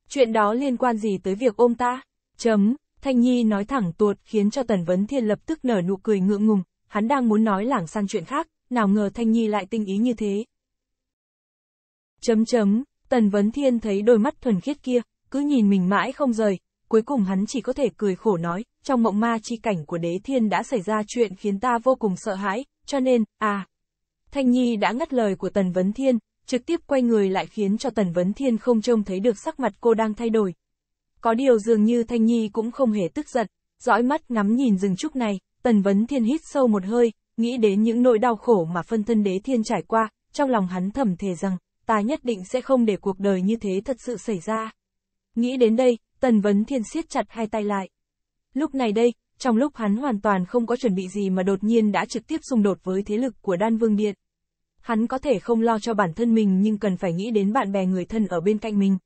Chuyện đó liên quan gì tới việc ôm ta? Chấm, Thanh Nhi nói thẳng tuột khiến cho Tần Vấn Thiên lập tức nở nụ cười ngượng ngùng, hắn đang muốn nói lảng sang chuyện khác, nào ngờ Thanh Nhi lại tinh ý như thế. Chấm chấm, Tần Vấn Thiên thấy đôi mắt thuần khiết kia, cứ nhìn mình mãi không rời, cuối cùng hắn chỉ có thể cười khổ nói, trong mộng ma chi cảnh của đế thiên đã xảy ra chuyện khiến ta vô cùng sợ hãi, cho nên, à. Thanh Nhi đã ngắt lời của Tần Vấn Thiên, trực tiếp quay người lại khiến cho Tần Vấn Thiên không trông thấy được sắc mặt cô đang thay đổi. Có điều dường như Thanh Nhi cũng không hề tức giận, dõi mắt ngắm nhìn rừng trúc này, Tần Vấn Thiên hít sâu một hơi, nghĩ đến những nỗi đau khổ mà phân thân đế thiên trải qua, trong lòng hắn thầm thề rằng, ta nhất định sẽ không để cuộc đời như thế thật sự xảy ra. Nghĩ đến đây, Tần Vấn Thiên siết chặt hai tay lại. Lúc này đây, trong lúc hắn hoàn toàn không có chuẩn bị gì mà đột nhiên đã trực tiếp xung đột với thế lực của Đan Vương Điện. Hắn có thể không lo cho bản thân mình nhưng cần phải nghĩ đến bạn bè người thân ở bên cạnh mình.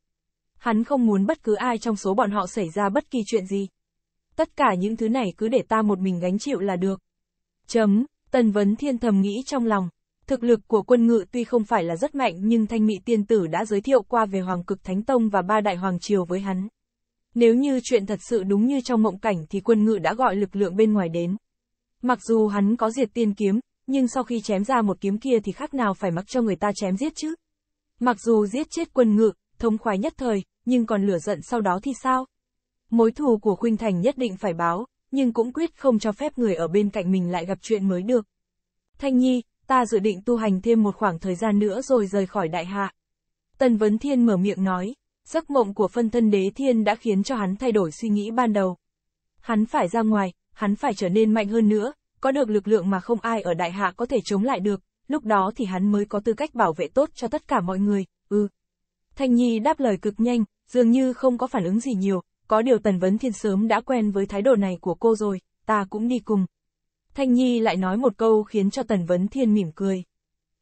Hắn không muốn bất cứ ai trong số bọn họ xảy ra bất kỳ chuyện gì. Tất cả những thứ này cứ để ta một mình gánh chịu là được. Chấm, Tần Vấn Thiên thầm nghĩ trong lòng. Thực lực của quân ngự tuy không phải là rất mạnh nhưng Thanh Mị Tiên Tử đã giới thiệu qua về Hoàng Cực Thánh Tông và ba đại hoàng triều với hắn. Nếu như chuyện thật sự đúng như trong mộng cảnh thì quân ngự đã gọi lực lượng bên ngoài đến. Mặc dù hắn có diệt tiên kiếm, nhưng sau khi chém ra một kiếm kia thì khác nào phải mắc cho người ta chém giết chứ. Mặc dù giết chết quân ngự, thống khoái nhất thời, nhưng còn lửa giận sau đó thì sao? Mối thù của Khuynh Thành nhất định phải báo, nhưng cũng quyết không cho phép người ở bên cạnh mình lại gặp chuyện mới được. Thanh Nhi, ta dự định tu hành thêm một khoảng thời gian nữa rồi rời khỏi đại hạ. Tần Vấn Thiên mở miệng nói, giấc mộng của phân thân đế thiên đã khiến cho hắn thay đổi suy nghĩ ban đầu. Hắn phải ra ngoài, hắn phải trở nên mạnh hơn nữa, có được lực lượng mà không ai ở đại hạ có thể chống lại được, lúc đó thì hắn mới có tư cách bảo vệ tốt cho tất cả mọi người, ừ. Thanh Nhi đáp lời cực nhanh, dường như không có phản ứng gì nhiều, có điều Tần Vấn Thiên sớm đã quen với thái độ này của cô rồi, ta cũng đi cùng. Thanh Nhi lại nói một câu khiến cho Tần Vấn Thiên mỉm cười.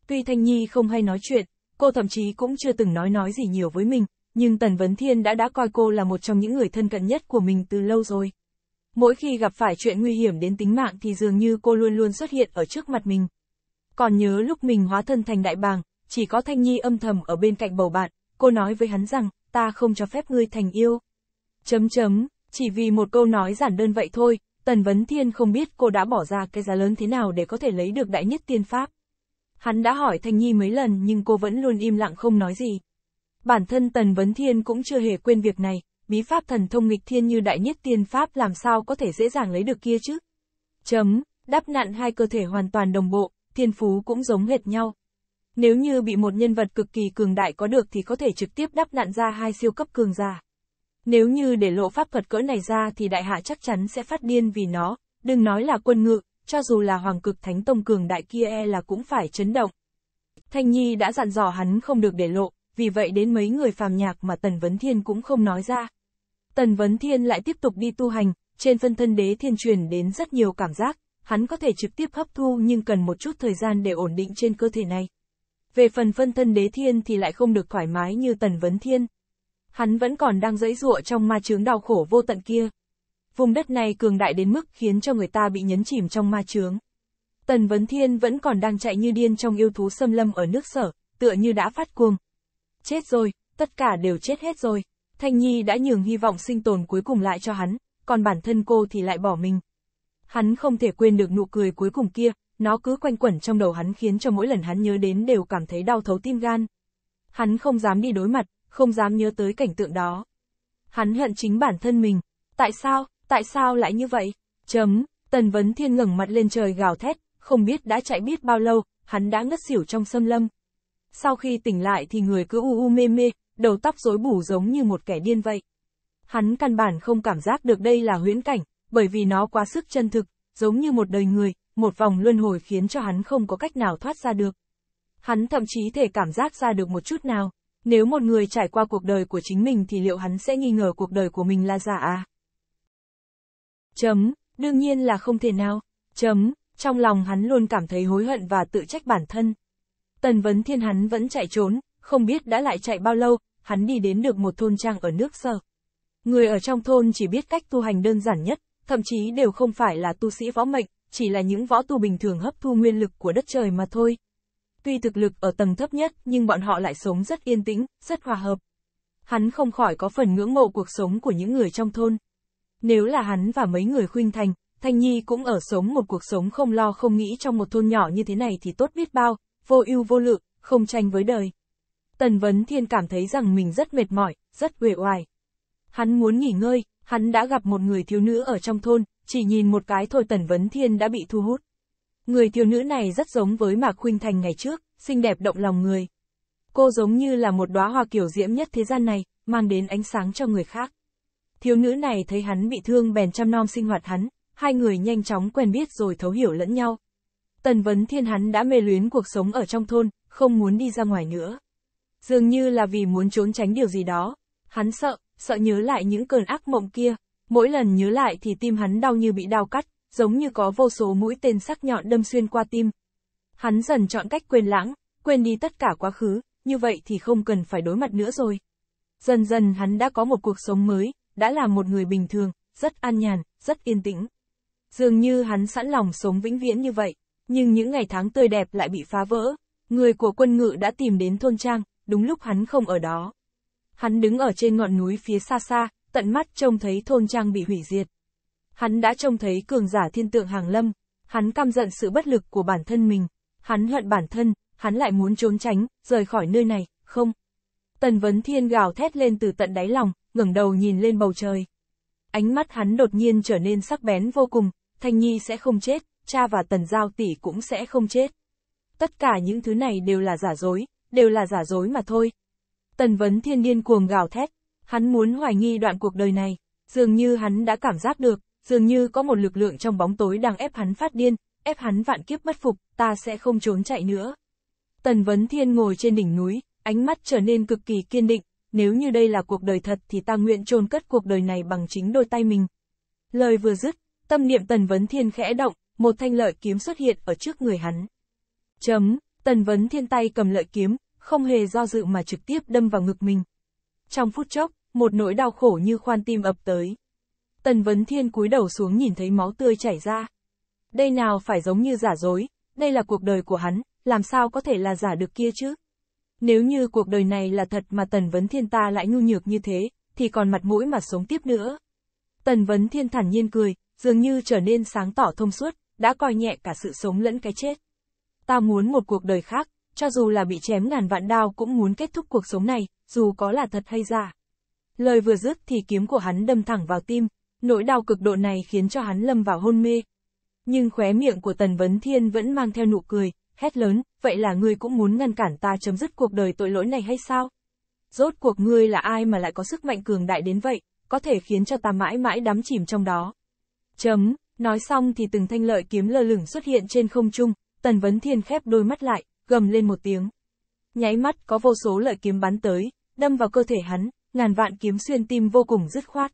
Tuy Thanh Nhi không hay nói chuyện, cô thậm chí cũng chưa từng nói nói gì nhiều với mình, nhưng Tần Vấn Thiên đã đã coi cô là một trong những người thân cận nhất của mình từ lâu rồi. Mỗi khi gặp phải chuyện nguy hiểm đến tính mạng thì dường như cô luôn luôn xuất hiện ở trước mặt mình. Còn nhớ lúc mình hóa thân thành đại bàng, chỉ có Thanh Nhi âm thầm ở bên cạnh bầu bạn, cô nói với hắn rằng, ta không cho phép ngươi thành yêu. Chấm chấm, chỉ vì một câu nói giản đơn vậy thôi, Tần Vấn Thiên không biết cô đã bỏ ra cái giá lớn thế nào để có thể lấy được Đại Nhất Tiên Pháp. Hắn đã hỏi Thanh Nhi mấy lần nhưng cô vẫn luôn im lặng không nói gì. Bản thân Tần Vấn Thiên cũng chưa hề quên việc này, bí pháp thần thông nghịch thiên như Đại Nhất Tiên Pháp làm sao có thể dễ dàng lấy được kia chứ? Chấm, đáp nạn hai cơ thể hoàn toàn đồng bộ, thiên phú cũng giống hệt nhau. Nếu như bị một nhân vật cực kỳ cường đại có được thì có thể trực tiếp đắp nạn ra hai siêu cấp cường giả. Nếu như để lộ pháp thuật cỡ này ra thì đại hạ chắc chắn sẽ phát điên vì nó, đừng nói là quân ngự, cho dù là hoàng cực thánh tông cường đại kia e là cũng phải chấn động. Thanh Nhi đã dặn dò hắn không được để lộ, vì vậy đến mấy người phàm nhạc mà Tần Vấn Thiên cũng không nói ra. Tần Vấn Thiên lại tiếp tục đi tu hành, trên phân thân đế thiên truyền đến rất nhiều cảm giác, hắn có thể trực tiếp hấp thu nhưng cần một chút thời gian để ổn định trên cơ thể này. Về phần phân thân đế thiên thì lại không được thoải mái như Tần Vấn Thiên, Hắn vẫn còn đang dẫy dụa trong ma chướng đau khổ vô tận kia. Vùng đất này cường đại đến mức khiến cho người ta bị nhấn chìm trong ma chướng. Tần Vấn Thiên vẫn còn đang chạy như điên trong yêu thú xâm lâm ở nước sở, tựa như đã phát cuồng. Chết rồi, tất cả đều chết hết rồi. Thanh Nhi đã nhường hy vọng sinh tồn cuối cùng lại cho hắn, còn bản thân cô thì lại bỏ mình. Hắn không thể quên được nụ cười cuối cùng kia, nó cứ quanh quẩn trong đầu hắn khiến cho mỗi lần hắn nhớ đến đều cảm thấy đau thấu tim gan. Hắn không dám đi đối mặt, không dám nhớ tới cảnh tượng đó. Hắn hận chính bản thân mình. Tại sao, tại sao lại như vậy? Chấm, Tần Vấn Thiên ngẩng mặt lên trời gào thét, không biết đã chạy biết bao lâu, hắn đã ngất xỉu trong sâm lâm. Sau khi tỉnh lại thì người cứ u u mê mê, đầu tóc rối bù giống như một kẻ điên vậy. Hắn căn bản không cảm giác được đây là huyễn cảnh, bởi vì nó quá sức chân thực, giống như một đời người, một vòng luân hồi khiến cho hắn không có cách nào thoát ra được. Hắn thậm chí thể cảm giác ra được một chút nào. Nếu một người trải qua cuộc đời của chính mình thì liệu hắn sẽ nghi ngờ cuộc đời của mình là giả à? Chấm, đương nhiên là không thể nào. Chấm, trong lòng hắn luôn cảm thấy hối hận và tự trách bản thân. Tần vấn thiên hắn vẫn chạy trốn, không biết đã lại chạy bao lâu, hắn đi đến được một thôn trang ở nước sở. Người ở trong thôn chỉ biết cách tu hành đơn giản nhất, thậm chí đều không phải là tu sĩ võ mệnh, chỉ là những võ tu bình thường hấp thu nguyên lực của đất trời mà thôi. Tuy thực lực ở tầng thấp nhất, nhưng bọn họ lại sống rất yên tĩnh, rất hòa hợp. Hắn không khỏi có phần ngưỡng mộ cuộc sống của những người trong thôn. Nếu là hắn và mấy người khuynh thành, Thanh Nhi cũng ở sống một cuộc sống không lo không nghĩ trong một thôn nhỏ như thế này thì tốt biết bao, vô ưu vô lự, không tranh với đời. Tần Vấn Thiên cảm thấy rằng mình rất mệt mỏi, rất uể oải. Hắn muốn nghỉ ngơi, hắn đã gặp một người thiếu nữ ở trong thôn, chỉ nhìn một cái thôi Tần Vấn Thiên đã bị thu hút. Người thiếu nữ này rất giống với Mạc Khuynh Thành ngày trước, xinh đẹp động lòng người. Cô giống như là một đóa hoa kiểu diễm nhất thế gian này, mang đến ánh sáng cho người khác. Thiếu nữ này thấy hắn bị thương bèn chăm nom sinh hoạt hắn, hai người nhanh chóng quen biết rồi thấu hiểu lẫn nhau. Tần Vấn Thiên hắn đã mê luyến cuộc sống ở trong thôn, không muốn đi ra ngoài nữa. Dường như là vì muốn trốn tránh điều gì đó. Hắn sợ, sợ nhớ lại những cơn ác mộng kia. Mỗi lần nhớ lại thì tim hắn đau như bị đau cắt, giống như có vô số mũi tên sắc nhọn đâm xuyên qua tim. Hắn dần chọn cách quên lãng, quên đi tất cả quá khứ, như vậy thì không cần phải đối mặt nữa rồi. Dần dần hắn đã có một cuộc sống mới, đã là một người bình thường, rất an nhàn, rất yên tĩnh. Dường như hắn sẵn lòng sống vĩnh viễn như vậy, nhưng những ngày tháng tươi đẹp lại bị phá vỡ. Người của quân ngự đã tìm đến thôn trang, đúng lúc hắn không ở đó. Hắn đứng ở trên ngọn núi phía xa xa, tận mắt trông thấy thôn trang bị hủy diệt. Hắn đã trông thấy cường giả thiên tượng hàng lâm, hắn căm giận sự bất lực của bản thân mình, hắn hận bản thân, hắn lại muốn trốn tránh, rời khỏi nơi này, không. Tần Vấn Thiên gào thét lên từ tận đáy lòng, ngẩng đầu nhìn lên bầu trời. Ánh mắt hắn đột nhiên trở nên sắc bén vô cùng, Thanh Nhi sẽ không chết, cha và Tần Giao Tỷ cũng sẽ không chết. Tất cả những thứ này đều là giả dối, đều là giả dối mà thôi. Tần Vấn Thiên điên cuồng gào thét, hắn muốn hoài nghi đoạn cuộc đời này, dường như hắn đã cảm giác được, dường như có một lực lượng trong bóng tối đang ép hắn phát điên, ép hắn vạn kiếp bất phục, ta sẽ không trốn chạy nữa. Tần Vấn Thiên ngồi trên đỉnh núi, ánh mắt trở nên cực kỳ kiên định, nếu như đây là cuộc đời thật thì ta nguyện chôn cất cuộc đời này bằng chính đôi tay mình. Lời vừa dứt, tâm niệm Tần Vấn Thiên khẽ động, một thanh lợi kiếm xuất hiện ở trước người hắn. Chấm, Tần Vấn Thiên tay cầm lợi kiếm, không hề do dự mà trực tiếp đâm vào ngực mình. Trong phút chốc, một nỗi đau khổ như khoan tim ập tới. Tần Vấn Thiên cúi đầu xuống nhìn thấy máu tươi chảy ra. Đây nào phải giống như giả dối, đây là cuộc đời của hắn, làm sao có thể là giả được kia chứ? Nếu như cuộc đời này là thật mà Tần Vấn Thiên ta lại nhu nhược như thế, thì còn mặt mũi mà sống tiếp nữa. Tần Vấn Thiên thản nhiên cười, dường như trở nên sáng tỏ thông suốt, đã coi nhẹ cả sự sống lẫn cái chết. Ta muốn một cuộc đời khác, cho dù là bị chém ngàn vạn đao cũng muốn kết thúc cuộc sống này, dù có là thật hay giả. Lời vừa dứt thì kiếm của hắn đâm thẳng vào tim, Nỗi đau cực độ này khiến cho hắn lâm vào hôn mê. Nhưng khóe miệng của Tần Vấn Thiên vẫn mang theo nụ cười, hét lớn, vậy là ngươi cũng muốn ngăn cản ta chấm dứt cuộc đời tội lỗi này hay sao? Rốt cuộc ngươi là ai mà lại có sức mạnh cường đại đến vậy, có thể khiến cho ta mãi mãi đắm chìm trong đó. Chấm, nói xong thì từng thanh lợi kiếm lơ lửng xuất hiện trên không trung, Tần Vấn Thiên khép đôi mắt lại, gầm lên một tiếng. Nháy mắt có vô số lợi kiếm bắn tới, đâm vào cơ thể hắn, ngàn vạn kiếm xuyên tim vô cùng dứt khoát.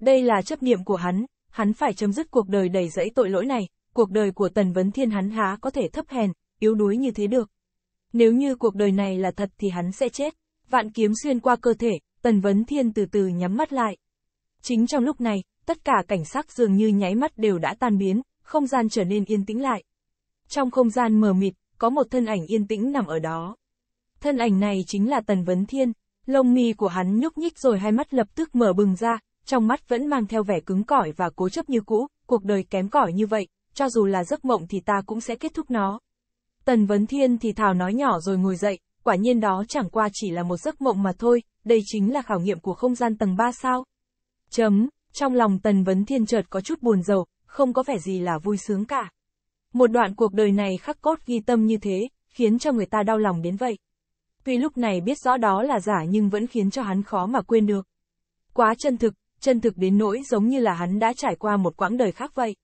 Đây là chấp niệm của hắn, hắn phải chấm dứt cuộc đời đầy dẫy tội lỗi này, cuộc đời của Tần Vấn Thiên hắn há có thể thấp hèn, yếu đuối như thế được. Nếu như cuộc đời này là thật thì hắn sẽ chết. Vạn kiếm xuyên qua cơ thể, Tần Vấn Thiên từ từ nhắm mắt lại. Chính trong lúc này, tất cả cảnh sắc dường như nháy mắt đều đã tan biến, không gian trở nên yên tĩnh lại. Trong không gian mờ mịt, có một thân ảnh yên tĩnh nằm ở đó. Thân ảnh này chính là Tần Vấn Thiên, lông mi của hắn nhúc nhích rồi hai mắt lập tức mở bừng ra, trong mắt vẫn mang theo vẻ cứng cỏi và cố chấp như cũ, cuộc đời kém cỏi như vậy, cho dù là giấc mộng thì ta cũng sẽ kết thúc nó. Tần Vấn Thiên thì thào nói nhỏ rồi ngồi dậy, quả nhiên đó chẳng qua chỉ là một giấc mộng mà thôi, đây chính là khảo nghiệm của không gian tầng 3 sao. Chấm, trong lòng Tần Vấn Thiên chợt có chút buồn rầu, không có vẻ gì là vui sướng cả. Một đoạn cuộc đời này khắc cốt ghi tâm như thế, khiến cho người ta đau lòng đến vậy. Tuy lúc này biết rõ đó là giả nhưng vẫn khiến cho hắn khó mà quên được. Quá chân thực, chân thực đến nỗi giống như là hắn đã trải qua một quãng đời khác vậy.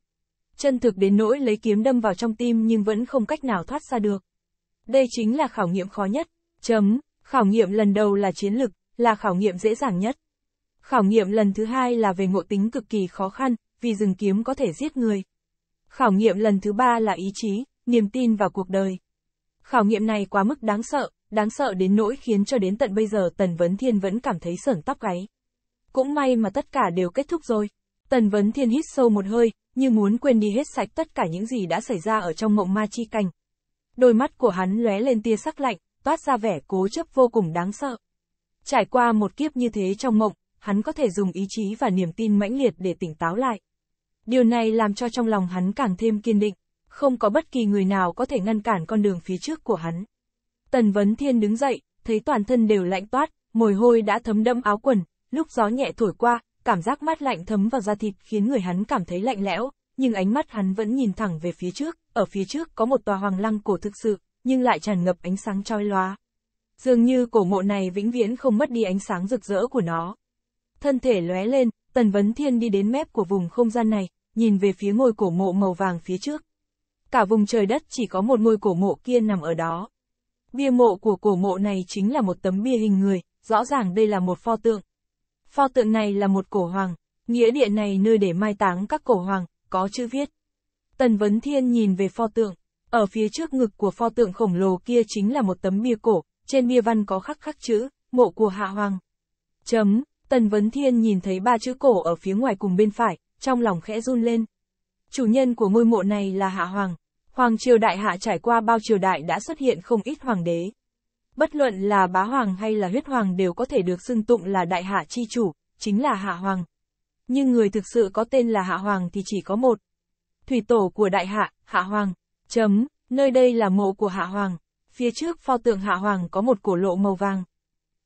Chân thực đến nỗi lấy kiếm đâm vào trong tim nhưng vẫn không cách nào thoát ra được. Đây chính là khảo nghiệm khó nhất. Chấm, khảo nghiệm lần đầu là chiến lực, là khảo nghiệm dễ dàng nhất. Khảo nghiệm lần thứ hai là về ngộ tính cực kỳ khó khăn, vì rừng kiếm có thể giết người. Khảo nghiệm lần thứ ba là ý chí, niềm tin vào cuộc đời. Khảo nghiệm này quá mức đáng sợ, đáng sợ đến nỗi khiến cho đến tận bây giờ Tần Vấn Thiên vẫn cảm thấy sởn tóc gáy cũng may mà tất cả đều kết thúc rồi. Tần Vấn Thiên hít sâu một hơi, như muốn quên đi hết sạch tất cả những gì đã xảy ra ở trong mộng ma chi cảnh. Đôi mắt của hắn lóe lên tia sắc lạnh, toát ra vẻ cố chấp vô cùng đáng sợ. Trải qua một kiếp như thế trong mộng, hắn có thể dùng ý chí và niềm tin mãnh liệt để tỉnh táo lại. Điều này làm cho trong lòng hắn càng thêm kiên định, không có bất kỳ người nào có thể ngăn cản con đường phía trước của hắn. Tần Vấn Thiên đứng dậy, thấy toàn thân đều lạnh toát, mồ hôi đã thấm đẫm áo quần, Lúc gió nhẹ thổi qua, cảm giác mát lạnh thấm vào da thịt khiến người hắn cảm thấy lạnh lẽo, nhưng ánh mắt hắn vẫn nhìn thẳng về phía trước, ở phía trước có một tòa hoàng lăng cổ thực sự, nhưng lại tràn ngập ánh sáng chói lóa. Dường như cổ mộ này vĩnh viễn không mất đi ánh sáng rực rỡ của nó. Thân thể lóe lên, Tần Vấn Thiên đi đến mép của vùng không gian này, nhìn về phía ngôi cổ mộ màu vàng phía trước. Cả vùng trời đất chỉ có một ngôi cổ mộ kia nằm ở đó. Bia mộ của cổ mộ này chính là một tấm bia hình người, rõ ràng đây là một pho tượng. Pho tượng này là một cổ hoàng, nghĩa địa này nơi để mai táng các cổ hoàng, có chữ viết. Tần Vấn Thiên nhìn về pho tượng, ở phía trước ngực của pho tượng khổng lồ kia chính là một tấm bia cổ, trên bia văn có khắc khắc chữ, mộ của Hạ Hoàng. Chấm, Tần Vấn Thiên nhìn thấy ba chữ cổ ở phía ngoài cùng bên phải, trong lòng khẽ run lên. Chủ nhân của ngôi mộ này là Hạ Hoàng. Hoàng triều đại hạ trải qua bao triều đại đã xuất hiện không ít hoàng đế, Bất luận là bá hoàng hay là huyết hoàng đều có thể được xưng tụng là đại hạ chi chủ, chính là hạ hoàng. Nhưng người thực sự có tên là hạ hoàng thì chỉ có một. Thủy tổ của đại hạ, hạ hoàng, chấm, nơi đây là mộ của hạ hoàng. Phía trước pho tượng hạ hoàng có một cổ lộ màu vàng.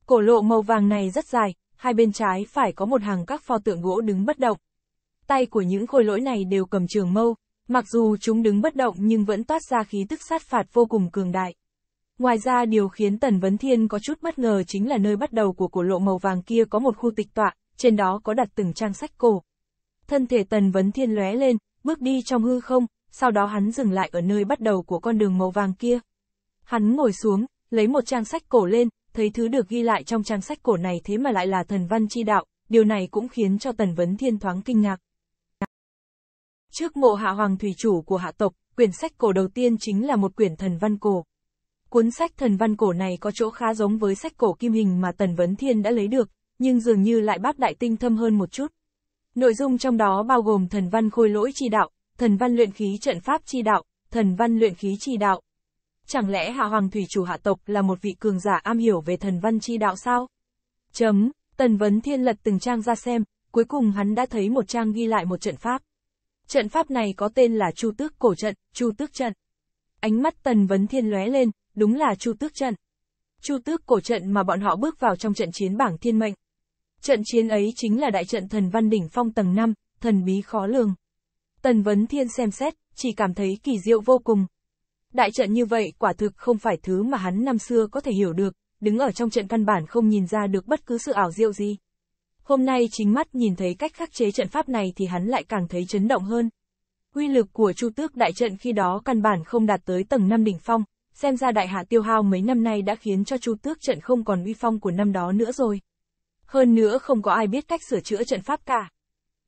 Cổ lộ màu vàng này rất dài, hai bên trái phải có một hàng các pho tượng gỗ đứng bất động. Tay của những khôi lỗi này đều cầm trường mâu, mặc dù chúng đứng bất động nhưng vẫn toát ra khí tức sát phạt vô cùng cường đại. Ngoài ra điều khiến Tần Vấn Thiên có chút bất ngờ chính là nơi bắt đầu của cổ lộ màu vàng kia có một khu tịch tọa, trên đó có đặt từng trang sách cổ. Thân thể Tần Vấn Thiên lóe lên, bước đi trong hư không, sau đó hắn dừng lại ở nơi bắt đầu của con đường màu vàng kia. Hắn ngồi xuống, lấy một trang sách cổ lên, thấy thứ được ghi lại trong trang sách cổ này thế mà lại là thần văn chi đạo, điều này cũng khiến cho Tần Vấn Thiên thoáng kinh ngạc. Trước mộ hạ hoàng thủy chủ của hạ tộc, quyển sách cổ đầu tiên chính là một quyển thần văn cổ. Cuốn sách thần văn cổ này có chỗ khá giống với sách cổ kim hình mà Tần Vấn Thiên đã lấy được, nhưng dường như lại bát đại tinh thâm hơn một chút. Nội dung trong đó bao gồm thần văn khôi lỗi chi đạo, thần văn luyện khí trận pháp chi đạo, thần văn luyện khí chi đạo. Chẳng lẽ Hạ Hoàng Thủy chủ hạ tộc là một vị cường giả am hiểu về thần văn chi đạo sao? Chấm, Tần Vấn Thiên lật từng trang ra xem, cuối cùng hắn đã thấy một trang ghi lại một trận pháp. Trận pháp này có tên là Chu Tước Cổ Trận, Chu Tước Trận. Ánh mắt Tần Vấn Thiên lóe lên, đúng là Chu Tước trận. Chu Tước cổ trận mà bọn họ bước vào trong trận chiến bảng thiên mệnh. Trận chiến ấy chính là đại trận thần văn đỉnh phong tầng 5, thần bí khó lường. Tần Vấn Thiên xem xét, chỉ cảm thấy kỳ diệu vô cùng. Đại trận như vậy quả thực không phải thứ mà hắn năm xưa có thể hiểu được, đứng ở trong trận căn bản không nhìn ra được bất cứ sự ảo diệu gì. Hôm nay chính mắt nhìn thấy cách khắc chế trận pháp này thì hắn lại càng thấy chấn động hơn. quy lực của Chu Tước đại trận khi đó căn bản không đạt tới tầng 5 đỉnh phong, xem ra đại hạ tiêu hao mấy năm nay đã khiến cho chu tước trận không còn uy phong của năm đó nữa rồi. Hơn nữa không có ai biết cách sửa chữa trận pháp cả.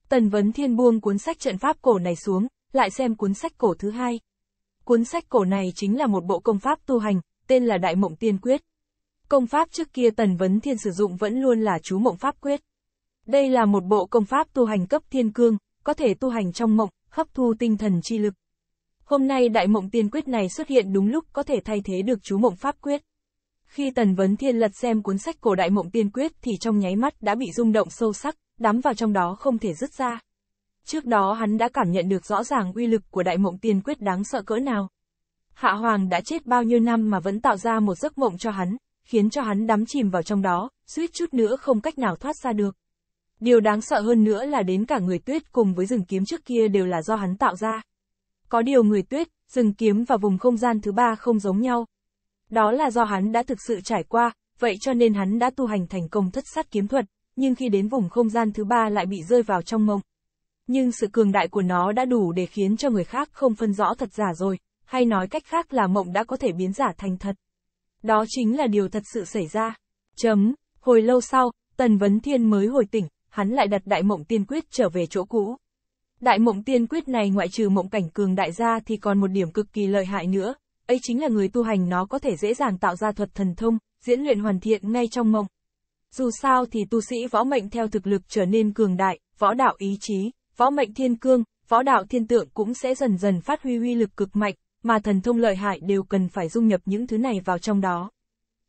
Tần Vấn Thiên buông cuốn sách trận pháp cổ này xuống, lại xem cuốn sách cổ thứ hai. Cuốn sách cổ này chính là một bộ công pháp tu hành, tên là Đại Mộng Tiên Quyết. Công pháp trước kia Tần Vấn Thiên sử dụng vẫn luôn là chú mộng pháp quyết. Đây là một bộ công pháp tu hành cấp thiên cương, có thể tu hành trong mộng, hấp thu tinh thần chi lực. Hôm nay đại mộng tiên quyết này xuất hiện đúng lúc có thể thay thế được chú mộng pháp quyết. Khi Tần Vấn Thiên lật xem cuốn sách cổ đại mộng tiên quyết thì trong nháy mắt đã bị rung động sâu sắc, đắm vào trong đó không thể dứt ra. Trước đó hắn đã cảm nhận được rõ ràng uy lực của đại mộng tiên quyết đáng sợ cỡ nào. Hạ Hoàng đã chết bao nhiêu năm mà vẫn tạo ra một giấc mộng cho hắn, khiến cho hắn đắm chìm vào trong đó, suýt chút nữa không cách nào thoát ra được. Điều đáng sợ hơn nữa là đến cả người tuyết cùng với rừng kiếm trước kia đều là do hắn tạo ra. Có điều người tuyết, rừng kiếm và vùng không gian thứ ba không giống nhau. Đó là do hắn đã thực sự trải qua, vậy cho nên hắn đã tu hành thành công thất sát kiếm thuật, nhưng khi đến vùng không gian thứ ba lại bị rơi vào trong mộng. Nhưng sự cường đại của nó đã đủ để khiến cho người khác không phân rõ thật giả rồi, hay nói cách khác là mộng đã có thể biến giả thành thật. Đó chính là điều thật sự xảy ra. Chấm, hồi lâu sau, Tần Vấn Thiên mới hồi tỉnh, hắn lại đặt đại mộng tiên quyết trở về chỗ cũ. Đại mộng tiên quyết này ngoại trừ mộng cảnh cường đại ra thì còn một điểm cực kỳ lợi hại nữa, ấy chính là người tu hành nó có thể dễ dàng tạo ra thuật thần thông, diễn luyện hoàn thiện ngay trong mộng. Dù sao thì tu sĩ võ mệnh theo thực lực trở nên cường đại, võ đạo ý chí, võ mệnh thiên cương, võ đạo thiên tượng cũng sẽ dần dần phát huy uy lực cực mạnh, mà thần thông lợi hại đều cần phải dung nhập những thứ này vào trong đó.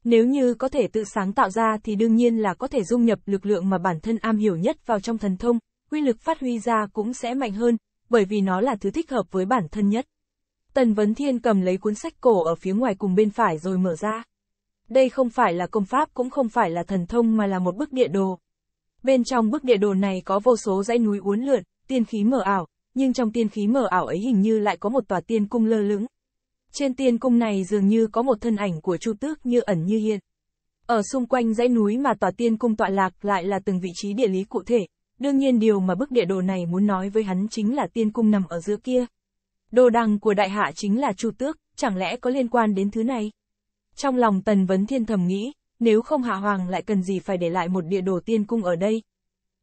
Nếu như có thể tự sáng tạo ra thì đương nhiên là có thể dung nhập lực lượng mà bản thân am hiểu nhất vào trong thần thông, quy lực phát huy ra cũng sẽ mạnh hơn, bởi vì nó là thứ thích hợp với bản thân nhất. Tần Vấn Thiên cầm lấy cuốn sách cổ ở phía ngoài cùng bên phải rồi mở ra. Đây không phải là công pháp cũng không phải là thần thông mà là một bức địa đồ. Bên trong bức địa đồ này có vô số dãy núi uốn lượn, tiên khí mờ ảo, nhưng trong tiên khí mờ ảo ấy hình như lại có một tòa tiên cung lơ lửng. Trên tiên cung này dường như có một thân ảnh của Chu Tước như ẩn như hiện. Ở xung quanh dãy núi mà tòa tiên cung tọa lạc lại là từng vị trí địa lý cụ thể, Đương nhiên điều mà bức địa đồ này muốn nói với hắn chính là tiên cung nằm ở giữa kia. Đồ đằng của đại hạ chính là chu tước, chẳng lẽ có liên quan đến thứ này? Trong lòng Tần Vấn Thiên thầm nghĩ, nếu không hạ hoàng lại cần gì phải để lại một địa đồ tiên cung ở đây.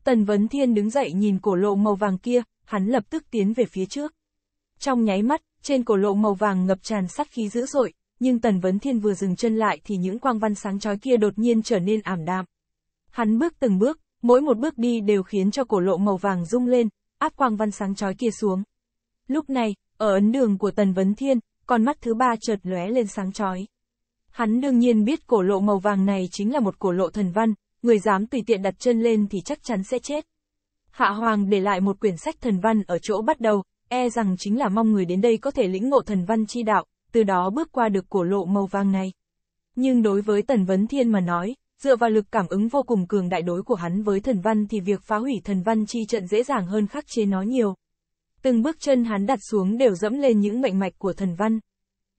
Tần Vấn Thiên đứng dậy nhìn cổ lộ màu vàng kia, hắn lập tức tiến về phía trước. Trong nháy mắt, trên cổ lộ màu vàng ngập tràn sát khí dữ dội, nhưng Tần Vấn Thiên vừa dừng chân lại thì những quang văn sáng chói kia đột nhiên trở nên ảm đạm. Hắn bước từng bước, Mỗi một bước đi đều khiến cho cổ lộ màu vàng rung lên, áp quang văn sáng chói kia xuống. Lúc này, ở ấn đường của Tần Vấn Thiên, con mắt thứ ba chợt lóe lên sáng chói. Hắn đương nhiên biết cổ lộ màu vàng này chính là một cổ lộ thần văn, người dám tùy tiện đặt chân lên thì chắc chắn sẽ chết. Hạ Hoàng để lại một quyển sách thần văn ở chỗ bắt đầu, e rằng chính là mong người đến đây có thể lĩnh ngộ thần văn chi đạo, từ đó bước qua được cổ lộ màu vàng này. Nhưng đối với Tần Vấn Thiên mà nói, Dựa vào lực cảm ứng vô cùng cường đại đối của hắn với thần văn thì việc phá hủy thần văn chi trận dễ dàng hơn khắc chế nó nhiều. Từng bước chân hắn đặt xuống đều dẫm lên những mệnh mạch của thần văn.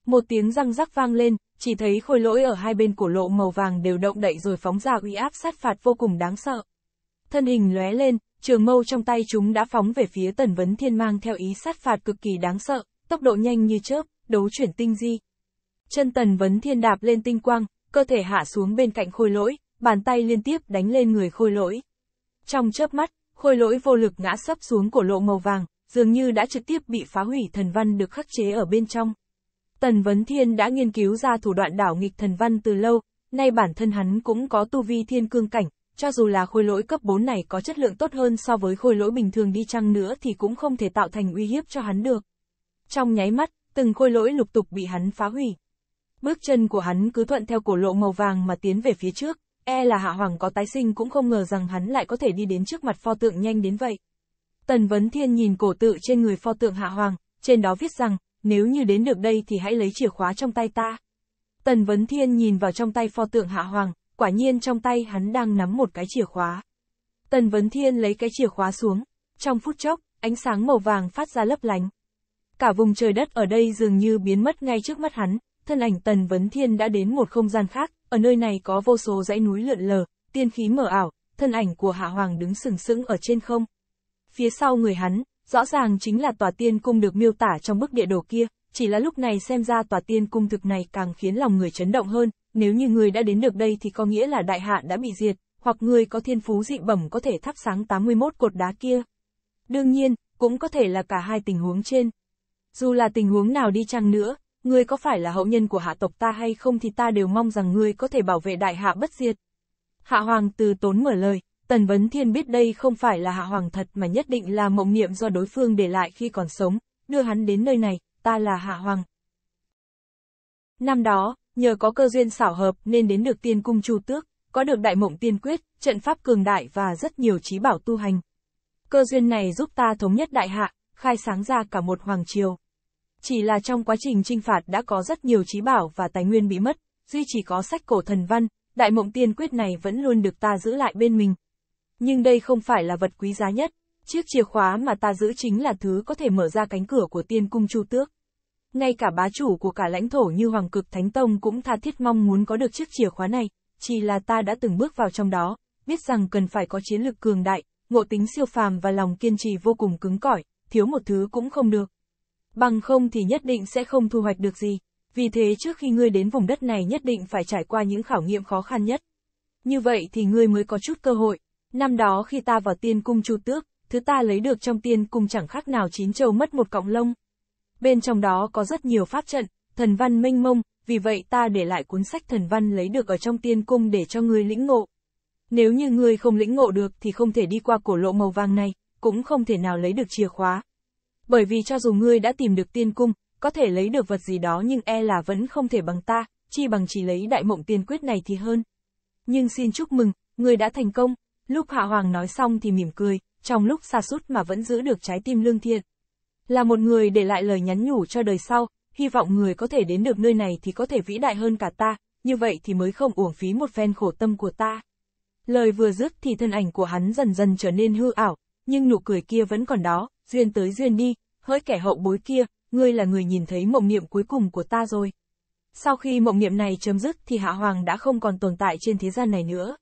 Một tiếng răng rắc vang lên, chỉ thấy khôi lỗi ở hai bên cổ lộ màu vàng đều động đậy rồi phóng ra uy áp sát phạt vô cùng đáng sợ. Thân hình lóe lên, trường mâu trong tay chúng đã phóng về phía tần vấn thiên mang theo ý sát phạt cực kỳ đáng sợ, tốc độ nhanh như chớp, đấu chuyển tinh di. Chân tần vấn thiên đạp lên tinh quang, cơ thể hạ xuống bên cạnh khôi lỗi, bàn tay liên tiếp đánh lên người khôi lỗi. Trong chớp mắt, khôi lỗi vô lực ngã sấp xuống cổ lộ màu vàng, dường như đã trực tiếp bị phá hủy thần văn được khắc chế ở bên trong. Tần Vấn Thiên đã nghiên cứu ra thủ đoạn đảo nghịch thần văn từ lâu, nay bản thân hắn cũng có tu vi thiên cương cảnh, cho dù là khôi lỗi cấp 4 này có chất lượng tốt hơn so với khôi lỗi bình thường đi chăng nữa thì cũng không thể tạo thành uy hiếp cho hắn được. Trong nháy mắt, từng khôi lỗi lục tục bị hắn phá hủy. Bước chân của hắn cứ thuận theo cổ lộ màu vàng mà tiến về phía trước, e là hạ hoàng có tái sinh cũng không ngờ rằng hắn lại có thể đi đến trước mặt pho tượng nhanh đến vậy. Tần Vấn Thiên nhìn cổ tự trên người pho tượng hạ hoàng, trên đó viết rằng, nếu như đến được đây thì hãy lấy chìa khóa trong tay ta. Tần Vấn Thiên nhìn vào trong tay pho tượng hạ hoàng, quả nhiên trong tay hắn đang nắm một cái chìa khóa. Tần Vấn Thiên lấy cái chìa khóa xuống, trong phút chốc, ánh sáng màu vàng phát ra lấp lánh. Cả vùng trời đất ở đây dường như biến mất ngay trước mắt hắn, thân ảnh Tần Vấn Thiên đã đến một không gian khác, ở nơi này có vô số dãy núi lượn lờ, tiên khí mở ảo, thân ảnh của Hạ Hoàng đứng sừng sững ở trên không. Phía sau người hắn, rõ ràng chính là tòa tiên cung được miêu tả trong bức địa đồ kia, chỉ là lúc này xem ra tòa tiên cung thực này càng khiến lòng người chấn động hơn, nếu như người đã đến được đây thì có nghĩa là đại hạ đã bị diệt, hoặc người có thiên phú dị bẩm có thể thắp sáng 81 cột đá kia. Đương nhiên, cũng có thể là cả hai tình huống trên. Dù là tình huống nào đi chăng nữa, ngươi có phải là hậu nhân của hạ tộc ta hay không thì ta đều mong rằng ngươi có thể bảo vệ đại hạ bất diệt. Hạ hoàng từ tốn mở lời, Tần Vấn Thiên biết đây không phải là hạ hoàng thật mà nhất định là mộng niệm do đối phương để lại khi còn sống, đưa hắn đến nơi này, ta là hạ hoàng. Năm đó, nhờ có cơ duyên xảo hợp nên đến được tiên cung chu tước, có được đại mộng tiên quyết, trận pháp cường đại và rất nhiều trí bảo tu hành. Cơ duyên này giúp ta thống nhất đại hạ, khai sáng ra cả một hoàng triều. Chỉ là trong quá trình trinh phạt đã có rất nhiều trí bảo và tài nguyên bị mất, duy chỉ có sách cổ thần văn, đại mộng tiên quyết này vẫn luôn được ta giữ lại bên mình. Nhưng đây không phải là vật quý giá nhất, chiếc chìa khóa mà ta giữ chính là thứ có thể mở ra cánh cửa của tiên cung chu tước. Ngay cả bá chủ của cả lãnh thổ như Hoàng Cực Thánh Tông cũng tha thiết mong muốn có được chiếc chìa khóa này, chỉ là ta đã từng bước vào trong đó, biết rằng cần phải có chiến lực cường đại, ngộ tính siêu phàm và lòng kiên trì vô cùng cứng cỏi, thiếu một thứ cũng không được bằng không thì nhất định sẽ không thu hoạch được gì. Vì thế trước khi ngươi đến vùng đất này nhất định phải trải qua những khảo nghiệm khó khăn nhất. Như vậy thì ngươi mới có chút cơ hội. Năm đó khi ta vào tiên cung chu tước, thứ ta lấy được trong tiên cung chẳng khác nào chín châu mất một cọng lông. Bên trong đó có rất nhiều pháp trận, thần văn minh mông, vì vậy ta để lại cuốn sách thần văn lấy được ở trong tiên cung để cho ngươi lĩnh ngộ. Nếu như ngươi không lĩnh ngộ được thì không thể đi qua cổ lộ màu vàng này, cũng không thể nào lấy được chìa khóa, bởi vì cho dù ngươi đã tìm được tiên cung, có thể lấy được vật gì đó nhưng e là vẫn không thể bằng ta, chi bằng chỉ lấy đại mộng tiên quyết này thì hơn. Nhưng xin chúc mừng, ngươi đã thành công, lúc Hạ Hoàng nói xong thì mỉm cười, trong lúc xa sút mà vẫn giữ được trái tim lương thiện. Là một người để lại lời nhắn nhủ cho đời sau, hy vọng người có thể đến được nơi này thì có thể vĩ đại hơn cả ta, như vậy thì mới không uổng phí một phen khổ tâm của ta. Lời vừa dứt thì thân ảnh của hắn dần dần trở nên hư ảo, nhưng nụ cười kia vẫn còn đó, duyên tới duyên đi, hỡi kẻ hậu bối kia, ngươi là người nhìn thấy mộng niệm cuối cùng của ta rồi. Sau khi mộng niệm này chấm dứt thì Hạ Hoàng đã không còn tồn tại trên thế gian này nữa.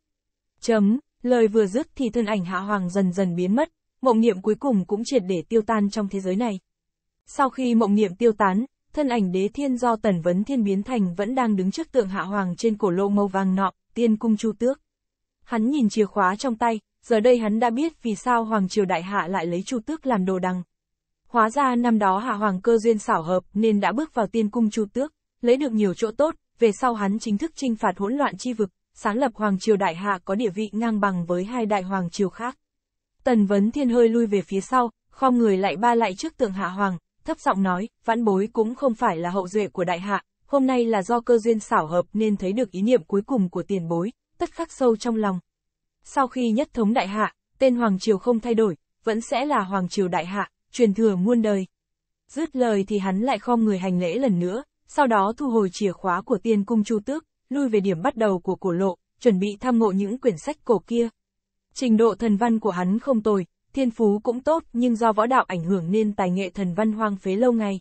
Chấm, lời vừa dứt thì thân ảnh Hạ Hoàng dần dần biến mất, mộng niệm cuối cùng cũng triệt để tiêu tan trong thế giới này. Sau khi mộng niệm tiêu tán, thân ảnh đế thiên do tần vấn thiên biến thành vẫn đang đứng trước tượng Hạ Hoàng trên cổ lô màu vàng nọ, tiên cung chu tước. Hắn nhìn chìa khóa trong tay, giờ đây hắn đã biết vì sao Hoàng Triều Đại Hạ lại lấy chu tước làm đồ đằng. Hóa ra năm đó Hạ Hoàng cơ duyên xảo hợp nên đã bước vào tiên cung Chu Tước, lấy được nhiều chỗ tốt, về sau hắn chính thức trinh phạt hỗn loạn chi vực, sáng lập Hoàng Triều Đại Hạ có địa vị ngang bằng với hai đại Hoàng Triều khác. Tần Vấn Thiên hơi lui về phía sau, khom người lại ba lại trước tượng Hạ Hoàng, thấp giọng nói, vãn bối cũng không phải là hậu duệ của Đại Hạ, hôm nay là do cơ duyên xảo hợp nên thấy được ý niệm cuối cùng của tiền bối, tất khắc sâu trong lòng. Sau khi nhất thống Đại Hạ, tên Hoàng Triều không thay đổi, vẫn sẽ là Hoàng Triều Đại Hạ, truyền thừa muôn đời. Dứt lời thì hắn lại khom người hành lễ lần nữa, sau đó thu hồi chìa khóa của tiên cung chu tước, lui về điểm bắt đầu của cổ lộ, chuẩn bị tham ngộ những quyển sách cổ kia. Trình độ thần văn của hắn không tồi, thiên phú cũng tốt nhưng do võ đạo ảnh hưởng nên tài nghệ thần văn hoang phế lâu ngày.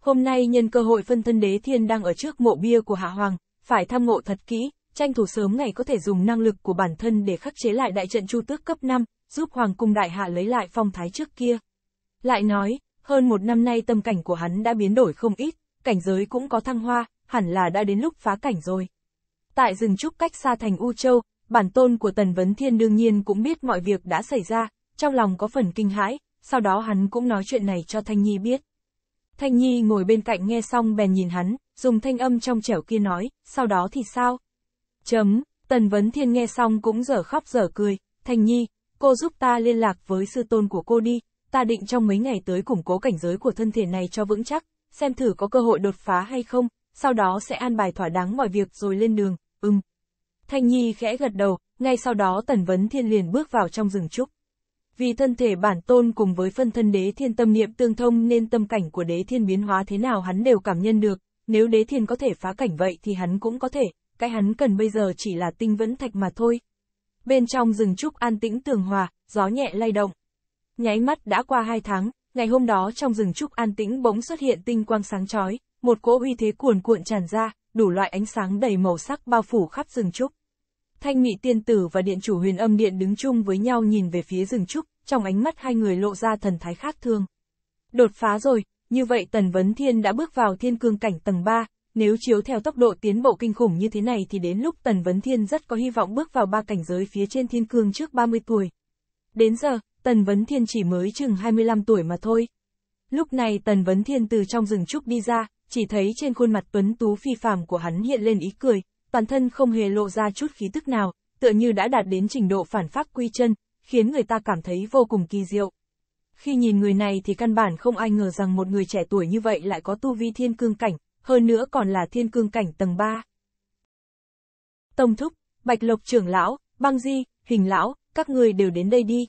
Hôm nay nhân cơ hội phân thân đế thiên đang ở trước mộ bia của Hạ Hoàng, phải tham ngộ thật kỹ, tranh thủ sớm ngày có thể dùng năng lực của bản thân để khắc chế lại đại trận chu tước cấp 5, giúp Hoàng cung đại hạ lấy lại phong thái trước kia. Lại nói, hơn một năm nay tâm cảnh của hắn đã biến đổi không ít, cảnh giới cũng có thăng hoa, hẳn là đã đến lúc phá cảnh rồi. Tại rừng trúc cách xa thành U Châu, bản tôn của Tần Vấn Thiên đương nhiên cũng biết mọi việc đã xảy ra, trong lòng có phần kinh hãi, sau đó hắn cũng nói chuyện này cho Thanh Nhi biết. Thanh Nhi ngồi bên cạnh nghe xong bèn nhìn hắn, dùng thanh âm trong trẻo kia nói, sau đó thì sao? Chấm, Tần Vấn Thiên nghe xong cũng dở khóc dở cười, Thanh Nhi, cô giúp ta liên lạc với sư tôn của cô đi, ta định trong mấy ngày tới củng cố cảnh giới của thân thể này cho vững chắc, xem thử có cơ hội đột phá hay không, sau đó sẽ an bài thỏa đáng mọi việc rồi lên đường, ưng. Thanh Nhi khẽ gật đầu, ngay sau đó Tần Vấn Thiên liền bước vào trong rừng trúc. Vì thân thể bản tôn cùng với phân thân đế thiên tâm niệm tương thông nên tâm cảnh của đế thiên biến hóa thế nào hắn đều cảm nhận được, nếu đế thiên có thể phá cảnh vậy thì hắn cũng có thể, cái hắn cần bây giờ chỉ là tinh vấn thạch mà thôi. Bên trong rừng trúc an tĩnh tường hòa, gió nhẹ lay động, Nháy mắt đã qua hai tháng, ngày hôm đó trong rừng trúc an tĩnh bỗng xuất hiện tinh quang sáng chói, một cỗ uy thế cuồn cuộn tràn ra, đủ loại ánh sáng đầy màu sắc bao phủ khắp rừng trúc. Thanh Nghị Tiên Tử và Điện Chủ Huyền Âm Điện đứng chung với nhau nhìn về phía rừng trúc, trong ánh mắt hai người lộ ra thần thái khác thương. Đột phá rồi, như vậy Tần Vấn Thiên đã bước vào thiên cương cảnh tầng 3, nếu chiếu theo tốc độ tiến bộ kinh khủng như thế này thì đến lúc Tần Vấn Thiên rất có hy vọng bước vào ba cảnh giới phía trên thiên cương trước 30 tuổi. Đến giờ, Tần Vấn Thiên chỉ mới chừng 25 tuổi mà thôi. Lúc này Tần Vấn Thiên từ trong rừng trúc đi ra, chỉ thấy trên khuôn mặt tuấn tú phi phàm của hắn hiện lên ý cười, toàn thân không hề lộ ra chút khí tức nào, tựa như đã đạt đến trình độ phản pháp quy chân, khiến người ta cảm thấy vô cùng kỳ diệu. Khi nhìn người này thì căn bản không ai ngờ rằng một người trẻ tuổi như vậy lại có tu vi thiên cương cảnh, hơn nữa còn là thiên cương cảnh tầng 3. Tông Thúc, Bạch Lộc trưởng lão, Băng Di, Hình lão, các người đều đến đây đi.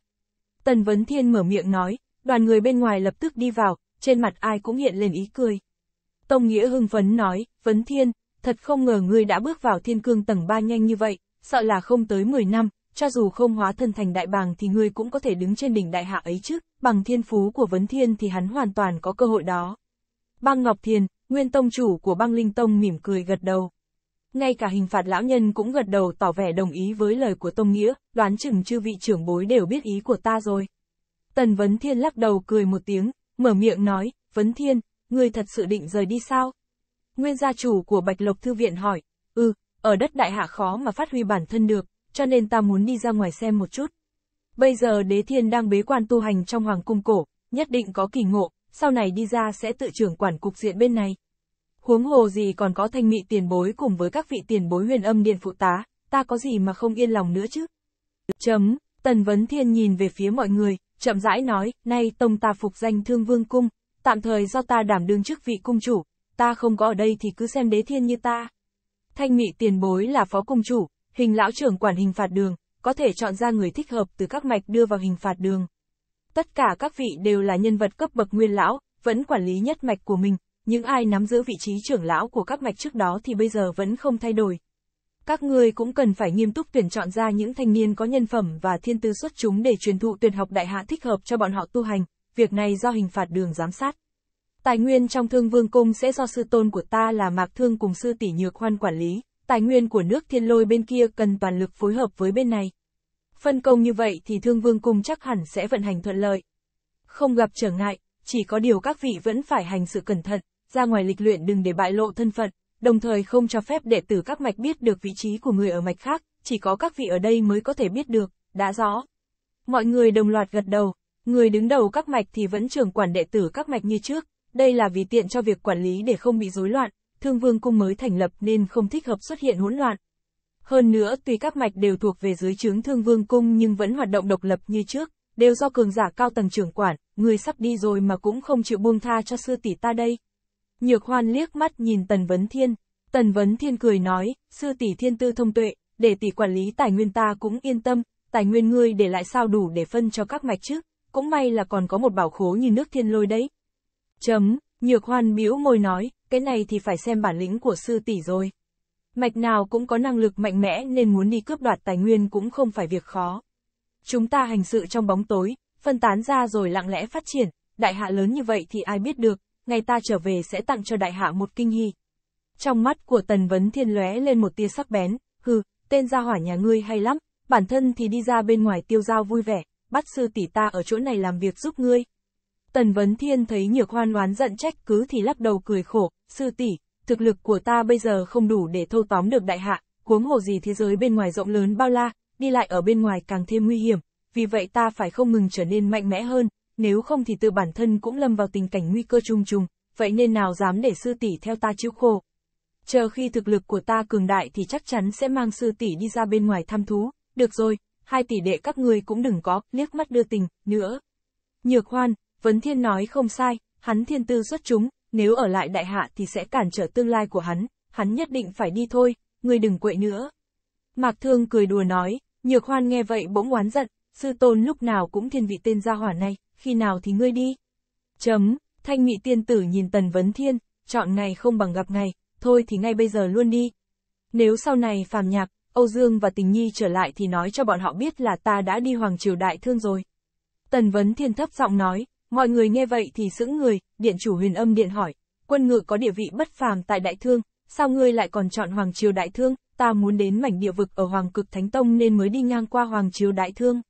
Tần Vấn Thiên mở miệng nói, đoàn người bên ngoài lập tức đi vào, trên mặt ai cũng hiện lên ý cười. Tông Nghĩa hưng phấn nói, Vấn Thiên, thật không ngờ ngươi đã bước vào thiên cương tầng 3 nhanh như vậy, sợ là không tới 10 năm, cho dù không hóa thân thành đại bàng thì ngươi cũng có thể đứng trên đỉnh đại hạ ấy chứ, bằng thiên phú của Vấn Thiên thì hắn hoàn toàn có cơ hội đó. Băng Ngọc thiên nguyên tông chủ của băng linh tông mỉm cười gật đầu ngay cả hình phạt lão nhân cũng gật đầu tỏ vẻ đồng ý với lời của Tông Nghĩa, đoán chừng chư vị trưởng bối đều biết ý của ta rồi. Tần Vấn Thiên lắc đầu cười một tiếng, mở miệng nói, Vấn Thiên, ngươi thật sự định rời đi sao? Nguyên gia chủ của Bạch Lộc Thư Viện hỏi, ừ, ở đất đại hạ khó mà phát huy bản thân được, cho nên ta muốn đi ra ngoài xem một chút. Bây giờ đế thiên đang bế quan tu hành trong hoàng cung cổ, nhất định có kỳ ngộ, sau này đi ra sẽ tự trưởng quản cục diện bên này huống hồ gì còn có thanh mị tiền bối cùng với các vị tiền bối huyền âm điện phụ tá, ta có gì mà không yên lòng nữa chứ? Chấm, Tần Vấn Thiên nhìn về phía mọi người, chậm rãi nói, nay tông ta phục danh thương vương cung, tạm thời do ta đảm đương chức vị cung chủ, ta không có ở đây thì cứ xem đế thiên như ta. Thanh mị tiền bối là phó cung chủ, hình lão trưởng quản hình phạt đường, có thể chọn ra người thích hợp từ các mạch đưa vào hình phạt đường. Tất cả các vị đều là nhân vật cấp bậc nguyên lão, vẫn quản lý nhất mạch của mình, những ai nắm giữ vị trí trưởng lão của các mạch trước đó thì bây giờ vẫn không thay đổi. Các ngươi cũng cần phải nghiêm túc tuyển chọn ra những thanh niên có nhân phẩm và thiên tư xuất chúng để truyền thụ tuyển học đại hạ thích hợp cho bọn họ tu hành, việc này do hình phạt đường giám sát. Tài nguyên trong thương vương cung sẽ do sư tôn của ta là Mạc Thương cùng sư tỷ Nhược Hoan quản lý, tài nguyên của nước thiên lôi bên kia cần toàn lực phối hợp với bên này. Phân công như vậy thì thương vương cung chắc hẳn sẽ vận hành thuận lợi. Không gặp trở ngại, chỉ có điều các vị vẫn phải hành sự cẩn thận ra ngoài lịch luyện đừng để bại lộ thân phận, đồng thời không cho phép đệ tử các mạch biết được vị trí của người ở mạch khác, chỉ có các vị ở đây mới có thể biết được, đã rõ. Mọi người đồng loạt gật đầu, người đứng đầu các mạch thì vẫn trưởng quản đệ tử các mạch như trước, đây là vì tiện cho việc quản lý để không bị rối loạn, thương vương cung mới thành lập nên không thích hợp xuất hiện hỗn loạn. Hơn nữa, tuy các mạch đều thuộc về dưới trướng thương vương cung nhưng vẫn hoạt động độc lập như trước, đều do cường giả cao tầng trưởng quản, người sắp đi rồi mà cũng không chịu buông tha cho sư tỷ ta đây, Nhược hoan liếc mắt nhìn Tần Vấn Thiên, Tần Vấn Thiên cười nói, sư tỷ thiên tư thông tuệ, để tỷ quản lý tài nguyên ta cũng yên tâm, tài nguyên ngươi để lại sao đủ để phân cho các mạch chứ, cũng may là còn có một bảo khố như nước thiên lôi đấy. Chấm, nhược hoan bĩu môi nói, cái này thì phải xem bản lĩnh của sư tỷ rồi. Mạch nào cũng có năng lực mạnh mẽ nên muốn đi cướp đoạt tài nguyên cũng không phải việc khó. Chúng ta hành sự trong bóng tối, phân tán ra rồi lặng lẽ phát triển, đại hạ lớn như vậy thì ai biết được, ngày ta trở về sẽ tặng cho đại hạ một kinh hy. Trong mắt của Tần Vấn Thiên lóe lên một tia sắc bén, hừ, tên gia hỏa nhà ngươi hay lắm, bản thân thì đi ra bên ngoài tiêu giao vui vẻ, bắt sư tỷ ta ở chỗ này làm việc giúp ngươi. Tần Vấn Thiên thấy nhược hoan oán giận trách cứ thì lắc đầu cười khổ, sư tỷ, thực lực của ta bây giờ không đủ để thâu tóm được đại hạ, huống hồ gì thế giới bên ngoài rộng lớn bao la, đi lại ở bên ngoài càng thêm nguy hiểm, vì vậy ta phải không ngừng trở nên mạnh mẽ hơn, nếu không thì tự bản thân cũng lâm vào tình cảnh nguy cơ trùng trùng, vậy nên nào dám để sư tỷ theo ta chịu khổ. Chờ khi thực lực của ta cường đại thì chắc chắn sẽ mang sư tỷ đi ra bên ngoài thăm thú, được rồi, hai tỷ đệ các ngươi cũng đừng có, liếc mắt đưa tình, nữa. Nhược hoan, Vấn Thiên nói không sai, hắn thiên tư xuất chúng, nếu ở lại đại hạ thì sẽ cản trở tương lai của hắn, hắn nhất định phải đi thôi, ngươi đừng quậy nữa. Mạc Thương cười đùa nói, Nhược Hoan nghe vậy bỗng oán giận, sư tôn lúc nào cũng thiên vị tên gia hỏa này, khi nào thì ngươi đi. Chấm, thanh nghị tiên tử nhìn tần vấn thiên, chọn ngày không bằng gặp ngày, thôi thì ngay bây giờ luôn đi. Nếu sau này phàm nhạc, Âu Dương và tình nhi trở lại thì nói cho bọn họ biết là ta đã đi hoàng triều đại thương rồi. Tần vấn thiên thấp giọng nói, mọi người nghe vậy thì sững người, điện chủ huyền âm điện hỏi, quân ngự có địa vị bất phàm tại đại thương, sao ngươi lại còn chọn hoàng triều đại thương, ta muốn đến mảnh địa vực ở hoàng cực thánh tông nên mới đi ngang qua hoàng triều đại thương.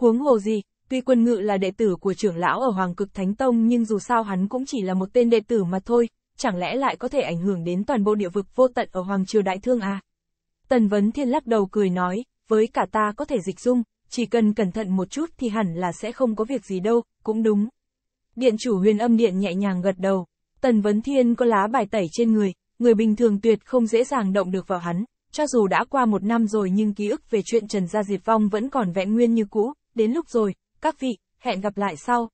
Huống hồ gì, tuy quân ngự là đệ tử của trưởng lão ở Hoàng Cực Thánh Tông nhưng dù sao hắn cũng chỉ là một tên đệ tử mà thôi, chẳng lẽ lại có thể ảnh hưởng đến toàn bộ địa vực vô tận ở Hoàng Triều Đại Thương à? Tần Vấn Thiên lắc đầu cười nói, với cả ta có thể dịch dung, chỉ cần cẩn thận một chút thì hẳn là sẽ không có việc gì đâu, cũng đúng. Điện chủ huyền âm điện nhẹ nhàng gật đầu, Tần Vấn Thiên có lá bài tẩy trên người, người bình thường tuyệt không dễ dàng động được vào hắn, cho dù đã qua một năm rồi nhưng ký ức về chuyện Trần Gia Diệt Vong vẫn còn vẽ nguyên như cũ, đến lúc rồi, các vị, hẹn gặp lại sau.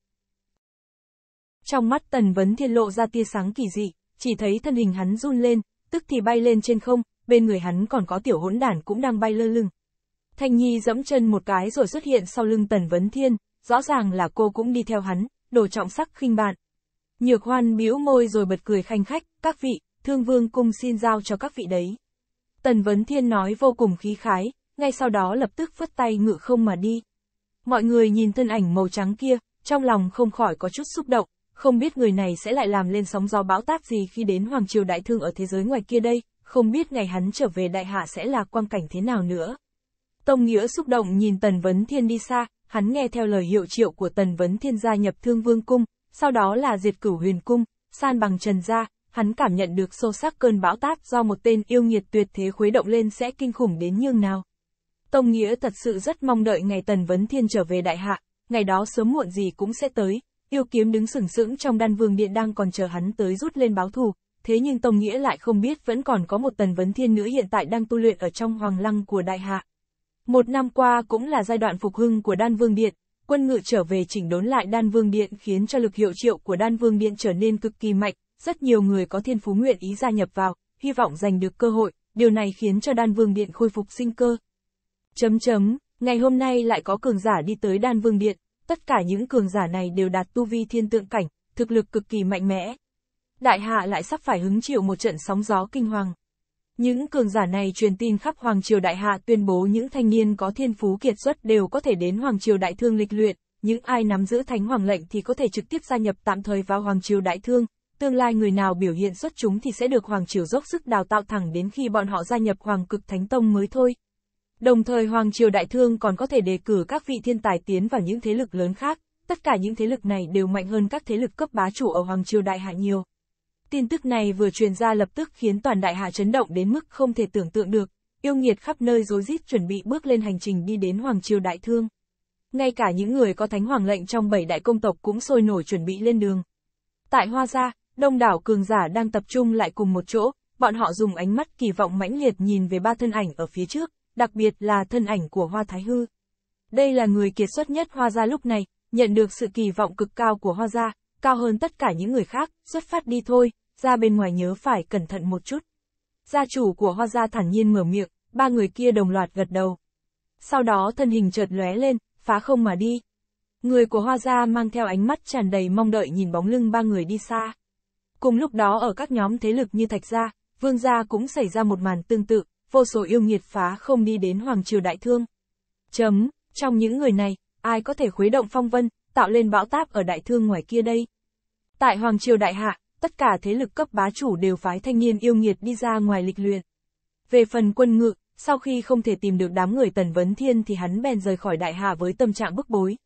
Trong mắt Tần Vấn Thiên lộ ra tia sáng kỳ dị, chỉ thấy thân hình hắn run lên, tức thì bay lên trên không, bên người hắn còn có tiểu hỗn đản cũng đang bay lơ lưng. Thanh Nhi dẫm chân một cái rồi xuất hiện sau lưng Tần Vấn Thiên, rõ ràng là cô cũng đi theo hắn, đồ trọng sắc khinh bạn. Nhược hoan bĩu môi rồi bật cười khanh khách, các vị, thương vương cung xin giao cho các vị đấy. Tần Vấn Thiên nói vô cùng khí khái, ngay sau đó lập tức phất tay ngự không mà đi. Mọi người nhìn thân ảnh màu trắng kia, trong lòng không khỏi có chút xúc động, không biết người này sẽ lại làm lên sóng gió bão táp gì khi đến Hoàng Triều Đại Thương ở thế giới ngoài kia đây, không biết ngày hắn trở về Đại Hạ sẽ là quang cảnh thế nào nữa. Tông Nghĩa xúc động nhìn Tần Vấn Thiên đi xa, hắn nghe theo lời hiệu triệu của Tần Vấn Thiên gia nhập Thương Vương Cung, sau đó là diệt cửu huyền cung, san bằng trần gia, hắn cảm nhận được sâu sắc cơn bão táp do một tên yêu nhiệt tuyệt thế khuấy động lên sẽ kinh khủng đến nhường nào. Tông Nghĩa thật sự rất mong đợi ngày Tần Vấn Thiên trở về đại hạ, ngày đó sớm muộn gì cũng sẽ tới, yêu kiếm đứng sừng sững trong đan vương điện đang còn chờ hắn tới rút lên báo thù, thế nhưng Tông Nghĩa lại không biết vẫn còn có một Tần Vấn Thiên nữa hiện tại đang tu luyện ở trong hoàng lăng của đại hạ. Một năm qua cũng là giai đoạn phục hưng của đan vương điện, quân ngự trở về chỉnh đốn lại đan vương điện khiến cho lực hiệu triệu của đan vương điện trở nên cực kỳ mạnh, rất nhiều người có thiên phú nguyện ý gia nhập vào, hy vọng giành được cơ hội, điều này khiến cho đan vương điện khôi phục sinh cơ, Chấm chấm, ngày hôm nay lại có cường giả đi tới đan vương điện, tất cả những cường giả này đều đạt tu vi thiên tượng cảnh, thực lực cực kỳ mạnh mẽ. Đại hạ lại sắp phải hứng chịu một trận sóng gió kinh hoàng. Những cường giả này truyền tin khắp Hoàng Triều Đại Hạ tuyên bố những thanh niên có thiên phú kiệt xuất đều có thể đến Hoàng Triều Đại Thương lịch luyện, những ai nắm giữ thánh hoàng lệnh thì có thể trực tiếp gia nhập tạm thời vào Hoàng Triều Đại Thương, tương lai người nào biểu hiện xuất chúng thì sẽ được Hoàng Triều dốc sức đào tạo thẳng đến khi bọn họ gia nhập Hoàng Cực Thánh Tông mới thôi. Đồng thời Hoàng Triều Đại Thương còn có thể đề cử các vị thiên tài tiến vào những thế lực lớn khác, tất cả những thế lực này đều mạnh hơn các thế lực cấp bá chủ ở Hoàng Triều Đại Hạ nhiều. Tin tức này vừa truyền ra lập tức khiến toàn Đại Hạ chấn động đến mức không thể tưởng tượng được, yêu nghiệt khắp nơi rối rít chuẩn bị bước lên hành trình đi đến Hoàng Triều Đại Thương. Ngay cả những người có thánh hoàng lệnh trong bảy đại công tộc cũng sôi nổi chuẩn bị lên đường. Tại Hoa Gia, đông đảo cường giả đang tập trung lại cùng một chỗ, bọn họ dùng ánh mắt kỳ vọng mãnh liệt nhìn về ba thân ảnh ở phía trước, đặc biệt là thân ảnh của Hoa Thái Hư. Đây là người kiệt xuất nhất Hoa Gia lúc này, nhận được sự kỳ vọng cực cao của Hoa Gia, cao hơn tất cả những người khác, xuất phát đi thôi, ra bên ngoài nhớ phải cẩn thận một chút. Gia chủ của Hoa Gia thản nhiên mở miệng, ba người kia đồng loạt gật đầu. Sau đó thân hình chợt lóe lên, phá không mà đi. Người của Hoa Gia mang theo ánh mắt tràn đầy mong đợi nhìn bóng lưng ba người đi xa. Cùng lúc đó ở các nhóm thế lực như Thạch Gia, Vương Gia cũng xảy ra một màn tương tự, vô số yêu nghiệt phá không đi đến Hoàng Triều Đại Thương. Chấm, trong những người này, ai có thể khuấy động phong vân, tạo lên bão táp ở Đại Thương ngoài kia đây? Tại Hoàng Triều Đại Hạ, tất cả thế lực cấp bá chủ đều phái thanh niên yêu nghiệt đi ra ngoài lịch luyện. Về phần quân ngự, sau khi không thể tìm được đám người Tần Vấn Thiên thì hắn bèn rời khỏi Đại Hạ với tâm trạng bức bối.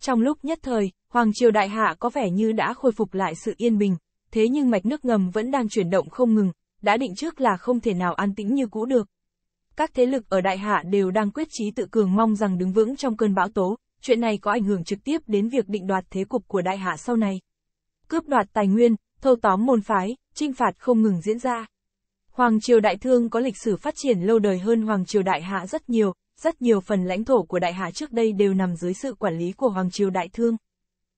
Trong lúc nhất thời, Hoàng Triều Đại Hạ có vẻ như đã khôi phục lại sự yên bình, thế nhưng mạch nước ngầm vẫn đang chuyển động không ngừng, đã định trước là không thể nào an tĩnh như cũ được. Các thế lực ở đại hạ đều đang quyết chí tự cường mong rằng đứng vững trong cơn bão tố, chuyện này có ảnh hưởng trực tiếp đến việc định đoạt thế cục của đại hạ sau này. Cướp đoạt tài nguyên, thâu tóm môn phái, trinh phạt không ngừng diễn ra. Hoàng triều Đại Thương có lịch sử phát triển lâu đời hơn Hoàng triều Đại Hạ rất nhiều, rất nhiều phần lãnh thổ của Đại Hạ trước đây đều nằm dưới sự quản lý của Hoàng triều Đại Thương.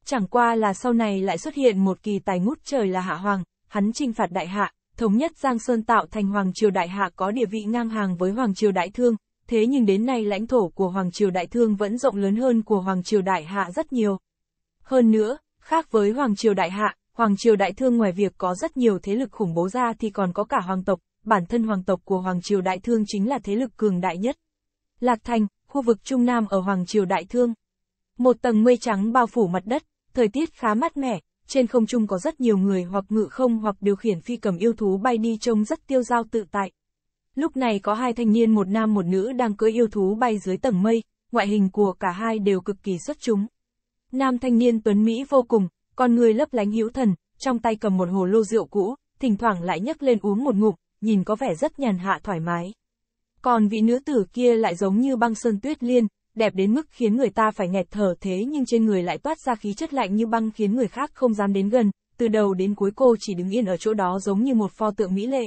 Chẳng qua là sau này lại xuất hiện một kỳ tài ngút trời là Hạ Hoàng, hắn chinh phạt Đại Hạ, thống nhất Giang Sơn tạo thành Hoàng Triều Đại Hạ có địa vị ngang hàng với Hoàng Triều Đại Thương, thế nhưng đến nay lãnh thổ của Hoàng Triều Đại Thương vẫn rộng lớn hơn của Hoàng Triều Đại Hạ rất nhiều. Hơn nữa, khác với Hoàng Triều Đại Hạ, Hoàng Triều Đại Thương ngoài việc có rất nhiều thế lực khủng bố ra thì còn có cả Hoàng tộc, bản thân Hoàng tộc của Hoàng Triều Đại Thương chính là thế lực cường đại nhất. Lạc Thành, khu vực Trung Nam ở Hoàng Triều Đại Thương. Một tầng mây trắng bao phủ mặt đất, thời tiết khá mát mẻ, trên không trung có rất nhiều người hoặc ngự không hoặc điều khiển phi cầm yêu thú bay đi trông rất tiêu dao tự tại. Lúc này có hai thanh niên một nam một nữ đang cưỡi yêu thú bay dưới tầng mây, ngoại hình của cả hai đều cực kỳ xuất chúng. Nam thanh niên tuấn Mỹ vô cùng, con người lấp lánh hữu thần, trong tay cầm một hồ lô rượu cũ, thỉnh thoảng lại nhấc lên uống một ngụm, nhìn có vẻ rất nhàn hạ thoải mái. Còn vị nữ tử kia lại giống như băng sơn tuyết liên, đẹp đến mức khiến người ta phải nghẹt thở thế nhưng trên người lại toát ra khí chất lạnh như băng khiến người khác không dám đến gần, từ đầu đến cuối cô chỉ đứng yên ở chỗ đó giống như một pho tượng mỹ lệ.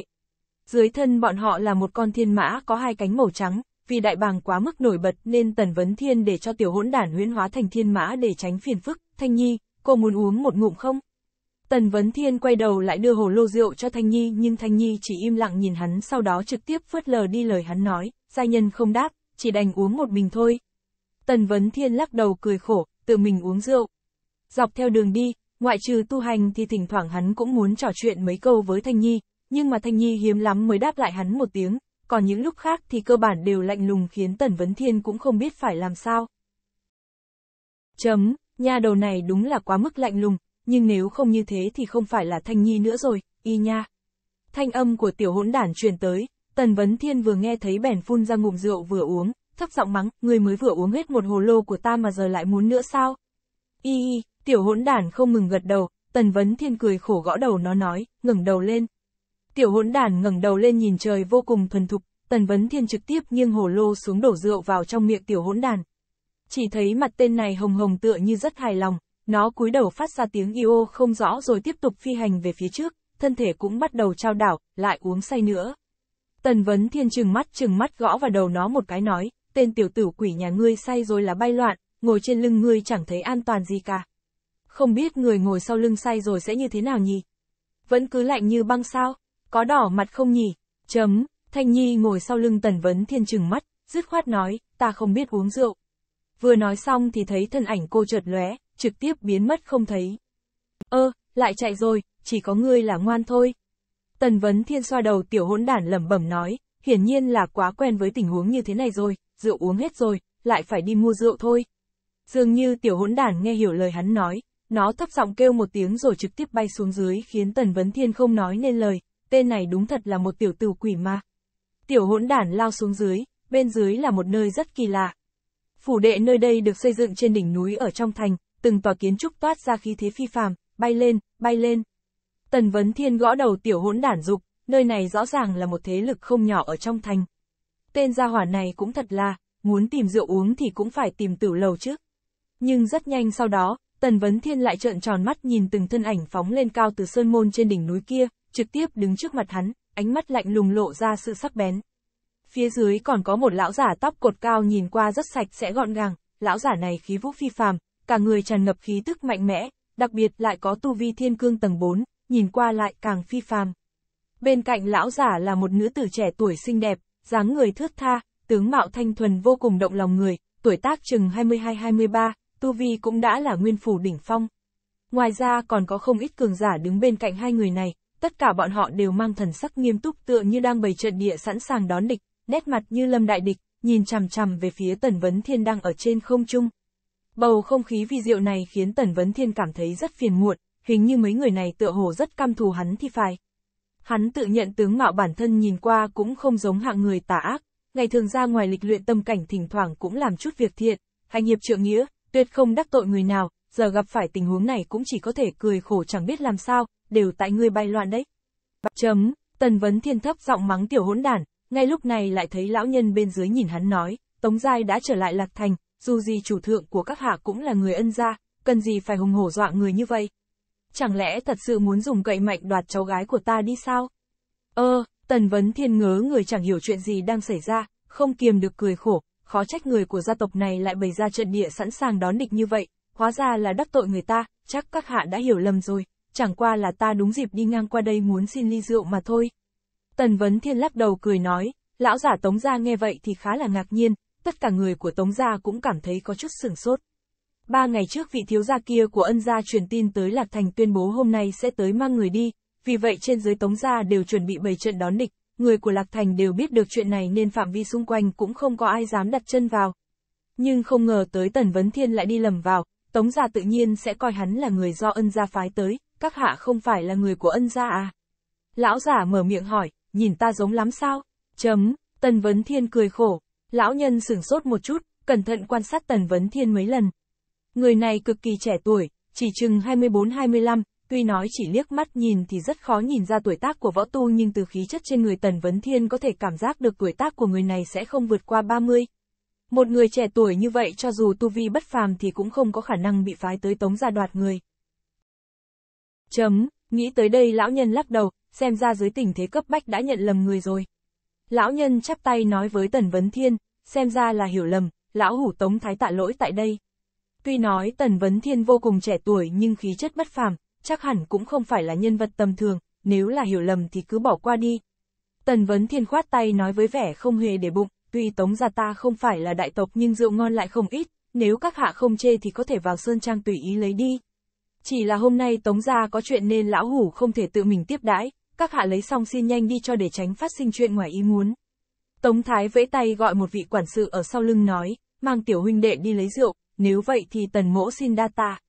Dưới thân bọn họ là một con thiên mã có hai cánh màu trắng, vì đại bàng quá mức nổi bật nên Tần Vấn Thiên để cho tiểu hỗn đản huyễn hóa thành thiên mã để tránh phiền phức, Thanh Nhi, cô muốn uống một ngụm không? Tần Vấn Thiên quay đầu lại đưa hồ lô rượu cho Thanh Nhi nhưng Thanh Nhi chỉ im lặng nhìn hắn sau đó trực tiếp phớt lờ đi lời hắn nói, gia nhân không đáp, chỉ đành uống một mình thôi, Tần Vấn Thiên lắc đầu cười khổ, tự mình uống rượu. Dọc theo đường đi, ngoại trừ tu hành thì thỉnh thoảng hắn cũng muốn trò chuyện mấy câu với Thanh Nhi, nhưng mà Thanh Nhi hiếm lắm mới đáp lại hắn một tiếng, còn những lúc khác thì cơ bản đều lạnh lùng khiến Tần Vấn Thiên cũng không biết phải làm sao. Chấm, nha đầu này đúng là quá mức lạnh lùng, nhưng nếu không như thế thì không phải là Thanh Nhi nữa rồi, y nha. Thanh âm của tiểu hỗn đản truyền tới, Tần Vấn Thiên vừa nghe thấy bèn phun ra ngụm rượu vừa uống, thấp giọng mắng, người mới vừa uống hết một hồ lô của ta mà giờ lại muốn nữa sao? Y y, tiểu hỗn đản không mừng gật đầu, tần vấn thiên cười khổ gõ đầu nó nói, ngẩng đầu lên. Tiểu hỗn đản ngẩng đầu lên nhìn trời vô cùng thuần thục, tần vấn thiên trực tiếp nghiêng hồ lô xuống đổ rượu vào trong miệng tiểu hỗn đản. Chỉ thấy mặt tên này hồng hồng tựa như rất hài lòng, nó cúi đầu phát ra tiếng yêu không rõ rồi tiếp tục phi hành về phía trước, thân thể cũng bắt đầu trao đảo, lại uống say nữa. Tần vấn thiên trừng mắt trừng mắt gõ vào đầu nó một cái nói, tên tiểu tử quỷ nhà ngươi say rồi là bay loạn, ngồi trên lưng ngươi chẳng thấy an toàn gì cả. Không biết người ngồi sau lưng say rồi sẽ như thế nào nhỉ? Vẫn cứ lạnh như băng sao? Có đỏ mặt không nhỉ? Chấm, Thanh Nhi ngồi sau lưng Tần Vấn Thiên trừng mắt, dứt khoát nói, ta không biết uống rượu. Vừa nói xong thì thấy thân ảnh cô chợt lóe, trực tiếp biến mất không thấy. Ơ, ờ, lại chạy rồi, chỉ có ngươi là ngoan thôi. Tần Vấn Thiên xoa đầu tiểu hỗn đản lẩm bẩm nói, hiển nhiên là quá quen với tình huống như thế này rồi rượu uống hết rồi, lại phải đi mua rượu thôi. Dường như tiểu hỗn đản nghe hiểu lời hắn nói, nó thấp giọng kêu một tiếng rồi trực tiếp bay xuống dưới khiến Tần Vấn Thiên không nói nên lời, tên này đúng thật là một tiểu tử quỷ ma. Tiểu hỗn đản lao xuống dưới, bên dưới là một nơi rất kỳ lạ. Phủ đệ nơi đây được xây dựng trên đỉnh núi ở trong thành, từng tòa kiến trúc toát ra khí thế phi phàm, bay lên, bay lên. Tần Vấn Thiên gõ đầu tiểu hỗn đản dục, nơi này rõ ràng là một thế lực không nhỏ ở trong thành tên gia hỏa này cũng thật là, muốn tìm rượu uống thì cũng phải tìm tử lầu chứ. Nhưng rất nhanh sau đó, Tần Vấn Thiên lại trợn tròn mắt nhìn từng thân ảnh phóng lên cao từ sơn môn trên đỉnh núi kia, trực tiếp đứng trước mặt hắn, ánh mắt lạnh lùng lộ ra sự sắc bén. Phía dưới còn có một lão giả tóc cột cao nhìn qua rất sạch sẽ gọn gàng, lão giả này khí vũ phi phàm, cả người tràn ngập khí tức mạnh mẽ, đặc biệt lại có tu vi thiên cương tầng 4, nhìn qua lại càng phi phàm. Bên cạnh lão giả là một nữ tử trẻ tuổi xinh đẹp, dáng người thước tha, tướng mạo thanh thuần vô cùng động lòng người, tuổi tác chừng 22-23, Tu Vi cũng đã là nguyên phủ đỉnh phong. Ngoài ra còn có không ít cường giả đứng bên cạnh hai người này, tất cả bọn họ đều mang thần sắc nghiêm túc tựa như đang bày trận địa sẵn sàng đón địch, nét mặt như lâm đại địch, nhìn chằm chằm về phía Tần Vấn Thiên đang ở trên không trung. Bầu không khí vi diệu này khiến Tần Vấn Thiên cảm thấy rất phiền muộn, hình như mấy người này tựa hồ rất căm thù hắn thì phải. Hắn tự nhận tướng mạo bản thân nhìn qua cũng không giống hạng người tà ác, ngày thường ra ngoài lịch luyện tâm cảnh thỉnh thoảng cũng làm chút việc thiện, hành nghiệp trượng nghĩa, tuyệt không đắc tội người nào, giờ gặp phải tình huống này cũng chỉ có thể cười khổ chẳng biết làm sao, đều tại ngươi bay loạn đấy. Chấm, Tần Vấn Thiên thấp giọng mắng tiểu hỗn đản, ngay lúc này lại thấy lão nhân bên dưới nhìn hắn nói, Tống Giai đã trở lại Lạc Thành, dù gì chủ thượng của các hạ cũng là người ân gia, cần gì phải hùng hổ dọa người như vậy chẳng lẽ thật sự muốn dùng cậy mạnh đoạt cháu gái của ta đi sao? Ơ, ờ, Tần Vấn Thiên ngớ người chẳng hiểu chuyện gì đang xảy ra, không kiềm được cười khổ, khó trách người của gia tộc này lại bày ra trận địa sẵn sàng đón địch như vậy, hóa ra là đắc tội người ta, chắc các hạ đã hiểu lầm rồi, chẳng qua là ta đúng dịp đi ngang qua đây muốn xin ly rượu mà thôi. Tần Vấn Thiên lắc đầu cười nói, lão giả Tống Gia nghe vậy thì khá là ngạc nhiên, tất cả người của Tống Gia cũng cảm thấy có chút sửng sốt, Ba ngày trước vị thiếu gia kia của ân gia truyền tin tới Lạc Thành tuyên bố hôm nay sẽ tới mang người đi, vì vậy trên dưới tống gia đều chuẩn bị bày trận đón địch, người của Lạc Thành đều biết được chuyện này nên phạm vi xung quanh cũng không có ai dám đặt chân vào. Nhưng không ngờ tới Tần Vấn Thiên lại đi lầm vào, tống gia tự nhiên sẽ coi hắn là người do ân gia phái tới, các hạ không phải là người của ân gia à? Lão giả mở miệng hỏi, nhìn ta giống lắm sao? Chấm, Tần Vấn Thiên cười khổ, lão nhân sửng sốt một chút, cẩn thận quan sát Tần Vấn Thiên mấy lần, Người này cực kỳ trẻ tuổi, chỉ chừng 24-25, tuy nói chỉ liếc mắt nhìn thì rất khó nhìn ra tuổi tác của võ tu nhưng từ khí chất trên người Tần Vấn Thiên có thể cảm giác được tuổi tác của người này sẽ không vượt qua 30. Một người trẻ tuổi như vậy cho dù tu vi bất phàm thì cũng không có khả năng bị phái tới tống gia đoạt người. Chấm, nghĩ tới đây lão nhân lắc đầu, xem ra dưới tình thế cấp bách đã nhận lầm người rồi. Lão nhân chắp tay nói với Tần Vấn Thiên, xem ra là hiểu lầm, lão hủ tống thái tạ lỗi tại đây. Tuy nói Tần Vấn Thiên vô cùng trẻ tuổi nhưng khí chất bất phàm, chắc hẳn cũng không phải là nhân vật tầm thường, nếu là hiểu lầm thì cứ bỏ qua đi. Tần Vấn Thiên khoát tay nói với vẻ không hề để bụng, tuy Tống gia ta không phải là đại tộc nhưng rượu ngon lại không ít, nếu các hạ không chê thì có thể vào sơn trang tùy ý lấy đi. Chỉ là hôm nay Tống gia có chuyện nên lão hủ không thể tự mình tiếp đãi, các hạ lấy xong xin nhanh đi cho để tránh phát sinh chuyện ngoài ý muốn. Tống Thái vẫy tay gọi một vị quản sự ở sau lưng nói, mang tiểu huynh đệ đi lấy rượu, nếu vậy thì tần mỗ xin đa ta.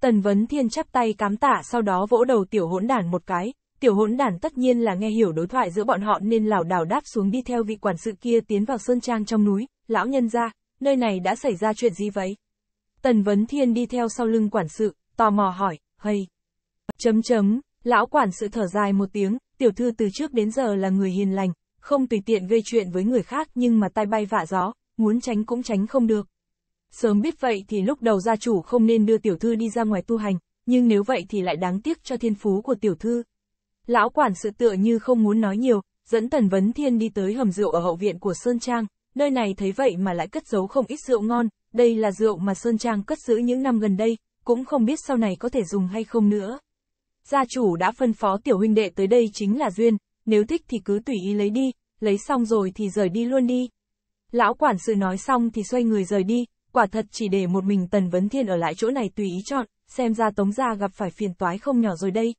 Tần Vấn Thiên chắp tay cám tả sau đó vỗ đầu tiểu hỗn đản một cái, tiểu hỗn đản tất nhiên là nghe hiểu đối thoại giữa bọn họ nên lảo đảo đáp xuống đi theo vị quản sự kia tiến vào sơn trang trong núi, lão nhân ra, nơi này đã xảy ra chuyện gì vậy? Tần Vấn Thiên đi theo sau lưng quản sự, tò mò hỏi, hay. Chấm chấm, lão quản sự thở dài một tiếng, tiểu thư từ trước đến giờ là người hiền lành, không tùy tiện gây chuyện với người khác nhưng mà tai bay vạ gió, muốn tránh cũng tránh không được. Sớm biết vậy thì lúc đầu gia chủ không nên đưa tiểu thư đi ra ngoài tu hành, nhưng nếu vậy thì lại đáng tiếc cho thiên phú của tiểu thư. Lão quản sự tựa như không muốn nói nhiều, dẫn Tần Vấn Thiên đi tới hầm rượu ở hậu viện của Sơn Trang, nơi này thấy vậy mà lại cất giấu không ít rượu ngon, đây là rượu mà Sơn Trang cất giữ những năm gần đây, cũng không biết sau này có thể dùng hay không nữa. Gia chủ đã phân phó tiểu huynh đệ tới đây chính là duyên, nếu thích thì cứ tùy ý lấy đi, lấy xong rồi thì rời đi luôn đi. Lão quản sự nói xong thì xoay người rời đi, quả thật chỉ để một mình Tần Vấn Thiên ở lại chỗ này tùy ý chọn, xem ra Tống Gia gặp phải phiền toái không nhỏ rồi đây.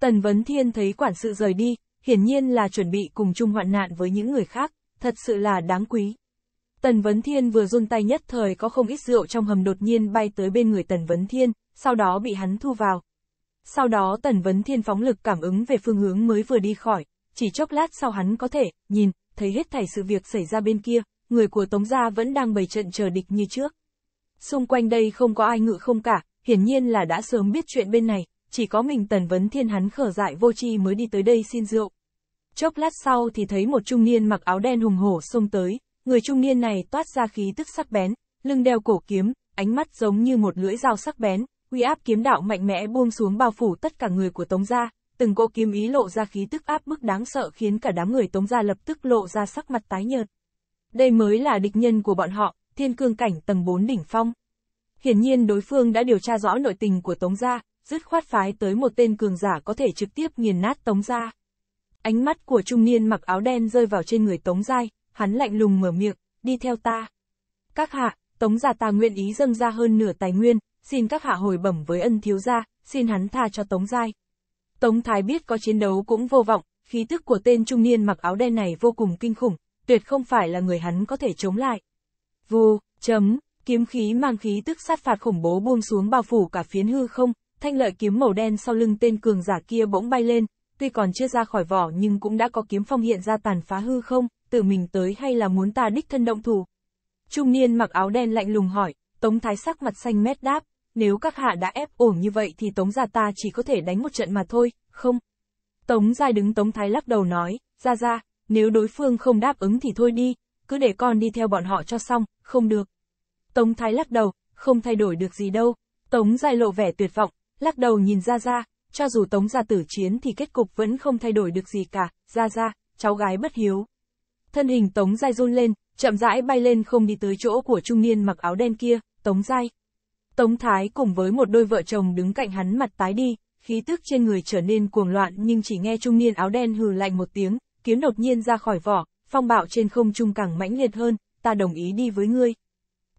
Tần Vấn Thiên thấy quản sự rời đi, hiển nhiên là chuẩn bị cùng chung hoạn nạn với những người khác, thật sự là đáng quý. Tần Vấn Thiên vừa run tay nhất thời có không ít rượu trong hầm đột nhiên bay tới bên người Tần Vấn Thiên, sau đó bị hắn thu vào. Sau đó Tần Vấn Thiên phóng lực cảm ứng về phương hướng mới vừa đi khỏi, chỉ chốc lát sau hắn có thể, nhìn, thấy hết thảy sự việc xảy ra bên kia, người của Tống Gia vẫn đang bày trận chờ địch như trước. Xung quanh đây không có ai ngự không cả, hiển nhiên là đã sớm biết chuyện bên này, chỉ có mình Tần Vấn Thiên hắn khở dại vô chi mới đi tới đây xin rượu. Chốc lát sau thì thấy một trung niên mặc áo đen hùng hổ xông tới, người trung niên này toát ra khí tức sắc bén, lưng đeo cổ kiếm, ánh mắt giống như một lưỡi dao sắc bén, uy áp kiếm đạo mạnh mẽ buông xuống bao phủ tất cả người của Tống gia, từng cỗ kiếm ý lộ ra khí tức áp bức đáng sợ khiến cả đám người Tống gia lập tức lộ ra sắc mặt tái nhợt. Đây mới là địch nhân của bọn họ, thiên cương cảnh tầng 4 đỉnh phong. Hiển nhiên đối phương đã điều tra rõ nội tình của Tống Gia, dứt khoát phái tới một tên cường giả có thể trực tiếp nghiền nát Tống Gia. Ánh mắt của trung niên mặc áo đen rơi vào trên người Tống Giai, hắn lạnh lùng mở miệng, đi theo ta. Các hạ, Tống gia ta nguyện ý dâng ra hơn nửa tài nguyên, xin các hạ hồi bẩm với ân thiếu gia, xin hắn tha cho Tống Giai. Tống Thái biết có chiến đấu cũng vô vọng, khí tức của tên trung niên mặc áo đen này vô cùng kinh khủng, tuyệt không phải là người hắn có thể chống lại. Vù, chấm, kiếm khí mang khí tức sát phạt khủng bố buông xuống bao phủ cả phiến hư không, thanh lợi kiếm màu đen sau lưng tên cường giả kia bỗng bay lên, tuy còn chưa ra khỏi vỏ nhưng cũng đã có kiếm phong hiện ra tàn phá hư không, tự mình tới hay là muốn ta đích thân động thủ. Trung niên mặc áo đen lạnh lùng hỏi, tống thái sắc mặt xanh mét đáp, nếu các hạ đã ép ổn như vậy thì tống gia ta chỉ có thể đánh một trận mà thôi, không. Tống Giai đứng tống thái lắc đầu nói, ra ra, nếu đối phương không đáp ứng thì thôi đi, cứ để con đi theo bọn họ cho xong, không được. Tống Thái lắc đầu, không thay đổi được gì đâu. Tống Giai lộ vẻ tuyệt vọng, lắc đầu nhìn Ra Ra. cho dù Tống Gia tử chiến thì kết cục vẫn không thay đổi được gì cả, Ra Ra, cháu gái bất hiếu. Thân hình Tống Giai run lên, chậm rãi bay lên không đi tới chỗ của trung niên mặc áo đen kia, Tống Giai. Tống Thái cùng với một đôi vợ chồng đứng cạnh hắn mặt tái đi, khí tức trên người trở nên cuồng loạn nhưng chỉ nghe trung niên áo đen hừ lạnh một tiếng, kiếm đột nhiên ra khỏi vỏ, phong bạo trên không trung càng mãnh liệt hơn, ta đồng ý đi với ngươi.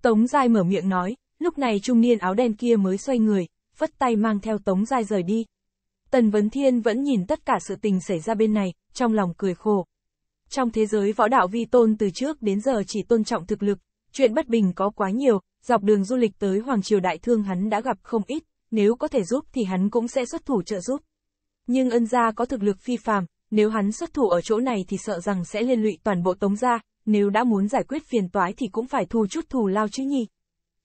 Tống Giai mở miệng nói, lúc này trung niên áo đen kia mới xoay người, phất tay mang theo Tống Giai rời đi. Tần Vấn Thiên vẫn nhìn tất cả sự tình xảy ra bên này, trong lòng cười khổ. Trong thế giới võ đạo vi tôn từ trước đến giờ chỉ tôn trọng thực lực, chuyện bất bình có quá nhiều, dọc đường du lịch tới Hoàng Triều Đại Thương hắn đã gặp không ít, nếu có thể giúp thì hắn cũng sẽ xuất thủ trợ giúp. Nhưng ân gia có thực lực phi phàm, nếu hắn xuất thủ ở chỗ này thì sợ rằng sẽ liên lụy toàn bộ tống gia, nếu đã muốn giải quyết phiền toái thì cũng phải thu chút thù lao chứ nhỉ.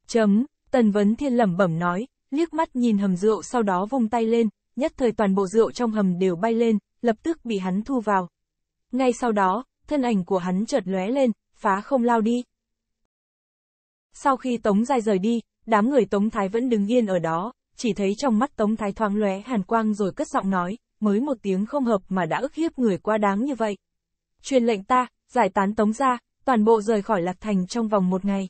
Chấm, Tần Vấn Thiên lẩm bẩm nói, liếc mắt nhìn hầm rượu sau đó vung tay lên, nhất thời toàn bộ rượu trong hầm đều bay lên, lập tức bị hắn thu vào. Ngay sau đó, thân ảnh của hắn chợt lóe lên, phá không lao đi. Sau khi Tống Giai rời đi, đám người Tống Thái vẫn đứng yên ở đó, chỉ thấy trong mắt Tống Thái thoáng lóe hàn quang rồi cất giọng nói, mới một tiếng không hợp mà đã ức hiếp người quá đáng như vậy. Truyền lệnh ta, giải tán Tống ra, toàn bộ rời khỏi Lạc Thành trong vòng một ngày.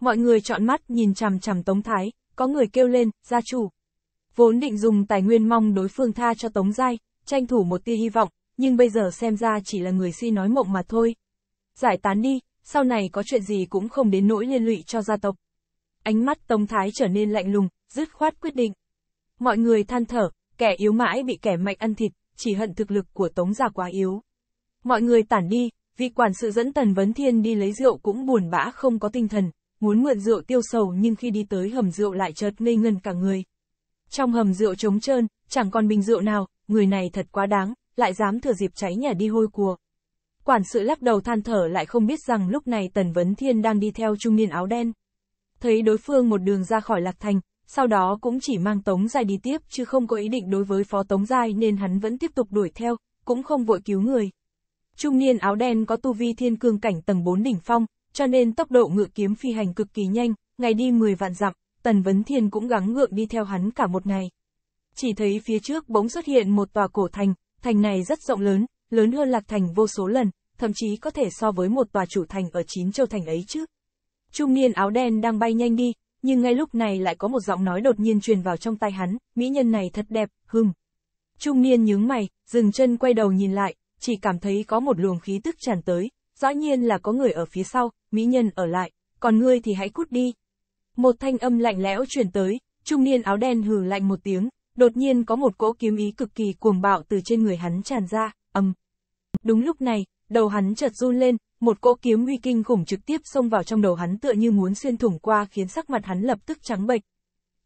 Mọi người chọn mắt nhìn chằm chằm Tống Thái, có người kêu lên, gia chủ. Vốn định dùng tài nguyên mong đối phương tha cho Tống Giai, tranh thủ một tia hy vọng, nhưng bây giờ xem ra chỉ là người si nói mộng mà thôi. Giải tán đi, sau này có chuyện gì cũng không đến nỗi liên lụy cho gia tộc. Ánh mắt Tống Thái trở nên lạnh lùng, dứt khoát quyết định. Mọi người than thở, Kẻ yếu mãi bị kẻ mạnh ăn thịt, chỉ hận thực lực của Tống gia quá yếu. Mọi người tản đi, vị quản sự dẫn Tần Vấn Thiên đi lấy rượu cũng buồn bã không có tinh thần, muốn mượn rượu tiêu sầu nhưng khi đi tới hầm rượu lại chợt ngây ngần cả người. Trong hầm rượu trống trơn, chẳng còn bình rượu nào, người này thật quá đáng, lại dám thừa dịp cháy nhà đi hôi cùa. Quản sự lắc đầu than thở lại không biết rằng lúc này Tần Vấn Thiên đang đi theo trung niên áo đen. Thấy đối phương một đường ra khỏi Lạc Thành, sau đó cũng chỉ mang Tống Giai đi tiếp chứ không có ý định đối với Phó Tống Giai nên hắn vẫn tiếp tục đuổi theo, cũng không vội cứu người. Trung niên áo đen có tu vi thiên cương cảnh tầng 4 đỉnh phong, cho nên tốc độ ngựa kiếm phi hành cực kỳ nhanh, ngày đi 10 vạn dặm, Tần Vấn Thiên cũng gắng ngượng đi theo hắn cả một ngày. Chỉ thấy phía trước bỗng xuất hiện một tòa cổ thành, thành này rất rộng lớn, lớn hơn lạc thành vô số lần, thậm chí có thể so với một tòa chủ thành ở chín châu thành ấy chứ. Trung niên áo đen đang bay nhanh đi, nhưng ngay lúc này lại có một giọng nói đột nhiên truyền vào trong tay hắn, mỹ nhân này thật đẹp, hừm. Trung niên nhướng mày, dừng chân quay đầu nhìn lại, chỉ cảm thấy có một luồng khí tức tràn tới, rõ nhiên là có người ở phía sau, mỹ nhân ở lại, còn ngươi thì hãy cút đi. Một thanh âm lạnh lẽo truyền tới, trung niên áo đen hừ lạnh một tiếng, đột nhiên có một cỗ kiếm ý cực kỳ cuồng bạo từ trên người hắn tràn ra, âm. Đúng lúc này, đầu hắn chợt run lên, một cỗ kiếm uy kinh khủng trực tiếp xông vào trong đầu hắn tựa như muốn xuyên thủng qua khiến sắc mặt hắn lập tức trắng bệch.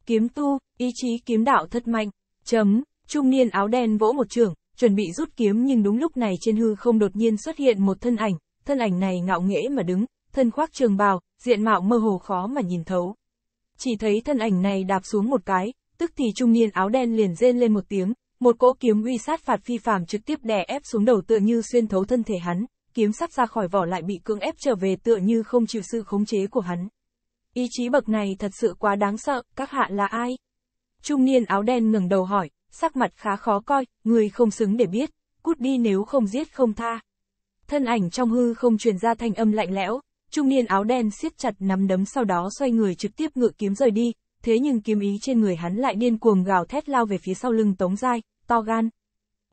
Kiếm tu, ý chí kiếm đạo thật mạnh, chấm, trung niên áo đen vỗ một trường, chuẩn bị rút kiếm nhưng đúng lúc này trên hư không đột nhiên xuất hiện một thân ảnh, thân ảnh này ngạo nghễ mà đứng, thân khoác trường bào, diện mạo mơ hồ khó mà nhìn thấu. Chỉ thấy thân ảnh này đạp xuống một cái, tức thì trung niên áo đen liền rên lên một tiếng, một cỗ kiếm uy sát phạt phi phàm trực tiếp đè ép xuống đầu tựa như xuyên thấu thân thể hắn, kiếm sắp ra khỏi vỏ lại bị cưỡng ép trở về tựa như không chịu sự khống chế của hắn. Ý chí bậc này thật sự quá đáng sợ, các hạ là ai? Trung niên áo đen ngừng đầu hỏi, sắc mặt khá khó coi, người không xứng để biết, cút đi nếu không giết không tha. Thân ảnh trong hư không truyền ra thanh âm lạnh lẽo, trung niên áo đen siết chặt nắm đấm sau đó xoay người trực tiếp ngự kiếm rời đi, thế nhưng kiếm ý trên người hắn lại điên cuồng gào thét lao về phía sau lưng Tống Giai, to gan.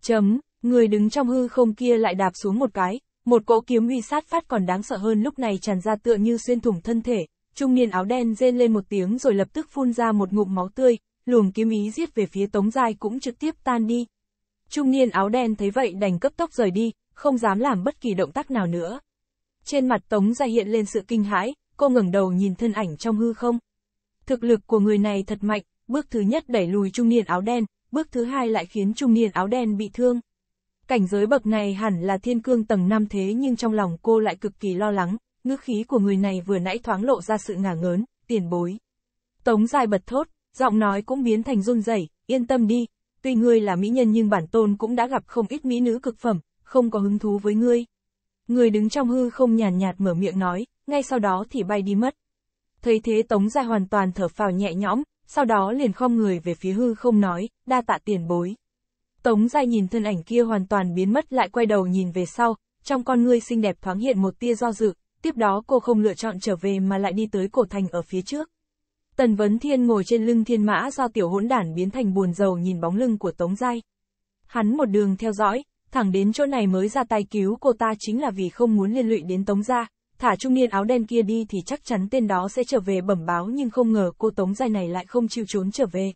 Chấm, người đứng trong hư không kia lại đạp xuống một cái, một cỗ kiếm uy sát phát còn đáng sợ hơn lúc này tràn ra tựa như xuyên thủng thân thể, trung niên áo đen rên lên một tiếng rồi lập tức phun ra một ngụm máu tươi, luồng kiếm ý giết về phía Tống Giai cũng trực tiếp tan đi. Trung niên áo đen thấy vậy đành cấp tốc rời đi, không dám làm bất kỳ động tác nào nữa. Trên mặt Tống Giai hiện lên sự kinh hãi, cô ngẩng đầu nhìn thân ảnh trong hư không. Thực lực của người này thật mạnh, bước thứ nhất đẩy lùi trung niên áo đen, bước thứ hai lại khiến trung niên áo đen bị thương. Cảnh giới bậc này hẳn là thiên cương tầng 5 thế nhưng trong lòng cô lại cực kỳ lo lắng, ngữ khí của người này vừa nãy thoáng lộ ra sự ngả ngớn, tiền bối. Tống dài bật thốt, giọng nói cũng biến thành run rẩy, yên tâm đi, tuy ngươi là mỹ nhân nhưng bản tôn cũng đã gặp không ít mỹ nữ cực phẩm, không có hứng thú với ngươi. Người đứng trong hư không nhàn nhạt, nhạt mở miệng nói, ngay sau đó thì bay đi mất. Thấy thế Tống Gia hoàn toàn thở phào nhẹ nhõm, sau đó liền khom người về phía hư không nói, đa tạ tiền bối. Tống Giai nhìn thân ảnh kia hoàn toàn biến mất lại quay đầu nhìn về sau, trong con ngươi xinh đẹp thoáng hiện một tia do dự, tiếp đó cô không lựa chọn trở về mà lại đi tới cổ thành ở phía trước. Tần Vấn Thiên ngồi trên lưng thiên mã do tiểu hỗn đản biến thành buồn rầu nhìn bóng lưng của Tống Giai. Hắn một đường theo dõi, thẳng đến chỗ này mới ra tay cứu cô ta chính là vì không muốn liên lụy đến Tống Gia, thả trung niên áo đen kia đi thì chắc chắn tên đó sẽ trở về bẩm báo nhưng không ngờ cô Tống Giai này lại không chịu trốn trở về.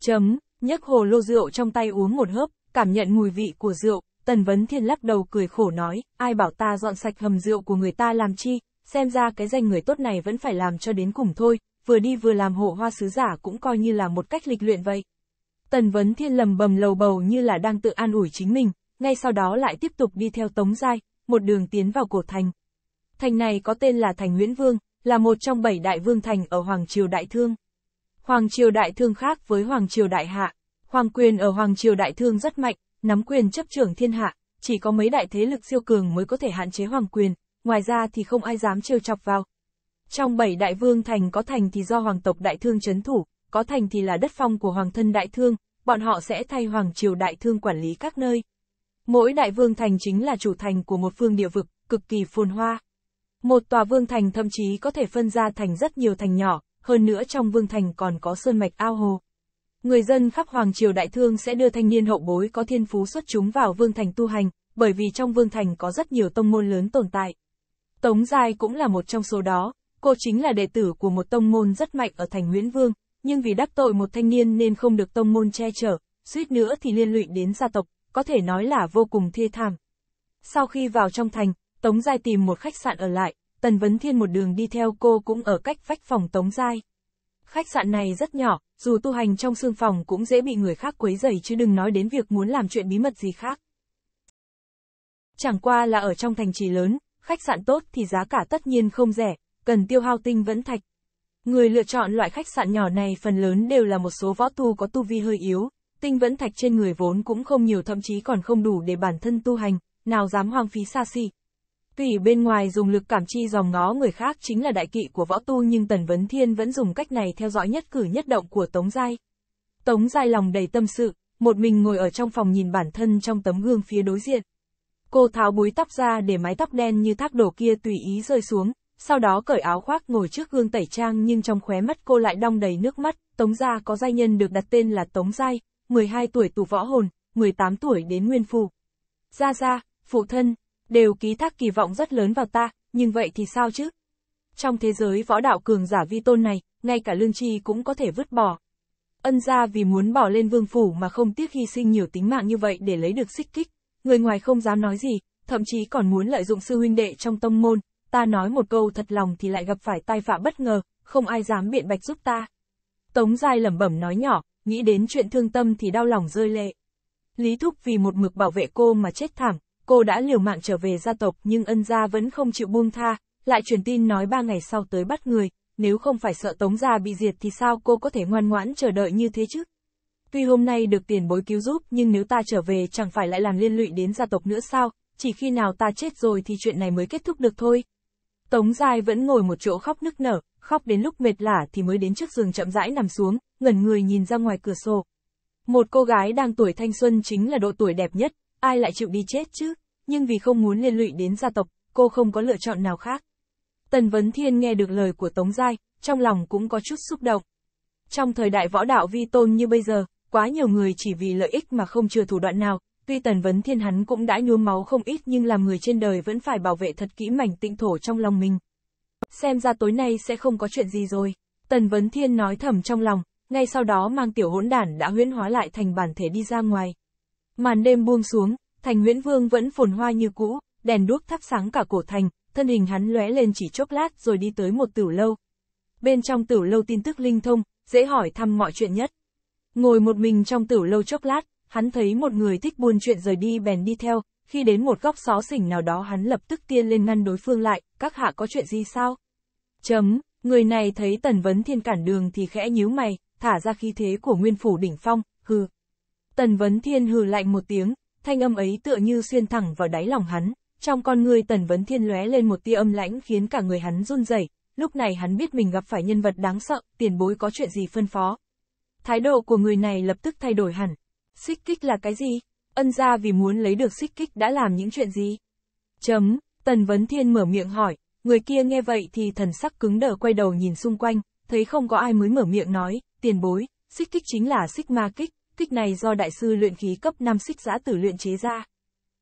Chấm nhấc hồ lô rượu trong tay uống một hớp, cảm nhận mùi vị của rượu, Tần Vấn Thiên lắc đầu cười khổ nói, ai bảo ta dọn sạch hầm rượu của người ta làm chi, xem ra cái danh người tốt này vẫn phải làm cho đến cùng thôi, vừa đi vừa làm hộ hoa sứ giả cũng coi như là một cách lịch luyện vậy. Tần Vấn Thiên lầm bầm lầu bầu như là đang tự an ủi chính mình, ngay sau đó lại tiếp tục đi theo Tống Giai, một đường tiến vào cổ thành. Thành này có tên là Thành Nguyễn Vương, là một trong bảy đại vương thành ở Hoàng Triều Đại Thương. Hoàng triều đại thương khác với Hoàng triều đại hạ. Hoàng quyền ở Hoàng triều đại thương rất mạnh, nắm quyền chấp trưởng thiên hạ, chỉ có mấy đại thế lực siêu cường mới có thể hạn chế hoàng quyền, ngoài ra thì không ai dám trêu chọc vào. Trong bảy đại vương thành có thành thì do hoàng tộc đại thương chấn thủ, có thành thì là đất phong của hoàng thân đại thương, bọn họ sẽ thay hoàng triều đại thương quản lý các nơi. Mỗi đại vương thành chính là chủ thành của một phương địa vực, cực kỳ phồn hoa. Một tòa vương thành thậm chí có thể phân ra thành rất nhiều thành nhỏ, hơn nữa trong vương thành còn có sơn mạch ao hồ. Người dân khắp Hoàng Triều Đại Thương sẽ đưa thanh niên hậu bối có thiên phú xuất chúng vào vương thành tu hành, bởi vì trong vương thành có rất nhiều tông môn lớn tồn tại. Tống Giai cũng là một trong số đó, cô chính là đệ tử của một tông môn rất mạnh ở thành Nguyễn Vương, nhưng vì đắc tội một thanh niên nên không được tông môn che chở, suýt nữa thì liên lụy đến gia tộc, có thể nói là vô cùng thê thảm. Sau khi vào trong thành, Tống Giai tìm một khách sạn ở lại, Tần Vấn Thiên một đường đi theo cô cũng ở cách vách phòng Tống Giai. Khách sạn này rất nhỏ, dù tu hành trong xương phòng cũng dễ bị người khác quấy rầy chứ đừng nói đến việc muốn làm chuyện bí mật gì khác. Chẳng qua là ở trong thành trì lớn, khách sạn tốt thì giá cả tất nhiên không rẻ, cần tiêu hao tinh vẫn thạch. Người lựa chọn loại khách sạn nhỏ này phần lớn đều là một số võ tu có tu vi hơi yếu, tinh vẫn thạch trên người vốn cũng không nhiều thậm chí còn không đủ để bản thân tu hành, nào dám hoang phí xa xỉ, tùy bên ngoài dùng lực cảm chi dòm ngó người khác chính là đại kỵ của võ tu nhưng Tần Vấn Thiên vẫn dùng cách này theo dõi nhất cử nhất động của Tống Giai. Tống Giai lòng đầy tâm sự, một mình ngồi ở trong phòng nhìn bản thân trong tấm gương phía đối diện. Cô tháo búi tóc ra để mái tóc đen như thác đổ kia tùy ý rơi xuống, sau đó cởi áo khoác ngồi trước gương tẩy trang nhưng trong khóe mắt cô lại đong đầy nước mắt, Tống Gia có giai nhân được đặt tên là Tống Giai, 12 tuổi tù võ hồn, 18 tuổi đến nguyên phù. Gia Gia, phụ thân, đều ký thác kỳ vọng rất lớn vào ta, nhưng vậy thì sao chứ? Trong thế giới võ đạo cường giả vi tôn này, ngay cả lương tri cũng có thể vứt bỏ. Ân gia vì muốn bỏ lên vương phủ mà không tiếc hy sinh nhiều tính mạng như vậy để lấy được xích kích, người ngoài không dám nói gì, thậm chí còn muốn lợi dụng sư huynh đệ trong tông môn, ta nói một câu thật lòng thì lại gặp phải tai phạm bất ngờ, không ai dám biện bạch giúp ta. Tống Giai lẩm bẩm nói nhỏ, nghĩ đến chuyện thương tâm thì đau lòng rơi lệ. Lý Thúc vì một mực bảo vệ cô mà chết thảm, cô đã liều mạng trở về gia tộc nhưng ân gia vẫn không chịu buông tha, lại truyền tin nói ba ngày sau tới bắt người, nếu không phải sợ tống gia bị diệt thì sao cô có thể ngoan ngoãn chờ đợi như thế chứ? Tuy hôm nay được tiền bối cứu giúp nhưng nếu ta trở về chẳng phải lại làm liên lụy đến gia tộc nữa sao, chỉ khi nào ta chết rồi thì chuyện này mới kết thúc được thôi. Tống Giai vẫn ngồi một chỗ khóc nức nở, khóc đến lúc mệt lả thì mới đến trước giường chậm rãi nằm xuống, ngẩn người nhìn ra ngoài cửa sổ. Một cô gái đang tuổi thanh xuân chính là độ tuổi đẹp nhất, ai lại chịu đi chết chứ, nhưng vì không muốn liên lụy đến gia tộc, cô không có lựa chọn nào khác. Tần Vấn Thiên nghe được lời của Tống Giai, trong lòng cũng có chút xúc động. Trong thời đại võ đạo vi tôn như bây giờ, quá nhiều người chỉ vì lợi ích mà không chừa thủ đoạn nào, tuy Tần Vấn Thiên hắn cũng đã nhuốm máu không ít nhưng làm người trên đời vẫn phải bảo vệ thật kỹ mảnh tịnh thổ trong lòng mình. Xem ra tối nay sẽ không có chuyện gì rồi, Tần Vấn Thiên nói thầm trong lòng, ngay sau đó mang tiểu hỗn đản đã huyễn hóa lại thành bản thể đi ra ngoài. Màn đêm buông xuống, thành Nguyễn Vương vẫn phồn hoa như cũ, đèn đuốc thắp sáng cả cổ thành, thân hình hắn lóe lên chỉ chốc lát rồi đi tới một tửu lâu. Bên trong tửu lâu tin tức linh thông, dễ hỏi thăm mọi chuyện nhất. Ngồi một mình trong tửu lâu chốc lát, hắn thấy một người thích buôn chuyện rời đi bèn đi theo, khi đến một góc xó xỉnh nào đó hắn lập tức tiên lên ngăn đối phương lại, các hạ có chuyện gì sao? Chấm, người này thấy tần vấn thiên cản đường thì khẽ nhíu mày, thả ra khí thế của nguyên phủ đỉnh phong, hừ, Tần Vấn Thiên hừ lạnh một tiếng, thanh âm ấy tựa như xuyên thẳng vào đáy lòng hắn, trong con người Tần Vấn Thiên lóe lên một tia âm lãnh khiến cả người hắn run rẩy. lúc này hắn biết mình gặp phải nhân vật đáng sợ, tiền bối có chuyện gì phân phó. Thái độ của người này lập tức thay đổi hẳn. Xích kích là cái gì? Ân gia vì muốn lấy được xích kích đã làm những chuyện gì? Chấm, Tần Vấn Thiên mở miệng hỏi, người kia nghe vậy thì thần sắc cứng đờ quay đầu nhìn xung quanh, thấy không có ai mới mở miệng nói, tiền bối, xích kích chính là xích ma kích, kích này do đại sư luyện khí cấp 5 xích giã tử luyện chế ra.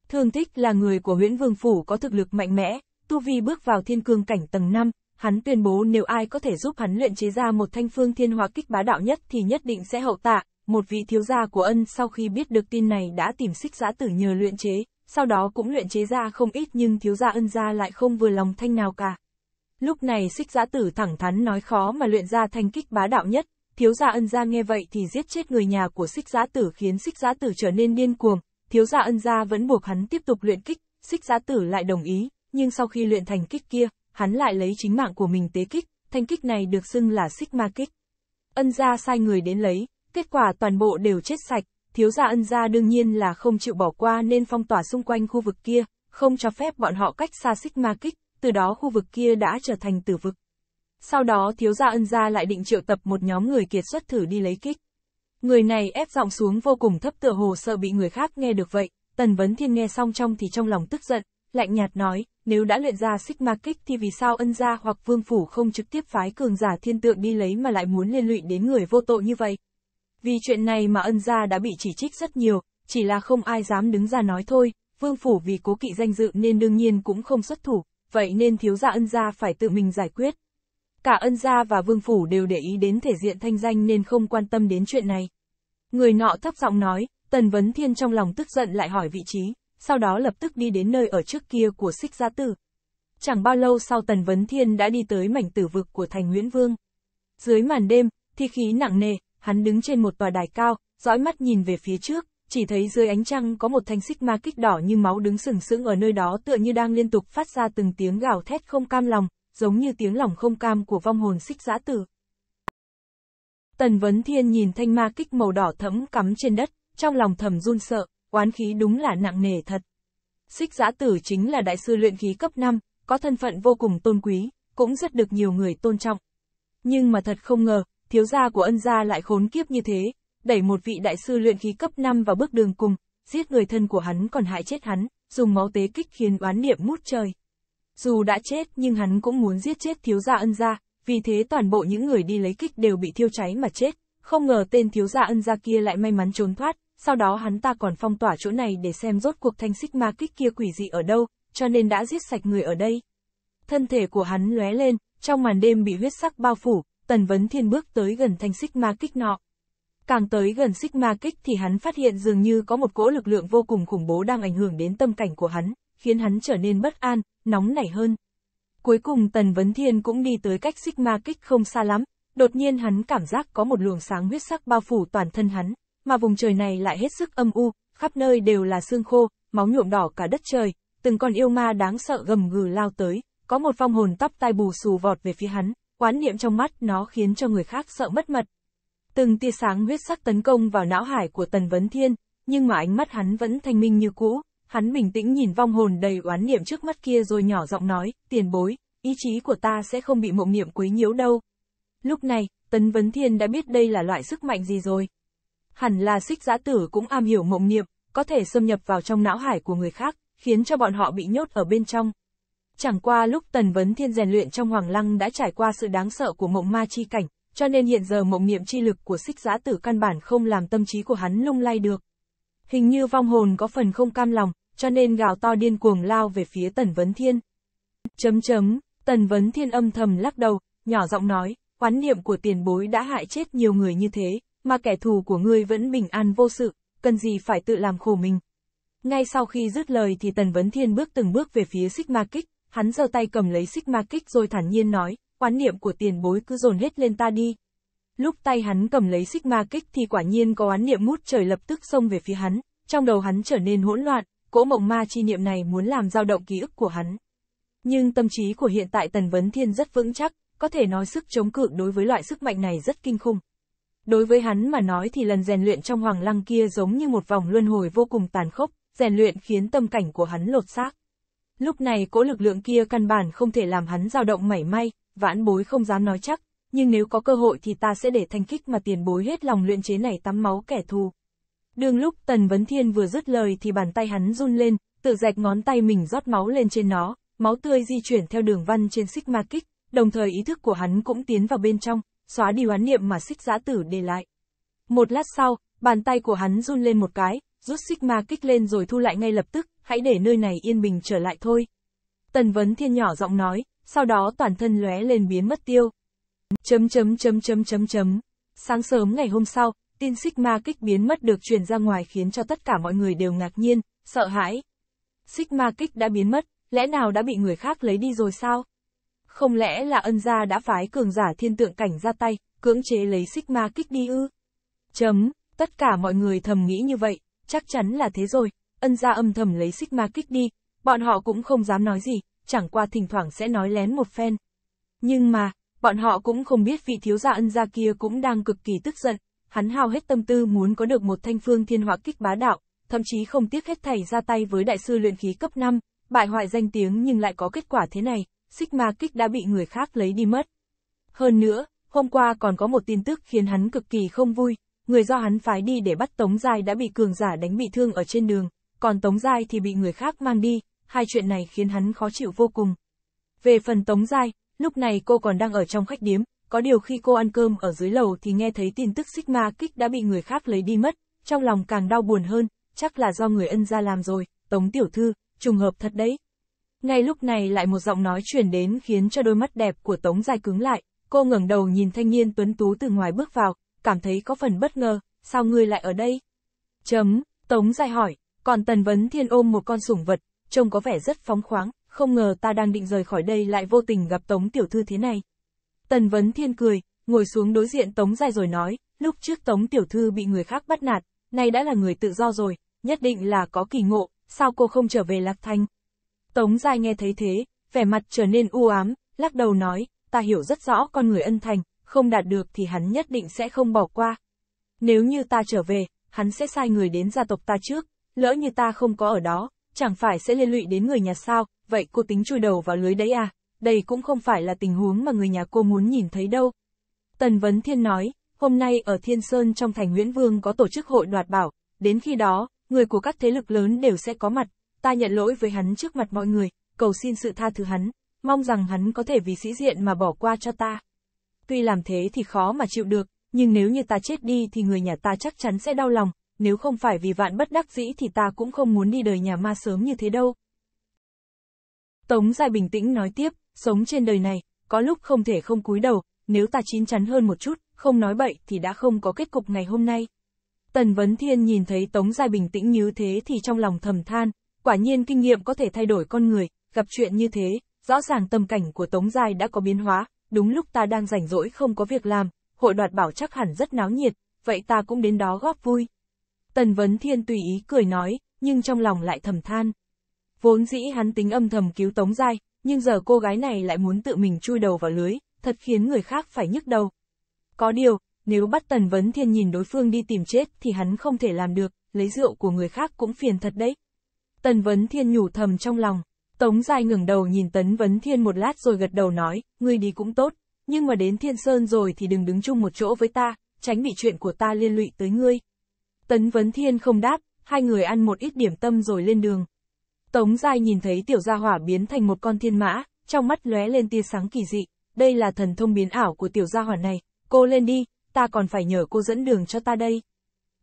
Thương thích là người của huyễn vương phủ có thực lực mạnh mẽ, tu vi bước vào thiên cương cảnh tầng 5, hắn tuyên bố nếu ai có thể giúp hắn luyện chế ra một thanh phương thiên hóa kích bá đạo nhất thì nhất định sẽ hậu tạ, một vị thiếu gia của ân sau khi biết được tin này đã tìm xích giã tử nhờ luyện chế, sau đó cũng luyện chế ra không ít nhưng thiếu gia ân gia lại không vừa lòng thanh nào cả. Lúc này xích giã tử thẳng thắn nói khó mà luyện ra thanh kích bá đạo nhất, thiếu gia ân gia nghe vậy thì giết chết người nhà của xích giã tử khiến xích giã tử trở nên điên cuồng, thiếu gia ân gia vẫn buộc hắn tiếp tục luyện kích, xích giã tử lại đồng ý, nhưng sau khi luyện thành kích kia, hắn lại lấy chính mạng của mình tế kích, thanh kích này được xưng là xích ma kích. Ân gia sai người đến lấy, kết quả toàn bộ đều chết sạch, thiếu gia ân gia đương nhiên là không chịu bỏ qua nên phong tỏa xung quanh khu vực kia, không cho phép bọn họ cách xa xích ma kích, từ đó khu vực kia đã trở thành tử vực. Sau đó thiếu gia ân gia lại định triệu tập một nhóm người kiệt xuất thử đi lấy kích. Người này ép giọng xuống vô cùng thấp tựa hồ sợ bị người khác nghe được vậy, Tần Vấn Thiên nghe xong trong thì trong lòng tức giận, lạnh nhạt nói, nếu đã luyện ra xích ma kích thì vì sao ân gia hoặc vương phủ không trực tiếp phái cường giả thiên tượng đi lấy mà lại muốn liên lụy đến người vô tội như vậy. Vì chuyện này mà ân gia đã bị chỉ trích rất nhiều, chỉ là không ai dám đứng ra nói thôi, vương phủ vì cố kỵ danh dự nên đương nhiên cũng không xuất thủ, vậy nên thiếu gia ân gia phải tự mình giải quyết, cả ân gia và vương phủ đều để ý đến thể diện thanh danh nên không quan tâm đến chuyện này. Người nọ thấp giọng nói, Tần Vấn Thiên trong lòng tức giận lại hỏi vị trí, sau đó lập tức đi đến nơi ở trước kia của xích gia tử. Chẳng bao lâu sau Tần Vấn Thiên đã đi tới mảnh tử vực của thành Nguyễn Vương. Dưới màn đêm, thi khí nặng nề, hắn đứng trên một tòa đài cao, dõi mắt nhìn về phía trước, chỉ thấy dưới ánh trăng có một thanh xích ma kích đỏ như máu đứng sừng sững ở nơi đó tựa như đang liên tục phát ra từng tiếng gào thét không cam lòng, giống như tiếng lòng không cam của vong hồn xích giã tử. Tần Vấn Thiên nhìn thanh ma kích màu đỏ thẫm cắm trên đất, trong lòng thầm run sợ, oán khí đúng là nặng nề thật. Xích giã tử chính là đại sư luyện khí cấp 5, có thân phận vô cùng tôn quý, cũng rất được nhiều người tôn trọng. Nhưng mà thật không ngờ, thiếu gia của ân gia lại khốn kiếp như thế, đẩy một vị đại sư luyện khí cấp 5 vào bước đường cùng, giết người thân của hắn còn hại chết hắn, dùng máu tế kích khiến oán niệm mút trời. Dù đã chết nhưng hắn cũng muốn giết chết thiếu gia ân gia, vì thế toàn bộ những người đi lấy kích đều bị thiêu cháy mà chết. Không ngờ tên thiếu gia ân gia kia lại may mắn trốn thoát, sau đó hắn ta còn phong tỏa chỗ này để xem rốt cuộc thanh xích ma kích kia quỷ dị ở đâu, cho nên đã giết sạch người ở đây. Thân thể của hắn lóe lên, trong màn đêm bị huyết sắc bao phủ, Tần Vấn Thiên bước tới gần thanh xích ma kích nọ. Càng tới gần xích ma kích thì hắn phát hiện dường như có một cỗ lực lượng vô cùng khủng bố đang ảnh hưởng đến tâm cảnh của hắn, khiến hắn trở nên bất an, nóng nảy hơn. Cuối cùng Tần Vấn Thiên cũng đi tới cách Sigma kích không xa lắm, đột nhiên hắn cảm giác có một luồng sáng huyết sắc bao phủ toàn thân hắn, mà vùng trời này lại hết sức âm u, khắp nơi đều là xương khô, máu nhuộm đỏ cả đất trời, từng con yêu ma đáng sợ gầm gừ lao tới, có một phong hồn tóc tai bù xù vọt về phía hắn, quán niệm trong mắt nó khiến cho người khác sợ mất mật. Từng tia sáng huyết sắc tấn công vào não hải của Tần Vấn Thiên, nhưng mà ánh mắt hắn vẫn thanh minh như cũ, Hắn bình tĩnh nhìn vong hồn đầy oán niệm trước mắt kia rồi nhỏ giọng nói, tiền bối, ý chí của ta sẽ không bị mộng niệm quấy nhiễu đâu. Lúc này, Tấn Vấn Thiên đã biết đây là loại sức mạnh gì rồi. Hẳn là xích giã tử cũng am hiểu mộng niệm, có thể xâm nhập vào trong não hải của người khác, khiến cho bọn họ bị nhốt ở bên trong. Chẳng qua lúc Tần Vấn Thiên rèn luyện trong Hoàng Lăng đã trải qua sự đáng sợ của mộng ma chi cảnh, cho nên hiện giờ mộng niệm chi lực của xích giã tử căn bản không làm tâm trí của hắn lung lay được. Hình như vong hồn có phần không cam lòng, cho nên gào to điên cuồng lao về phía Tần Vấn Thiên. Chấm chấm, Tần Vấn Thiên âm thầm lắc đầu, nhỏ giọng nói, quán niệm của tiền bối đã hại chết nhiều người như thế, mà kẻ thù của ngươi vẫn bình an vô sự, cần gì phải tự làm khổ mình. Ngay sau khi dứt lời thì Tần Vấn Thiên bước từng bước về phía xích ma kích, hắn giơ tay cầm lấy xích ma kích rồi thản nhiên nói, quán niệm của tiền bối cứ dồn hết lên ta đi. Lúc tay hắn cầm lấy xích ma kích thì quả nhiên có oán niệm mút trời lập tức xông về phía hắn, trong đầu hắn trở nên hỗn loạn, cỗ mộng ma chi niệm này muốn làm dao động ký ức của hắn. Nhưng tâm trí của hiện tại Tần Vấn Thiên rất vững chắc, có thể nói sức chống cự đối với loại sức mạnh này rất kinh khủng. Đối với hắn mà nói thì lần rèn luyện trong hoàng lăng kia giống như một vòng luân hồi vô cùng tàn khốc, rèn luyện khiến tâm cảnh của hắn lột xác. Lúc này cỗ lực lượng kia căn bản không thể làm hắn dao động mảy may, vãn bối không dám nói chắc, nhưng nếu có cơ hội thì ta sẽ để thanh kích mà tiền bối hết lòng luyện chế này tắm máu kẻ thù đường lúc Tần Vấn Thiên vừa dứt lời thì bàn tay hắn run lên, tự rạch ngón tay mình rót máu lên trên nó, máu tươi di chuyển theo đường văn trên xích ma kích, đồng thời ý thức của hắn cũng tiến vào bên trong, xóa đi hoán niệm mà xích giã tử để lại. Một lát sau, bàn tay của hắn run lên một cái, rút xích ma kích lên rồi thu lại ngay lập tức, hãy để nơi này yên bình trở lại thôi. Tần Vấn Thiên nhỏ giọng nói, sau đó toàn thân lóe lên biến mất tiêu. Chấm chấm chấm chấm chấm chấm. Sáng sớm ngày hôm sau, Tin Sigma kích biến mất được truyền ra ngoài khiến cho tất cả mọi người đều ngạc nhiên, sợ hãi. Sigma kích đã biến mất, lẽ nào đã bị người khác lấy đi rồi sao? Không lẽ là ân gia đã phái cường giả thiên tượng cảnh ra tay, cưỡng chế lấy Sigma kích đi ư? Chấm, tất cả mọi người thầm nghĩ như vậy, chắc chắn là thế rồi, ân gia âm thầm lấy Sigma kích đi, bọn họ cũng không dám nói gì, chẳng qua thỉnh thoảng sẽ nói lén một phen. Nhưng mà, bọn họ cũng không biết vị thiếu gia ân gia kia cũng đang cực kỳ tức giận, hắn hao hết tâm tư muốn có được một thanh phương thiên hỏa kích bá đạo, thậm chí không tiếc hết thảy ra tay với đại sư luyện khí cấp 5, bại hoại danh tiếng nhưng lại có kết quả thế này, xích ma kích đã bị người khác lấy đi mất. Hơn nữa, hôm qua còn có một tin tức khiến hắn cực kỳ không vui, người do hắn phái đi để bắt Tống Giai đã bị cường giả đánh bị thương ở trên đường, còn Tống Giai thì bị người khác mang đi, hai chuyện này khiến hắn khó chịu vô cùng. Về phần Tống Giai, lúc này cô còn đang ở trong khách điếm, có điều khi cô ăn cơm ở dưới lầu thì nghe thấy tin tức Sigma kích đã bị người khác lấy đi mất, trong lòng càng đau buồn hơn, chắc là do người ân ra làm rồi, Tống Tiểu Thư, trùng hợp thật đấy. Ngay lúc này lại một giọng nói truyền đến khiến cho đôi mắt đẹp của Tống Giai cứng lại, cô ngẩng đầu nhìn thanh niên tuấn tú từ ngoài bước vào, cảm thấy có phần bất ngờ, sao ngươi lại ở đây? Chấm, Tống Giai hỏi, còn Tần Vấn Thiên ôm một con sủng vật, trông có vẻ rất phóng khoáng, không ngờ ta đang định rời khỏi đây lại vô tình gặp Tống Tiểu Thư thế này. Tần Vấn Thiên cười, ngồi xuống đối diện Tống Giai rồi nói, lúc trước Tống Tiểu Thư bị người khác bắt nạt, nay đã là người tự do rồi, nhất định là có kỳ ngộ, sao cô không trở về Lạc Thanh? Tống Giai nghe thấy thế, vẻ mặt trở nên u ám, lắc đầu nói, ta hiểu rất rõ con người ân thành, không đạt được thì hắn nhất định sẽ không bỏ qua. Nếu như ta trở về, hắn sẽ sai người đến gia tộc ta trước, lỡ như ta không có ở đó, chẳng phải sẽ liên lụy đến người nhà sao, vậy cô tính chui đầu vào lưới đấy à? đây cũng không phải là tình huống mà người nhà cô muốn nhìn thấy đâu. Tần Vấn Thiên nói, hôm nay ở Thiên Sơn trong thành Nguyễn Vương có tổ chức hội đoạt bảo, đến khi đó, người của các thế lực lớn đều sẽ có mặt, ta nhận lỗi với hắn trước mặt mọi người, cầu xin sự tha thứ hắn, mong rằng hắn có thể vì sĩ diện mà bỏ qua cho ta. Tuy làm thế thì khó mà chịu được, nhưng nếu như ta chết đi thì người nhà ta chắc chắn sẽ đau lòng, nếu không phải vì vạn bất đắc dĩ thì ta cũng không muốn đi đời nhà ma sớm như thế đâu. Tống Giai bình tĩnh nói tiếp, sống trên đời này, có lúc không thể không cúi đầu, nếu ta chín chắn hơn một chút, không nói bậy thì đã không có kết cục ngày hôm nay. Tần Vấn Thiên nhìn thấy Tống Giai bình tĩnh như thế thì trong lòng thầm than, quả nhiên kinh nghiệm có thể thay đổi con người, gặp chuyện như thế, rõ ràng tâm cảnh của Tống Giai đã có biến hóa, đúng lúc ta đang rảnh rỗi không có việc làm, hội đoạt bảo chắc hẳn rất náo nhiệt, vậy ta cũng đến đó góp vui. Tần Vấn Thiên tùy ý cười nói, nhưng trong lòng lại thầm than. Vốn dĩ hắn tính âm thầm cứu Tống Giai, nhưng giờ cô gái này lại muốn tự mình chui đầu vào lưới, thật khiến người khác phải nhức đầu. Có điều, nếu bắt Tần Vấn Thiên nhìn đối phương đi tìm chết thì hắn không thể làm được, lấy rượu của người khác cũng phiền thật đấy. Tần Vấn Thiên nhủ thầm trong lòng. Tống Giai ngừng đầu nhìn Tấn Vấn Thiên một lát rồi gật đầu nói, ngươi đi cũng tốt, nhưng mà đến Thiên Sơn rồi thì đừng đứng chung một chỗ với ta, tránh bị chuyện của ta liên lụy tới ngươi. Tấn Vấn Thiên không đáp, hai người ăn một ít điểm tâm rồi lên đường. Tống Giai nhìn thấy tiểu gia hỏa biến thành một con thiên mã, trong mắt lóe lên tia sáng kỳ dị, đây là thần thông biến ảo của tiểu gia hỏa này, cô lên đi, ta còn phải nhờ cô dẫn đường cho ta đây.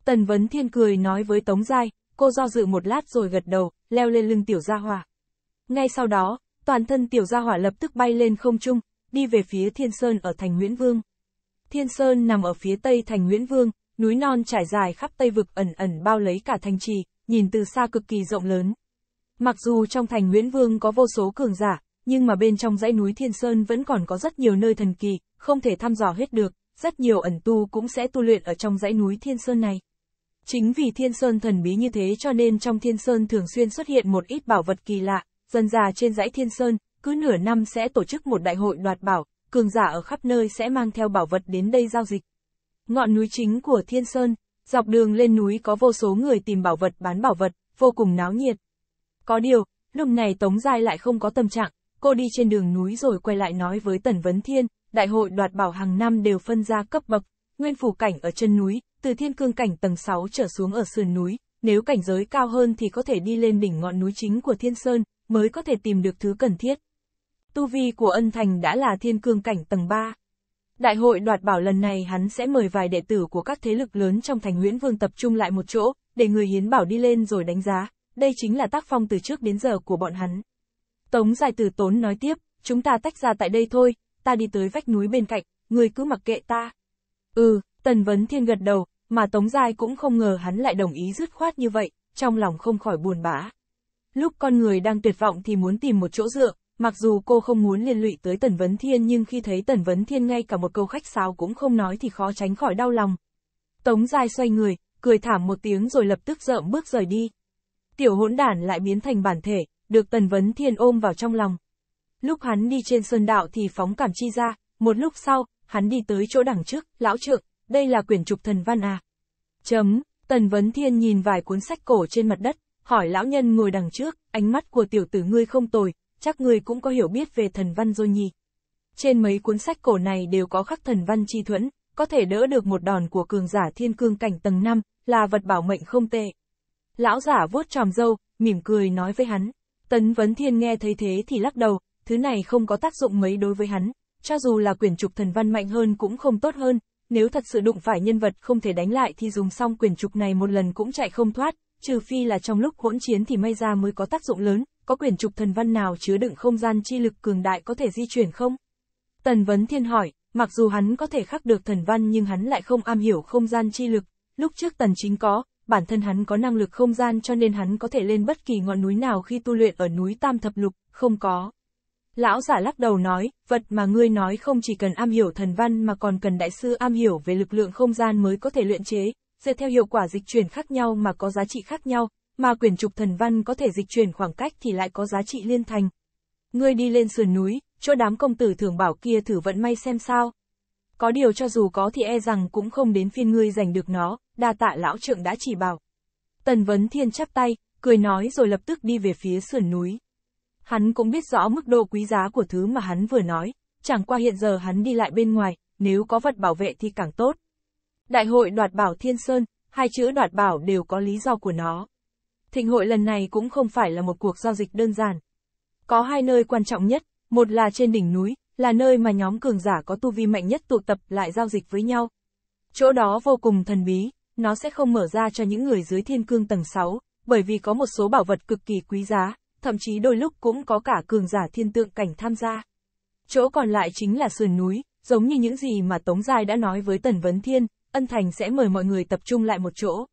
Tần Vấn Thiên cười nói với Tống Giai, cô do dự một lát rồi gật đầu, leo lên lưng tiểu gia hỏa. Ngay sau đó, toàn thân tiểu gia hỏa lập tức bay lên không trung, đi về phía Thiên Sơn ở thành Nguyễn Vương. Thiên Sơn nằm ở phía tây thành Nguyễn Vương, núi non trải dài khắp Tây Vực ẩn ẩn bao lấy cả thành trì, nhìn từ xa cực kỳ rộng lớn, Mặc dù trong thành Nguyễn Vương có vô số cường giả, nhưng mà bên trong dãy núi Thiên Sơn vẫn còn có rất nhiều nơi thần kỳ, không thể thăm dò hết được, rất nhiều ẩn tu cũng sẽ tu luyện ở trong dãy núi Thiên Sơn này. Chính vì Thiên Sơn thần bí như thế cho nên trong Thiên Sơn thường xuyên xuất hiện một ít bảo vật kỳ lạ, dần già trên dãy Thiên Sơn, cứ nửa năm sẽ tổ chức một đại hội đoạt bảo, cường giả ở khắp nơi sẽ mang theo bảo vật đến đây giao dịch. Ngọn núi chính của Thiên Sơn, dọc đường lên núi có vô số người tìm bảo vật bán bảo vật, vô cùng náo nhiệt. Có điều, lúc này Tống Giai lại không có tâm trạng, cô đi trên đường núi rồi quay lại nói với Tần Vấn Thiên, đại hội đoạt bảo hàng năm đều phân ra cấp bậc, nguyên phủ cảnh ở chân núi, từ thiên cương cảnh tầng 6 trở xuống ở sườn núi, nếu cảnh giới cao hơn thì có thể đi lên đỉnh ngọn núi chính của thiên sơn, mới có thể tìm được thứ cần thiết. Tu vi của ân thành đã là thiên cương cảnh tầng 3. Đại hội đoạt bảo lần này hắn sẽ mời vài đệ tử của các thế lực lớn trong thành Nguyễn Vương tập trung lại một chỗ, để người hiến bảo đi lên rồi đánh giá, đây chính là tác phong từ trước đến giờ của bọn hắn. Tống dài từ Tốn nói tiếp, chúng ta tách ra tại đây thôi, ta đi tới vách núi bên cạnh, người cứ mặc kệ ta. Ừ, Tần Vấn Thiên gật đầu, mà Tống dài cũng không ngờ hắn lại đồng ý dứt khoát như vậy, trong lòng không khỏi buồn bã. Lúc con người đang tuyệt vọng thì muốn tìm một chỗ dựa, mặc dù cô không muốn liên lụy tới Tần Vấn Thiên nhưng khi thấy Tần Vấn Thiên ngay cả một câu khách sáo cũng không nói thì khó tránh khỏi đau lòng. Tống dài xoay người, cười thảm một tiếng rồi lập tức rợm bước rời đi tiểu hỗn đản lại biến thành bản thể, được Tần Vấn Thiên ôm vào trong lòng. Lúc hắn đi trên sơn đạo thì phóng cảm chi ra, một lúc sau, hắn đi tới chỗ đằng trước, lão trượng, đây là quyển trục thần văn à. Chấm, Tần Vấn Thiên nhìn vài cuốn sách cổ trên mặt đất, hỏi lão nhân ngồi đằng trước, ánh mắt của tiểu tử ngươi không tồi, chắc ngươi cũng có hiểu biết về thần văn rồi nhỉ. Trên mấy cuốn sách cổ này đều có khắc thần văn chi thuẫn, có thể đỡ được một đòn của cường giả thiên cương cảnh tầng 5, là vật bảo mệnh không tệ. Lão giả vuốt tròm râu, mỉm cười nói với hắn. Tấn Vấn Thiên nghe thấy thế thì lắc đầu, thứ này không có tác dụng mấy đối với hắn. Cho dù là quyền trục thần văn mạnh hơn cũng không tốt hơn, nếu thật sự đụng phải nhân vật không thể đánh lại thì dùng xong quyền trục này một lần cũng chạy không thoát, trừ phi là trong lúc hỗn chiến thì may ra mới có tác dụng lớn, có quyền trục thần văn nào chứa đựng không gian chi lực cường đại có thể di chuyển không? Tần Vấn Thiên hỏi, mặc dù hắn có thể khắc được thần văn nhưng hắn lại không am hiểu không gian chi lực, lúc trước Tần Chính có, bản thân hắn có năng lực không gian cho nên hắn có thể lên bất kỳ ngọn núi nào khi tu luyện ở núi Tam Thập Lục, không có. Lão giả lắc đầu nói, vật mà ngươi nói không chỉ cần am hiểu thần văn mà còn cần đại sư am hiểu về lực lượng không gian mới có thể luyện chế, dựa theo hiệu quả dịch chuyển khác nhau mà có giá trị khác nhau, mà quyển trục thần văn có thể dịch chuyển khoảng cách thì lại có giá trị liên thành. Ngươi đi lên sườn núi, chỗ đám công tử thường bảo kia thử vận may xem sao. Có điều cho dù có thì e rằng cũng không đến phiên ngươi giành được nó, đa tạ lão trưởng đã chỉ bảo. Tần Vấn Thiên chắp tay, cười nói rồi lập tức đi về phía sườn núi. Hắn cũng biết rõ mức độ quý giá của thứ mà hắn vừa nói, chẳng qua hiện giờ hắn đi lại bên ngoài, nếu có vật bảo vệ thì càng tốt. Đại hội đoạt bảo Thiên Sơn, hai chữ đoạt bảo đều có lý do của nó. Thịnh hội lần này cũng không phải là một cuộc giao dịch đơn giản. Có hai nơi quan trọng nhất, một là trên đỉnh núi, là nơi mà nhóm cường giả có tu vi mạnh nhất tụ tập lại giao dịch với nhau. Chỗ đó vô cùng thần bí, nó sẽ không mở ra cho những người dưới thiên cương tầng 6, bởi vì có một số bảo vật cực kỳ quý giá, thậm chí đôi lúc cũng có cả cường giả thiên tượng cảnh tham gia. Chỗ còn lại chính là sườn núi, giống như những gì mà Tống Giai đã nói với Tần Vấn Thiên, Ân Thành sẽ mời mọi người tập trung lại một chỗ.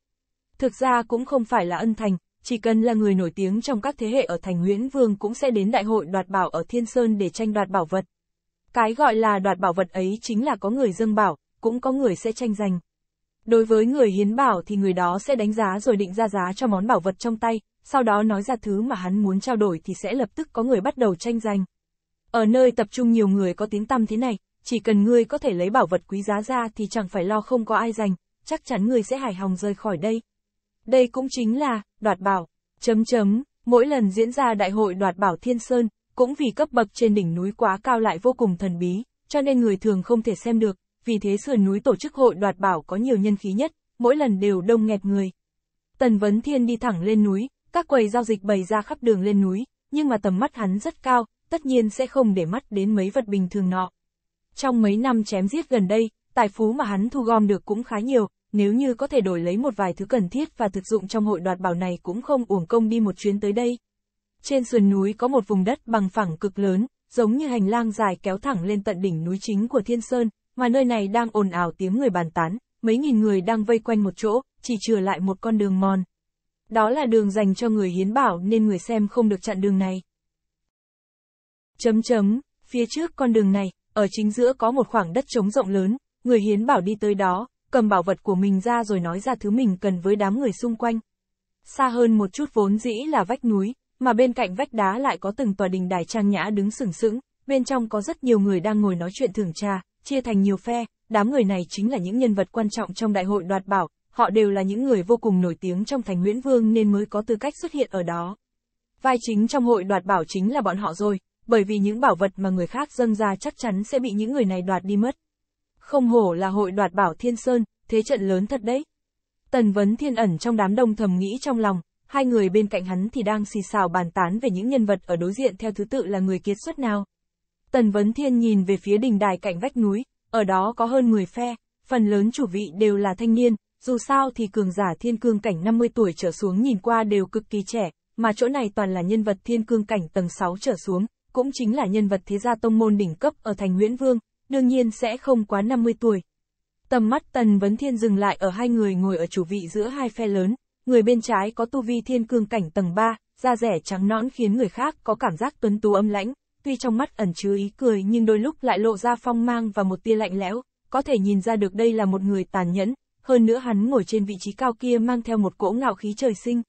Thực ra cũng không phải là Ân Thành, chỉ cần là người nổi tiếng trong các thế hệ ở thành nguyễn Vương cũng sẽ đến đại hội đoạt bảo ở Thiên Sơn để tranh đoạt bảo vật. Cái gọi là đoạt bảo vật ấy chính là có người dâng bảo, cũng có người sẽ tranh giành. Đối với người hiến bảo thì người đó sẽ đánh giá rồi định ra giá cho món bảo vật trong tay, sau đó nói ra thứ mà hắn muốn trao đổi thì sẽ lập tức có người bắt đầu tranh giành. Ở nơi tập trung nhiều người có tiếng tăm thế này, chỉ cần ngươi có thể lấy bảo vật quý giá ra thì chẳng phải lo không có ai giành, chắc chắn ngươi sẽ hài hòng rời khỏi đây. Đây cũng chính là, đoạt bảo, chấm chấm, mỗi lần diễn ra đại hội đoạt bảo Thiên Sơn, cũng vì cấp bậc trên đỉnh núi quá cao lại vô cùng thần bí, cho nên người thường không thể xem được, vì thế sườn núi tổ chức hội đoạt bảo có nhiều nhân khí nhất, mỗi lần đều đông nghẹt người. Tần Vấn Thiên đi thẳng lên núi, các quầy giao dịch bày ra khắp đường lên núi, nhưng mà tầm mắt hắn rất cao, tất nhiên sẽ không để mắt đến mấy vật bình thường nọ. Trong mấy năm chém giết gần đây, tài phú mà hắn thu gom được cũng khá nhiều, nếu như có thể đổi lấy một vài thứ cần thiết và thực dụng trong hội đoạt bảo này cũng không uổng công đi một chuyến tới đây. Trên sườn núi có một vùng đất bằng phẳng cực lớn, giống như hành lang dài kéo thẳng lên tận đỉnh núi chính của Thiên Sơn, mà nơi này đang ồn ào tiếng người bàn tán, mấy nghìn người đang vây quanh một chỗ, chỉ chừa lại một con đường mòn. Đó là đường dành cho người hiến bảo nên người xem không được chặn đường này. Chấm chấm, phía trước con đường này, ở chính giữa có một khoảng đất trống rộng lớn, người hiến bảo đi tới đó, cầm bảo vật của mình ra rồi nói ra thứ mình cần với đám người xung quanh. Xa hơn một chút vốn dĩ là vách núi, mà bên cạnh vách đá lại có từng tòa đình đài trang nhã đứng sừng sững, bên trong có rất nhiều người đang ngồi nói chuyện thưởng trà, chia thành nhiều phe, đám người này chính là những nhân vật quan trọng trong đại hội đoạt bảo, họ đều là những người vô cùng nổi tiếng trong thành Nguyễn Vương nên mới có tư cách xuất hiện ở đó. Vai chính trong hội đoạt bảo chính là bọn họ rồi, bởi vì những bảo vật mà người khác dâng ra chắc chắn sẽ bị những người này đoạt đi mất. Không hổ là hội đoạt bảo Thiên Sơn, thế trận lớn thật đấy. Tần Vấn Thiên ẩn trong đám đông thầm nghĩ trong lòng, hai người bên cạnh hắn thì đang xì xào bàn tán về những nhân vật ở đối diện theo thứ tự là người kiệt xuất nào. Tần Vấn Thiên nhìn về phía đình đài cạnh vách núi, ở đó có hơn 10 phe, phần lớn chủ vị đều là thanh niên, dù sao thì cường giả thiên cương cảnh 50 tuổi trở xuống nhìn qua đều cực kỳ trẻ, mà chỗ này toàn là nhân vật thiên cương cảnh tầng 6 trở xuống, cũng chính là nhân vật thế gia tông môn đỉnh cấp ở thành Nguyễn Vương, đương nhiên sẽ không quá 50 tuổi. Tầm mắt Tần Vấn Thiên dừng lại ở hai người ngồi ở chủ vị giữa hai phe lớn, người bên trái có tu vi thiên cương cảnh tầng 3, da rẻ trắng nõn khiến người khác có cảm giác tuấn tú âm lãnh, tuy trong mắt ẩn chứa ý cười nhưng đôi lúc lại lộ ra phong mang và một tia lạnh lẽo, có thể nhìn ra được đây là một người tàn nhẫn, hơn nữa hắn ngồi trên vị trí cao kia mang theo một cỗ ngạo khí trời sinh.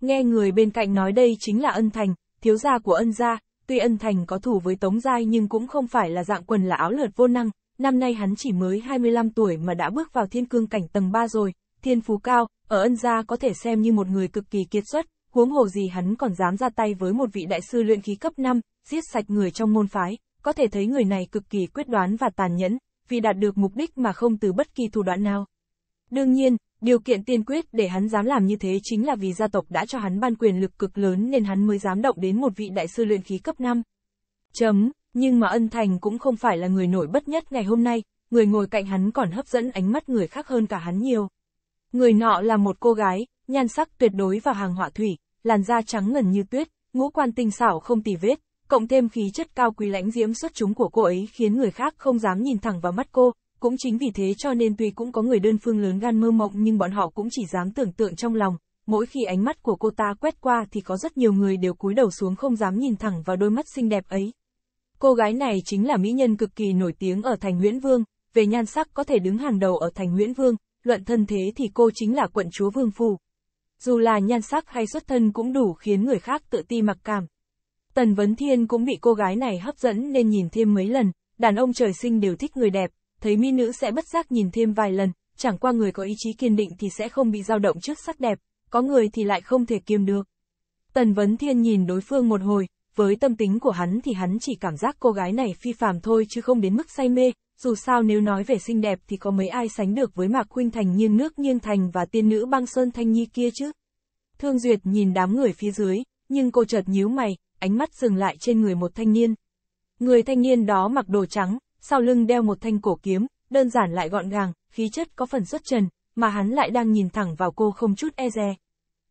Nghe người bên cạnh nói đây chính là ân thành, thiếu gia của ân gia, tuy ân thành có thủ với tống giai nhưng cũng không phải là dạng quần là áo lượt vô năng, năm nay hắn chỉ mới 25 tuổi mà đã bước vào thiên cương cảnh tầng 3 rồi, thiên phú cao, ở ân gia có thể xem như một người cực kỳ kiệt xuất, huống hồ gì hắn còn dám ra tay với một vị đại sư luyện khí cấp 5, giết sạch người trong môn phái, có thể thấy người này cực kỳ quyết đoán và tàn nhẫn, vì đạt được mục đích mà không từ bất kỳ thủ đoạn nào. Đương nhiên, điều kiện tiên quyết để hắn dám làm như thế chính là vì gia tộc đã cho hắn ban quyền lực cực lớn nên hắn mới dám động đến một vị đại sư luyện khí cấp 5. Chấm, nhưng mà ân thành cũng không phải là người nổi bất nhất ngày hôm nay, người ngồi cạnh hắn còn hấp dẫn ánh mắt người khác hơn cả hắn nhiều. Người nọ là một cô gái, nhan sắc tuyệt đối vào hàng họa thủy, làn da trắng ngần như tuyết, ngũ quan tinh xảo không tì vết, cộng thêm khí chất cao quý lãnh diễm xuất chúng của cô ấy khiến người khác không dám nhìn thẳng vào mắt cô, cũng chính vì thế cho nên tuy cũng có người đơn phương lớn gan mơ mộng nhưng bọn họ cũng chỉ dám tưởng tượng trong lòng, mỗi khi ánh mắt của cô ta quét qua thì có rất nhiều người đều cúi đầu xuống không dám nhìn thẳng vào đôi mắt xinh đẹp ấy. Cô gái này chính là mỹ nhân cực kỳ nổi tiếng ở thành Nguyễn Vương, về nhan sắc có thể đứng hàng đầu ở thành Nguyễn Vương, luận thân thế thì cô chính là quận chúa Vương Phù dù là nhan sắc hay xuất thân cũng đủ khiến người khác tự ti mặc cảm. Tần Vấn Thiên cũng bị cô gái này hấp dẫn nên nhìn thêm mấy lần, đàn ông trời sinh đều thích người đẹp, thấy mỹ nữ sẽ bất giác nhìn thêm vài lần, chẳng qua người có ý chí kiên định thì sẽ không bị dao động trước sắc đẹp, có người thì lại không thể kiềm được. Tần Vấn Thiên nhìn đối phương một hồi, với tâm tính của hắn thì hắn chỉ cảm giác cô gái này phi phàm thôi chứ không đến mức say mê, dù sao nếu nói về xinh đẹp thì có mấy ai sánh được với Mạc Khuynh Thành như nước nhiên thành và tiên nữ băng sơn thanh nhi kia chứ. Thương Duyệt nhìn đám người phía dưới, nhưng cô chợt nhíu mày, ánh mắt dừng lại trên người một thanh niên. Người thanh niên đó mặc đồ trắng, sau lưng đeo một thanh cổ kiếm, đơn giản lại gọn gàng, khí chất có phần xuất trần, mà hắn lại đang nhìn thẳng vào cô không chút e dè.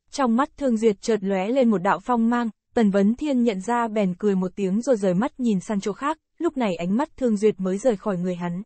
Trong mắt Thương Duyệt chợt lóe lên một đạo phong mang, Tần Vấn Thiên nhận ra bèn cười một tiếng rồi rời mắt nhìn sang chỗ khác, lúc này ánh mắt Thương Duyệt mới rời khỏi người hắn.